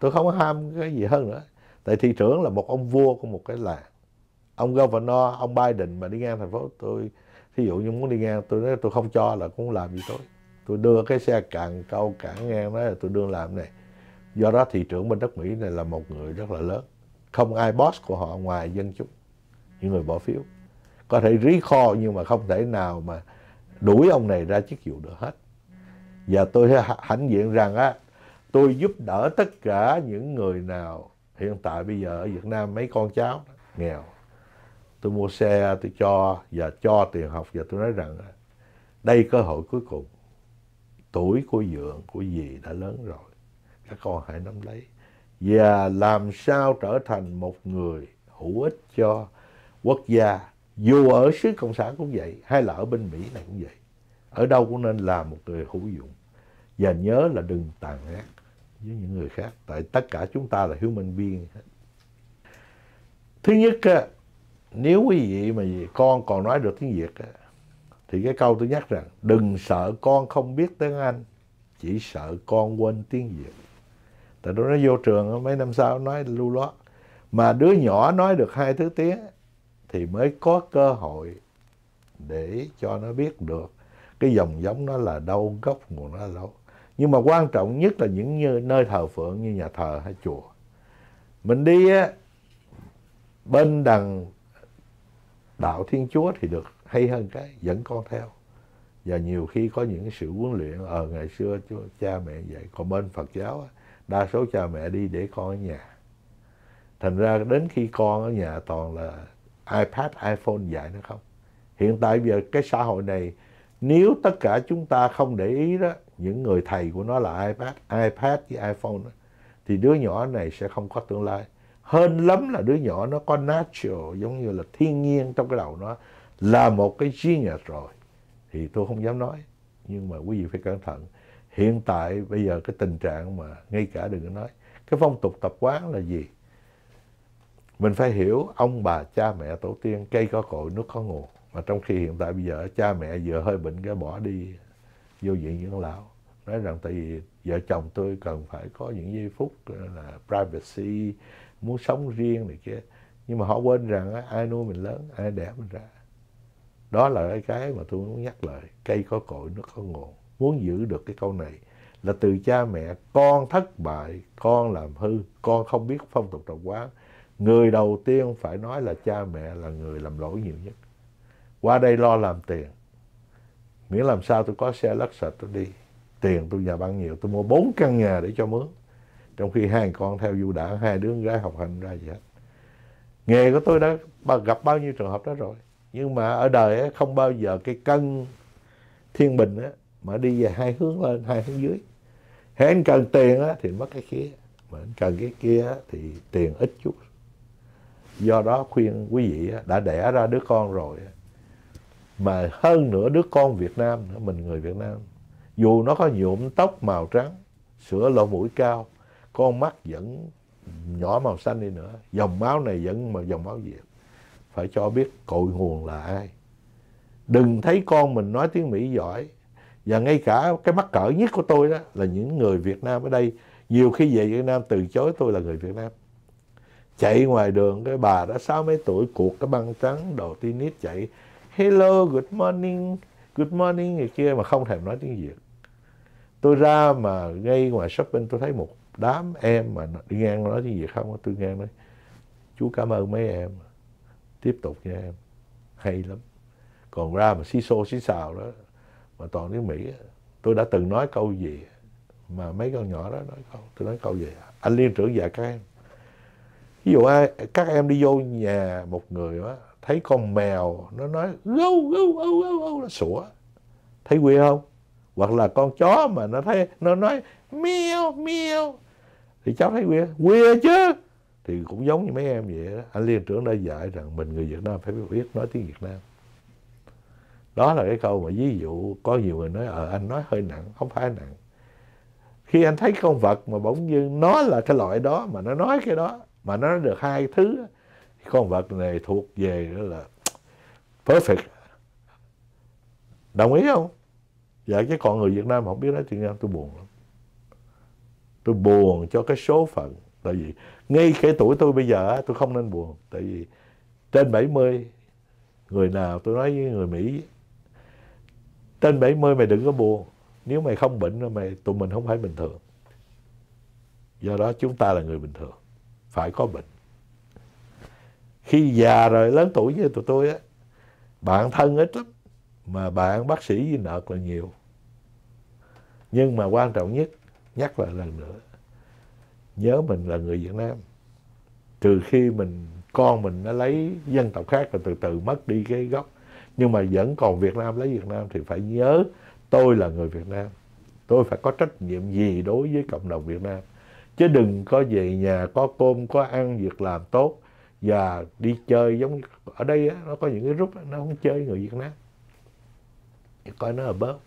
Speaker 1: Tôi không ham cái gì hơn nữa. Tại thị trưởng là một ông vua của một cái làng. Ông governor, ông Biden mà đi ngang thành phố tôi, thí dụ như muốn đi ngang tôi nói tôi không cho là cũng làm gì tôi tôi đưa cái xe cạn câu cản ngang đó là tôi đưa làm này do đó thị trưởng bên đất mỹ này là một người rất là lớn không ai boss của họ ngoài dân chúng những người bỏ phiếu có thể rí kho nhưng mà không thể nào mà đuổi ông này ra chức vụ được hết và tôi hãnh diện rằng á tôi giúp đỡ tất cả những người nào hiện tại bây giờ ở Việt Nam mấy con cháu nghèo tôi mua xe tôi cho và cho tiền học và tôi nói rằng đây cơ hội cuối cùng tuổi của dượng của dì đã lớn rồi các con hãy nắm lấy và làm sao trở thành một người hữu ích cho quốc gia dù ở xứ cộng sản cũng vậy hay là ở bên mỹ này cũng vậy ở đâu cũng nên làm một người hữu dụng và nhớ là đừng tàn ác với những người khác tại tất cả chúng ta là human being hết thứ nhất nếu quý vị mà con còn nói được tiếng việt thì cái câu tôi nhắc rằng đừng sợ con không biết tiếng Anh chỉ sợ con quên tiếng Việt tại đó nó vô trường mấy năm sau nói lưu loát mà đứa nhỏ nói được hai thứ tiếng thì mới có cơ hội để cho nó biết được cái dòng giống nó là đâu gốc nguồn nó là đâu nhưng mà quan trọng nhất là những như nơi thờ phượng như nhà thờ hay chùa mình đi á, bên đằng đạo thiên chúa thì được hay hơn cái dẫn con theo và nhiều khi có những sự huấn luyện ở ờ, ngày xưa cha mẹ dạy còn bên Phật giáo đa số cha mẹ đi để con ở nhà thành ra đến khi con ở nhà toàn là iPad iPhone dạy nó không hiện tại bây giờ cái xã hội này nếu tất cả chúng ta không để ý đó những người thầy của nó là iPad iPad với iPhone đó, thì đứa nhỏ này sẽ không có tương lai hơn lắm là đứa nhỏ nó có natural giống như là thiên nhiên trong cái đầu nó là một cái genius rồi thì tôi không dám nói nhưng mà quý vị phải cẩn thận hiện tại bây giờ cái tình trạng mà ngay cả đừng có nói cái phong tục tập quán là gì mình phải hiểu ông bà cha mẹ tổ tiên cây có cội nước có nguồn mà trong khi hiện tại bây giờ cha mẹ vừa hơi bệnh cái bỏ đi vô viện dưỡng lão nói rằng tại vì vợ chồng tôi cần phải có những giây phút là privacy muốn sống riêng này kia nhưng mà họ quên rằng ai nuôi mình lớn ai đẻ mình ra đó là cái cái mà tôi muốn nhắc lại cây có cội nó có nguồn muốn giữ được cái câu này là từ cha mẹ con thất bại con làm hư con không biết phong tục tập quán người đầu tiên phải nói là cha mẹ là người làm lỗi nhiều nhất qua đây lo làm tiền miễn làm sao tôi có xe lắc sạch tôi đi tiền tôi nhà bao nhiêu tôi mua bốn căn nhà để cho mướn trong khi hai con theo du đảng hai đứa con gái học hành ra gì hết nghề của tôi đã gặp bao nhiêu trường hợp đó rồi nhưng mà ở đời không bao giờ cái cân thiên bình mà đi về hai hướng lên hai hướng dưới hễ anh cần tiền thì mất cái kia mà anh cần cái kia thì tiền ít chút do đó khuyên quý vị đã đẻ ra đứa con rồi mà hơn nữa đứa con Việt Nam mình người Việt Nam dù nó có nhuộm tóc màu trắng sửa lỗ mũi cao con mắt vẫn nhỏ màu xanh đi nữa dòng máu này vẫn mà dòng máu Việt phải cho biết cội nguồn là ai. Đừng thấy con mình nói tiếng Mỹ giỏi. Và ngay cả cái mắc cỡ nhất của tôi đó là những người Việt Nam ở đây. Nhiều khi về Việt Nam từ chối tôi là người Việt Nam. Chạy ngoài đường cái bà đã sáu mấy tuổi cuộc cái băng trắng đồ tiên chạy. Hello, good morning, good morning người kia mà không thèm nói tiếng Việt. Tôi ra mà ngay ngoài shopping tôi thấy một đám em mà đi ngang nói tiếng Việt không, tôi ngang nói, chú cảm ơn mấy em tiếp tục nha em hay lắm còn ra mà xí xô xí xào đó mà toàn tiếng mỹ tôi đã từng nói câu gì mà mấy con nhỏ đó nói câu tôi nói câu gì anh liên trưởng dạy các em ví dụ ai các em đi vô nhà một người đó thấy con mèo nó nói gâu gâu gâu gâu âu nó sủa thấy quê không hoặc là con chó mà nó thấy nó nói meo meo thì cháu thấy quê quê chứ thì cũng giống như mấy em vậy đó. anh liên trưởng đã dạy rằng mình người Việt Nam phải biết nói tiếng Việt Nam đó là cái câu mà ví dụ có nhiều người nói ờ anh nói hơi nặng không phải nặng khi anh thấy con vật mà bỗng dưng nó là cái loại đó mà nó nói cái đó mà nó nói được hai thứ con vật này thuộc về đó là perfect đồng ý không dạ chứ còn người Việt Nam không biết nói tiếng Nam tôi buồn lắm tôi buồn cho cái số phận Tại vì ngay cái tuổi tôi bây giờ tôi không nên buồn. Tại vì trên 70 người nào tôi nói với người Mỹ trên 70 mày đừng có buồn. Nếu mày không bệnh rồi mày tụi mình không phải bình thường. Do đó chúng ta là người bình thường. Phải có bệnh. Khi già rồi lớn tuổi như tụi tôi á, bạn thân ít lắm. Mà bạn bác sĩ với nợ là nhiều. Nhưng mà quan trọng nhất, nhắc lại lần nữa, nhớ mình là người Việt Nam trừ khi mình con mình nó lấy dân tộc khác rồi từ từ mất đi cái gốc nhưng mà vẫn còn Việt Nam lấy Việt Nam thì phải nhớ tôi là người Việt Nam tôi phải có trách nhiệm gì đối với cộng đồng Việt Nam chứ đừng có về nhà có cơm có ăn việc làm tốt và đi chơi giống ở đây á, nó có những cái rút nó không chơi người Việt Nam coi nó là bớt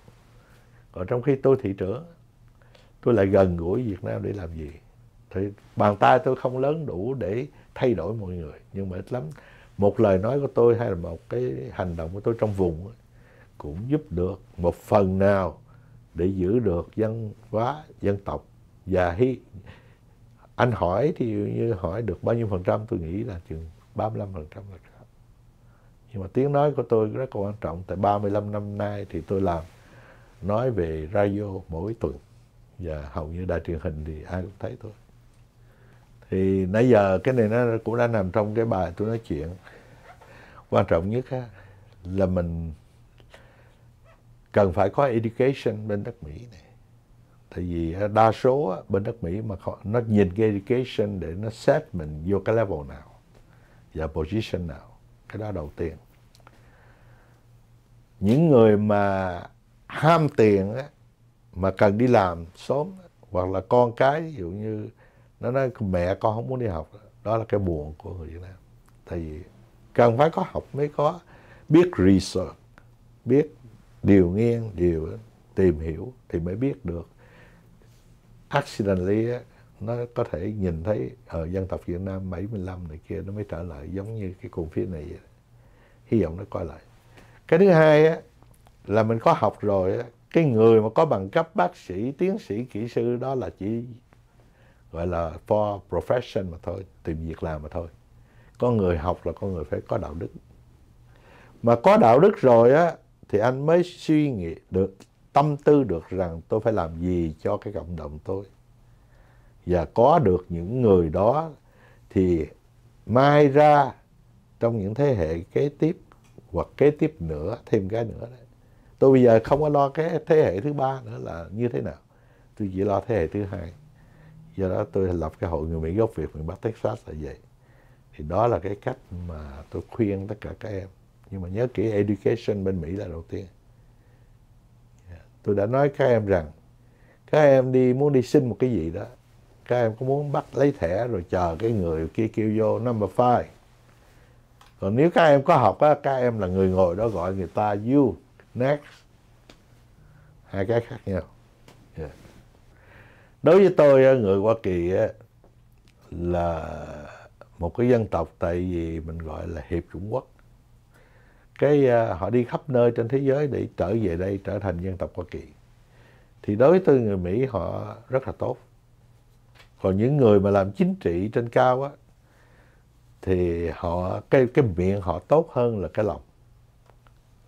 Speaker 1: còn trong khi tôi thị trưởng tôi lại gần gũi Việt Nam để làm gì thì bàn tay tôi không lớn đủ để thay đổi mọi người nhưng mà ít lắm một lời nói của tôi hay là một cái hành động của tôi trong vùng cũng giúp được một phần nào để giữ được văn hóa dân tộc và hy anh hỏi thì như hỏi được bao nhiêu phần trăm tôi nghĩ là chừng 35 phần trăm là cả. nhưng mà tiếng nói của tôi rất quan trọng tại 35 năm nay thì tôi làm nói về radio mỗi tuần và hầu như đài truyền hình thì ai cũng thấy tôi thì nãy giờ cái này nó cũng đã nằm trong cái bài tôi nói chuyện quan trọng nhất á, là mình cần phải có education bên đất Mỹ này tại vì đa số bên đất Mỹ mà nó nhìn cái education để nó xét mình vô cái level nào và position nào cái đó đầu tiên những người mà ham tiền á, mà cần đi làm sớm hoặc là con cái ví dụ như nó nói mẹ con không muốn đi học đó là cái buồn của người Việt Nam tại vì cần phải có học mới có biết research biết điều nghiên điều tìm hiểu thì mới biết được accidentally nó có thể nhìn thấy ở dân tộc Việt Nam 75 này kia nó mới trở lại giống như cái cuộn phía này vậy. hy vọng nó coi lại cái thứ hai á, là mình có học rồi cái người mà có bằng cấp bác sĩ tiến sĩ kỹ sư đó là chỉ gọi là for profession mà thôi tìm việc làm mà thôi có người học là có người phải có đạo đức mà có đạo đức rồi á thì anh mới suy nghĩ được tâm tư được rằng tôi phải làm gì cho cái cộng đồng tôi và có được những người đó thì mai ra trong những thế hệ kế tiếp hoặc kế tiếp nữa thêm cái nữa đấy tôi bây giờ không có lo cái thế hệ thứ ba nữa là như thế nào tôi chỉ lo thế hệ thứ hai do đó tôi lập cái hội người Mỹ gốc Việt miền Bắc Texas là vậy thì đó là cái cách mà tôi khuyên tất cả các em nhưng mà nhớ kỹ education bên Mỹ là đầu tiên tôi đã nói các em rằng các em đi muốn đi xin một cái gì đó các em có muốn bắt lấy thẻ rồi chờ cái người kia kêu vô number five còn nếu các em có học á các em là người ngồi đó gọi người ta you next hai cái khác nhau yeah đối với tôi người hoa kỳ là một cái dân tộc tại vì mình gọi là hiệp chủng quốc cái à, họ đi khắp nơi trên thế giới để trở về đây trở thành dân tộc hoa kỳ thì đối với tôi người mỹ họ rất là tốt còn những người mà làm chính trị trên cao á thì họ cái cái miệng họ tốt hơn là cái lòng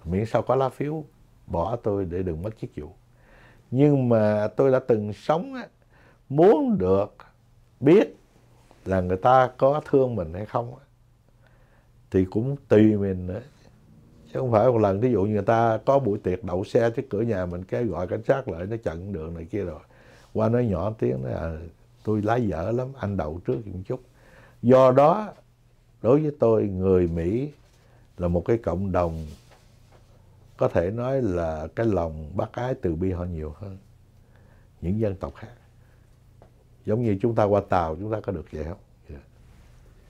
Speaker 1: miễn sao có lá phiếu bỏ tôi để đừng mất chức vụ nhưng mà tôi đã từng sống á, muốn được biết là người ta có thương mình hay không thì cũng tùy mình nữa chứ không phải một lần ví dụ người ta có buổi tiệc đậu xe trước cửa nhà mình cái gọi cảnh sát lại nó chặn đường này kia rồi qua nói nhỏ tiếng là ờ, tôi lái dở lắm anh đậu trước một chút do đó đối với tôi người mỹ là một cái cộng đồng có thể nói là cái lòng bác ái từ bi họ nhiều hơn những dân tộc khác giống như chúng ta qua tàu chúng ta có được vậy không yeah.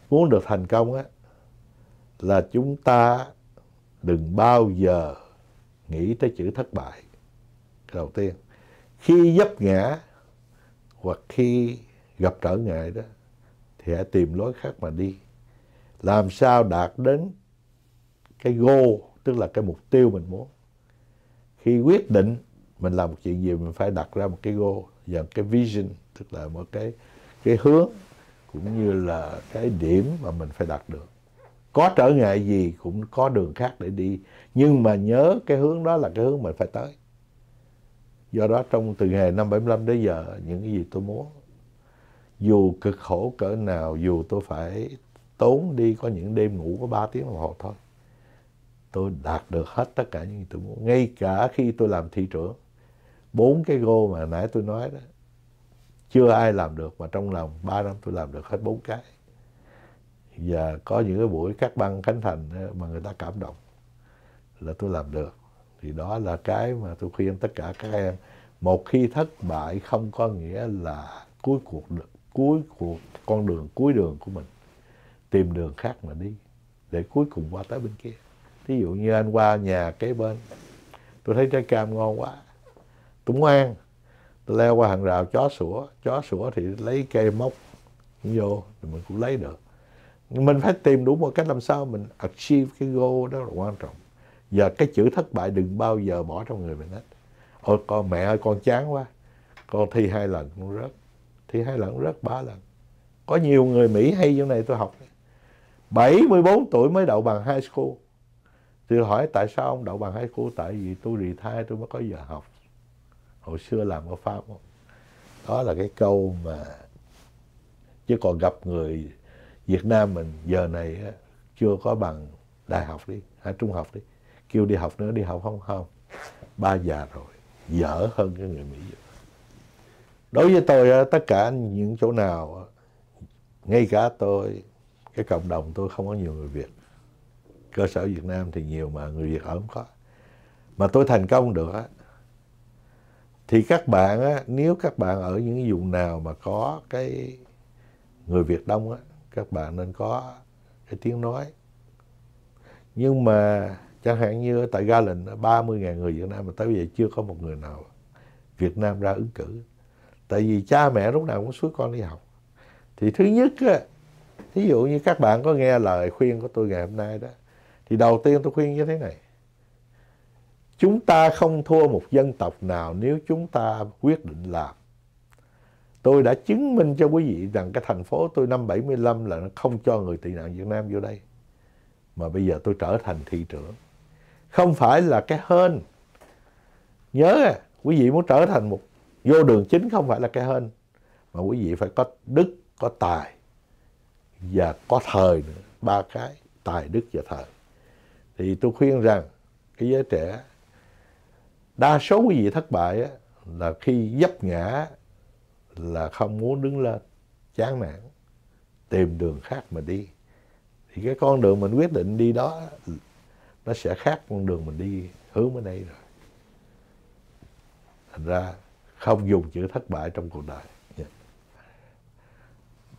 Speaker 1: muốn được thành công á là chúng ta đừng bao giờ nghĩ tới chữ thất bại đầu tiên khi dấp ngã hoặc khi gặp trở ngại đó thì hãy tìm lối khác mà đi làm sao đạt đến cái goal tức là cái mục tiêu mình muốn khi quyết định mình làm một chuyện gì mình phải đặt ra một cái goal và cái vision tức là một cái cái hướng cũng như là cái điểm mà mình phải đạt được có trở ngại gì cũng có đường khác để đi nhưng mà nhớ cái hướng đó là cái hướng mình phải tới do đó trong từ ngày năm 75 đến giờ những cái gì tôi muốn dù cực khổ cỡ nào dù tôi phải tốn đi có những đêm ngủ có 3 tiếng đồng hồ thôi tôi đạt được hết tất cả những gì tôi muốn ngay cả khi tôi làm thị trưởng bốn cái gô mà nãy tôi nói đó chưa ai làm được mà trong lòng 3 năm tôi làm được hết bốn cái và có những cái buổi cắt băng khánh thành mà người ta cảm động là tôi làm được thì đó là cái mà tôi khuyên tất cả các em một khi thất bại không có nghĩa là cuối cuộc cuối cuộc con đường cuối đường của mình tìm đường khác mà đi để cuối cùng qua tới bên kia thí dụ như anh qua nhà kế bên tôi thấy trái cam ngon quá tôi muốn ăn leo qua hàng rào chó sủa chó sủa thì lấy cây móc vô thì mình cũng lấy được mình phải tìm đủ một cách làm sao mình achieve cái goal đó là quan trọng giờ cái chữ thất bại đừng bao giờ bỏ trong người mình hết ôi con mẹ ơi con chán quá con thi hai lần con rớt thi hai lần rớt ba lần có nhiều người mỹ hay chỗ này tôi học 74 tuổi mới đậu bằng high school tôi hỏi tại sao ông đậu bằng high school tại vì tôi retire tôi mới có giờ học hồi xưa làm ở pháp không? đó là cái câu mà chứ còn gặp người Việt Nam mình giờ này á, chưa có bằng đại học đi hay trung học đi kêu đi học nữa đi học không không ba già rồi dở hơn cái người Mỹ đối với tôi tất cả những chỗ nào ngay cả tôi cái cộng đồng tôi không có nhiều người Việt cơ sở Việt Nam thì nhiều mà người Việt ở không có mà tôi thành công được thì các bạn á, nếu các bạn ở những vùng nào mà có cái người Việt Đông á, các bạn nên có cái tiếng nói. Nhưng mà chẳng hạn như tại Garland 30.000 người Việt Nam mà tới bây giờ chưa có một người nào Việt Nam ra ứng cử. Tại vì cha mẹ lúc nào cũng suối con đi học. Thì thứ nhất á, thí dụ như các bạn có nghe lời khuyên của tôi ngày hôm nay đó thì đầu tiên tôi khuyên như thế này Chúng ta không thua một dân tộc nào nếu chúng ta quyết định làm. Tôi đã chứng minh cho quý vị rằng cái thành phố tôi năm 75 là nó không cho người tị nạn Việt Nam vô đây. Mà bây giờ tôi trở thành thị trưởng. Không phải là cái hên. Nhớ à, quý vị muốn trở thành một vô đường chính không phải là cái hên. Mà quý vị phải có đức, có tài và có thời nữa. Ba cái, tài, đức và thời. Thì tôi khuyên rằng cái giới trẻ đa số quý vị thất bại á, là khi dấp ngã là không muốn đứng lên chán nản tìm đường khác mà đi thì cái con đường mình quyết định đi đó nó sẽ khác con đường mình đi hướng bên đây rồi thành ra không dùng chữ thất bại trong cuộc đời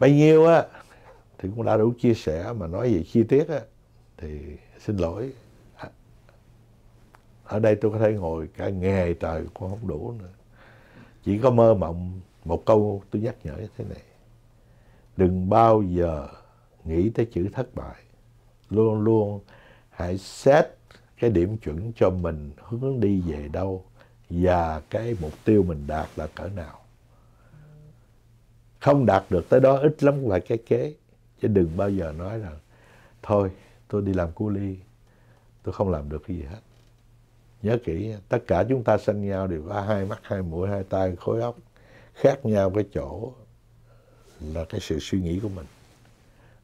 Speaker 1: bao nhiêu á thì cũng đã đủ chia sẻ mà nói về chi tiết á thì xin lỗi ở đây tôi có thể ngồi cả ngày trời cũng không đủ nữa chỉ có mơ mộng một câu tôi nhắc nhở như thế này đừng bao giờ nghĩ tới chữ thất bại luôn luôn hãy xét cái điểm chuẩn cho mình hướng đi về đâu và cái mục tiêu mình đạt là cỡ nào không đạt được tới đó ít lắm là cái kế chứ đừng bao giờ nói rằng thôi tôi đi làm cu ly tôi không làm được cái gì hết nhớ kỹ tất cả chúng ta sinh nhau đều có hai mắt hai mũi hai tay khối óc khác nhau cái chỗ là cái sự suy nghĩ của mình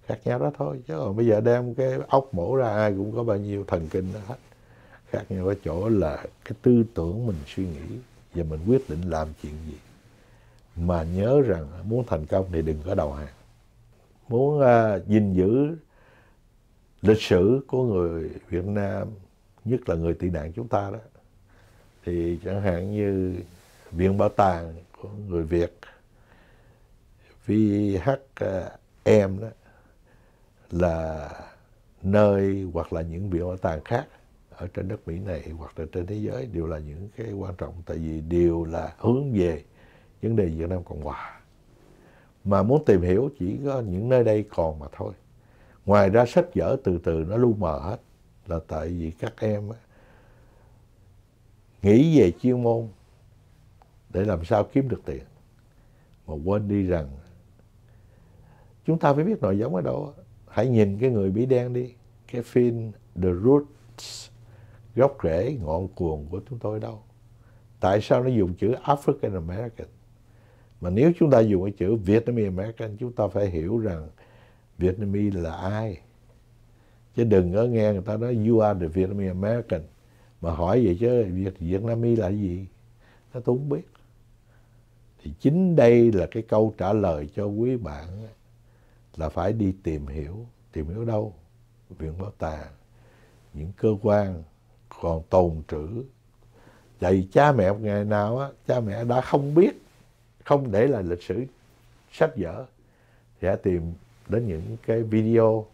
Speaker 1: khác nhau đó thôi chứ còn bây giờ đem cái óc mổ ra ai cũng có bao nhiêu thần kinh đó hết khác nhau cái chỗ là cái tư tưởng mình suy nghĩ và mình quyết định làm chuyện gì mà nhớ rằng muốn thành công thì đừng có đầu hàng muốn uh, gìn giữ lịch sử của người Việt Nam nhất là người tị nạn chúng ta đó thì chẳng hạn như viện bảo tàng của người Việt VHM đó là nơi hoặc là những viện bảo tàng khác ở trên đất Mỹ này hoặc là trên thế giới đều là những cái quan trọng tại vì đều là hướng về vấn đề Việt Nam Cộng Hòa mà muốn tìm hiểu chỉ có những nơi đây còn mà thôi ngoài ra sách vở từ từ nó lu mờ hết là tại vì các em nghĩ về chuyên môn để làm sao kiếm được tiền mà quên đi rằng chúng ta phải biết nội giống ở đâu hãy nhìn cái người bị đen đi cái phim The Roots gốc rễ ngọn cuồng của chúng tôi đâu tại sao nó dùng chữ African American mà nếu chúng ta dùng cái chữ Vietnamese American chúng ta phải hiểu rằng Vietnamese là ai chứ đừng có nghe người ta nói you are the Vietnamese American mà hỏi vậy chứ Việt Vietnamese là gì nó tôi không biết thì chính đây là cái câu trả lời cho quý bạn là phải đi tìm hiểu tìm hiểu đâu viện bảo tàng những cơ quan còn tồn trữ vậy cha mẹ một ngày nào á cha mẹ đã không biết không để lại lịch sử sách vở thì hãy tìm đến những cái video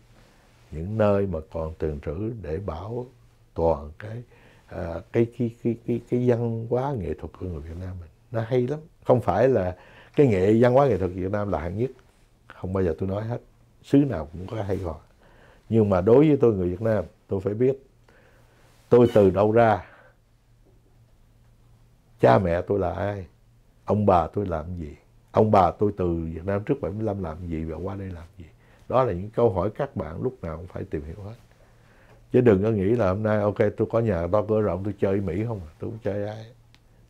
Speaker 1: những nơi mà còn tường trữ để bảo toàn cái à, cái, cái, cái cái cái văn hóa nghệ thuật của người Việt Nam mình nó hay lắm không phải là cái nghệ văn hóa nghệ thuật Việt Nam là hạng nhất không bao giờ tôi nói hết xứ nào cũng có hay họ nhưng mà đối với tôi người Việt Nam tôi phải biết tôi từ đâu ra cha mẹ tôi là ai ông bà tôi làm gì ông bà tôi từ Việt Nam trước 75 làm gì và qua đây làm gì đó là những câu hỏi các bạn lúc nào cũng phải tìm hiểu hết. Chứ đừng có nghĩ là hôm nay ok tôi có nhà to cửa rộng tôi chơi Mỹ không à? Tôi cũng chơi ai.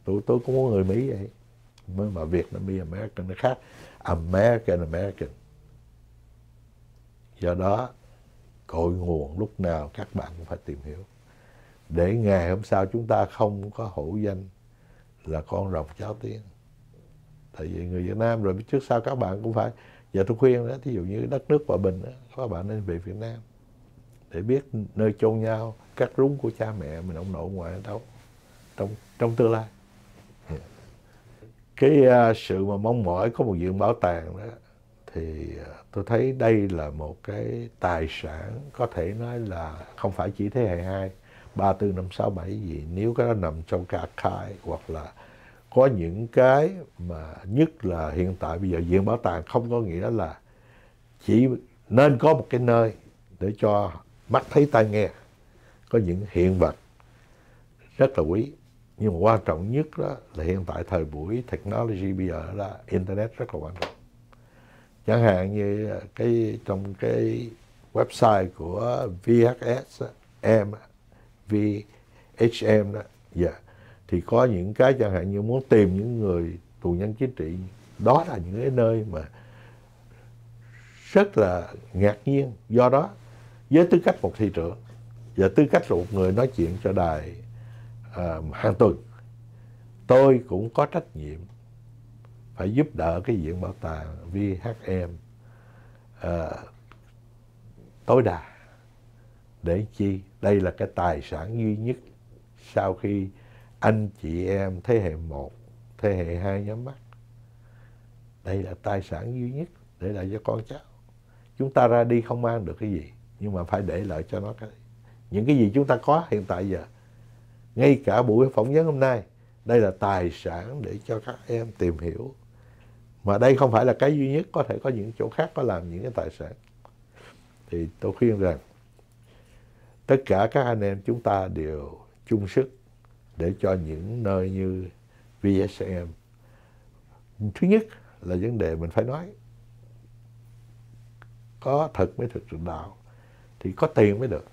Speaker 1: Tôi, tôi cũng có người Mỹ vậy. Mới mà Việt Nam Mỹ American nó khác. American American. Do đó cội nguồn lúc nào các bạn cũng phải tìm hiểu. Để ngày hôm sau chúng ta không có hữu danh là con rồng cháu tiên, Tại vì người Việt Nam rồi trước sau các bạn cũng phải và dạ, tôi khuyên đó thí dụ như đất nước hòa bình đó, các bạn nên về Việt Nam để biết nơi chôn nhau các rúng của cha mẹ mình ông nội ngoại đâu trong trong tương lai dạ. cái uh, sự mà mong mỏi có một viện bảo tàng đó thì à, tôi thấy đây là một cái tài sản có thể nói là không phải chỉ thế hệ 2, 3, 4, 5, 6, 7 gì nếu cái đó nằm trong cả khai hoặc là có những cái mà nhất là hiện tại bây giờ viện bảo tàng không có nghĩa là chỉ nên có một cái nơi để cho mắt thấy tai nghe có những hiện vật rất là quý nhưng mà quan trọng nhất đó là hiện tại thời buổi technology bây giờ là internet rất là quan trọng chẳng hạn như cái trong cái website của VHS em VHM đó yeah dạ thì có những cái chẳng hạn như muốn tìm những người tù nhân chính trị đó là những cái nơi mà rất là ngạc nhiên do đó với tư cách một thị trưởng và tư cách một người nói chuyện cho đài à, hàng tuần tôi cũng có trách nhiệm phải giúp đỡ cái viện bảo tàng VHM à, tối đa để chi đây là cái tài sản duy nhất sau khi anh chị em thế hệ 1, thế hệ 2 nhắm mắt. Đây là tài sản duy nhất để lại cho con cháu. Chúng ta ra đi không mang được cái gì, nhưng mà phải để lại cho nó cái những cái gì chúng ta có hiện tại giờ. Ngay cả buổi phỏng vấn hôm nay, đây là tài sản để cho các em tìm hiểu. Mà đây không phải là cái duy nhất, có thể có những chỗ khác có làm những cái tài sản. Thì tôi khuyên rằng, tất cả các anh em chúng ta đều chung sức để cho những nơi như VSM. Thứ nhất là vấn đề mình phải nói. Có thật mới thực sự đạo. Thì có tiền mới được.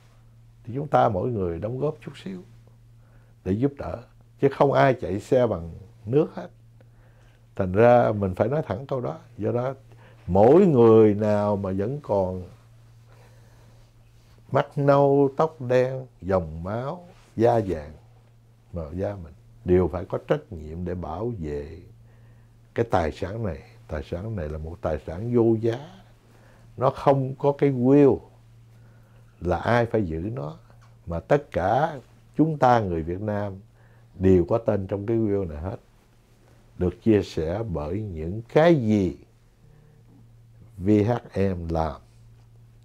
Speaker 1: Thì chúng ta mỗi người đóng góp chút xíu để giúp đỡ. Chứ không ai chạy xe bằng nước hết. Thành ra mình phải nói thẳng câu đó. Do đó mỗi người nào mà vẫn còn mắt nâu, tóc đen, dòng máu, da vàng mà gia mình đều phải có trách nhiệm để bảo vệ cái tài sản này tài sản này là một tài sản vô giá nó không có cái will là ai phải giữ nó mà tất cả chúng ta người Việt Nam đều có tên trong cái will này hết được chia sẻ bởi những cái gì VHM làm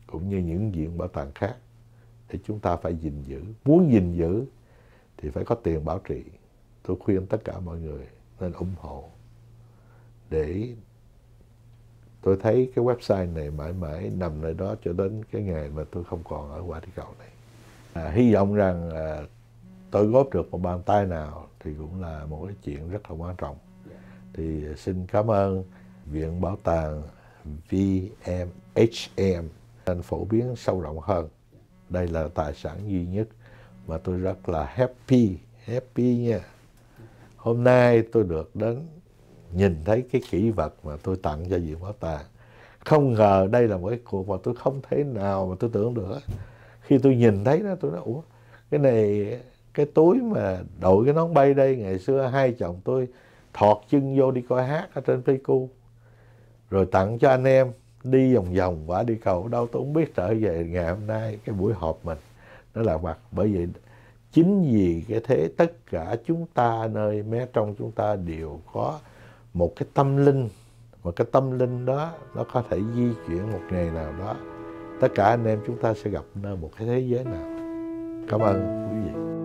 Speaker 1: cũng như những diện bảo tàng khác để chúng ta phải gìn giữ muốn gìn giữ thì phải có tiền bảo trì. tôi khuyên tất cả mọi người nên ủng hộ để tôi thấy cái website này mãi mãi nằm nơi đó cho đến cái ngày mà tôi không còn ở quả địa cầu này à, hy vọng rằng à, tôi góp được một bàn tay nào thì cũng là một cái chuyện rất là quan trọng thì xin cảm ơn viện bảo tàng VMHM nên phổ biến sâu rộng hơn đây là tài sản duy nhất mà tôi rất là happy happy nha hôm nay tôi được đến nhìn thấy cái kỷ vật mà tôi tặng cho viện bảo tàng không ngờ đây là một cái cuộc mà tôi không thể nào mà tôi tưởng được khi tôi nhìn thấy nó tôi nói ủa cái này cái túi mà đội cái nón bay đây ngày xưa hai chồng tôi thọt chân vô đi coi hát ở trên Pleiku rồi tặng cho anh em đi vòng vòng quả đi cầu đâu tôi không biết trở về ngày hôm nay cái buổi họp mình nó là mặt bởi vì chính vì cái thế tất cả chúng ta nơi mé trong chúng ta đều có một cái tâm linh và cái tâm linh đó nó có thể di chuyển một ngày nào đó tất cả anh em chúng ta sẽ gặp nơi một cái thế giới nào cảm ơn quý vị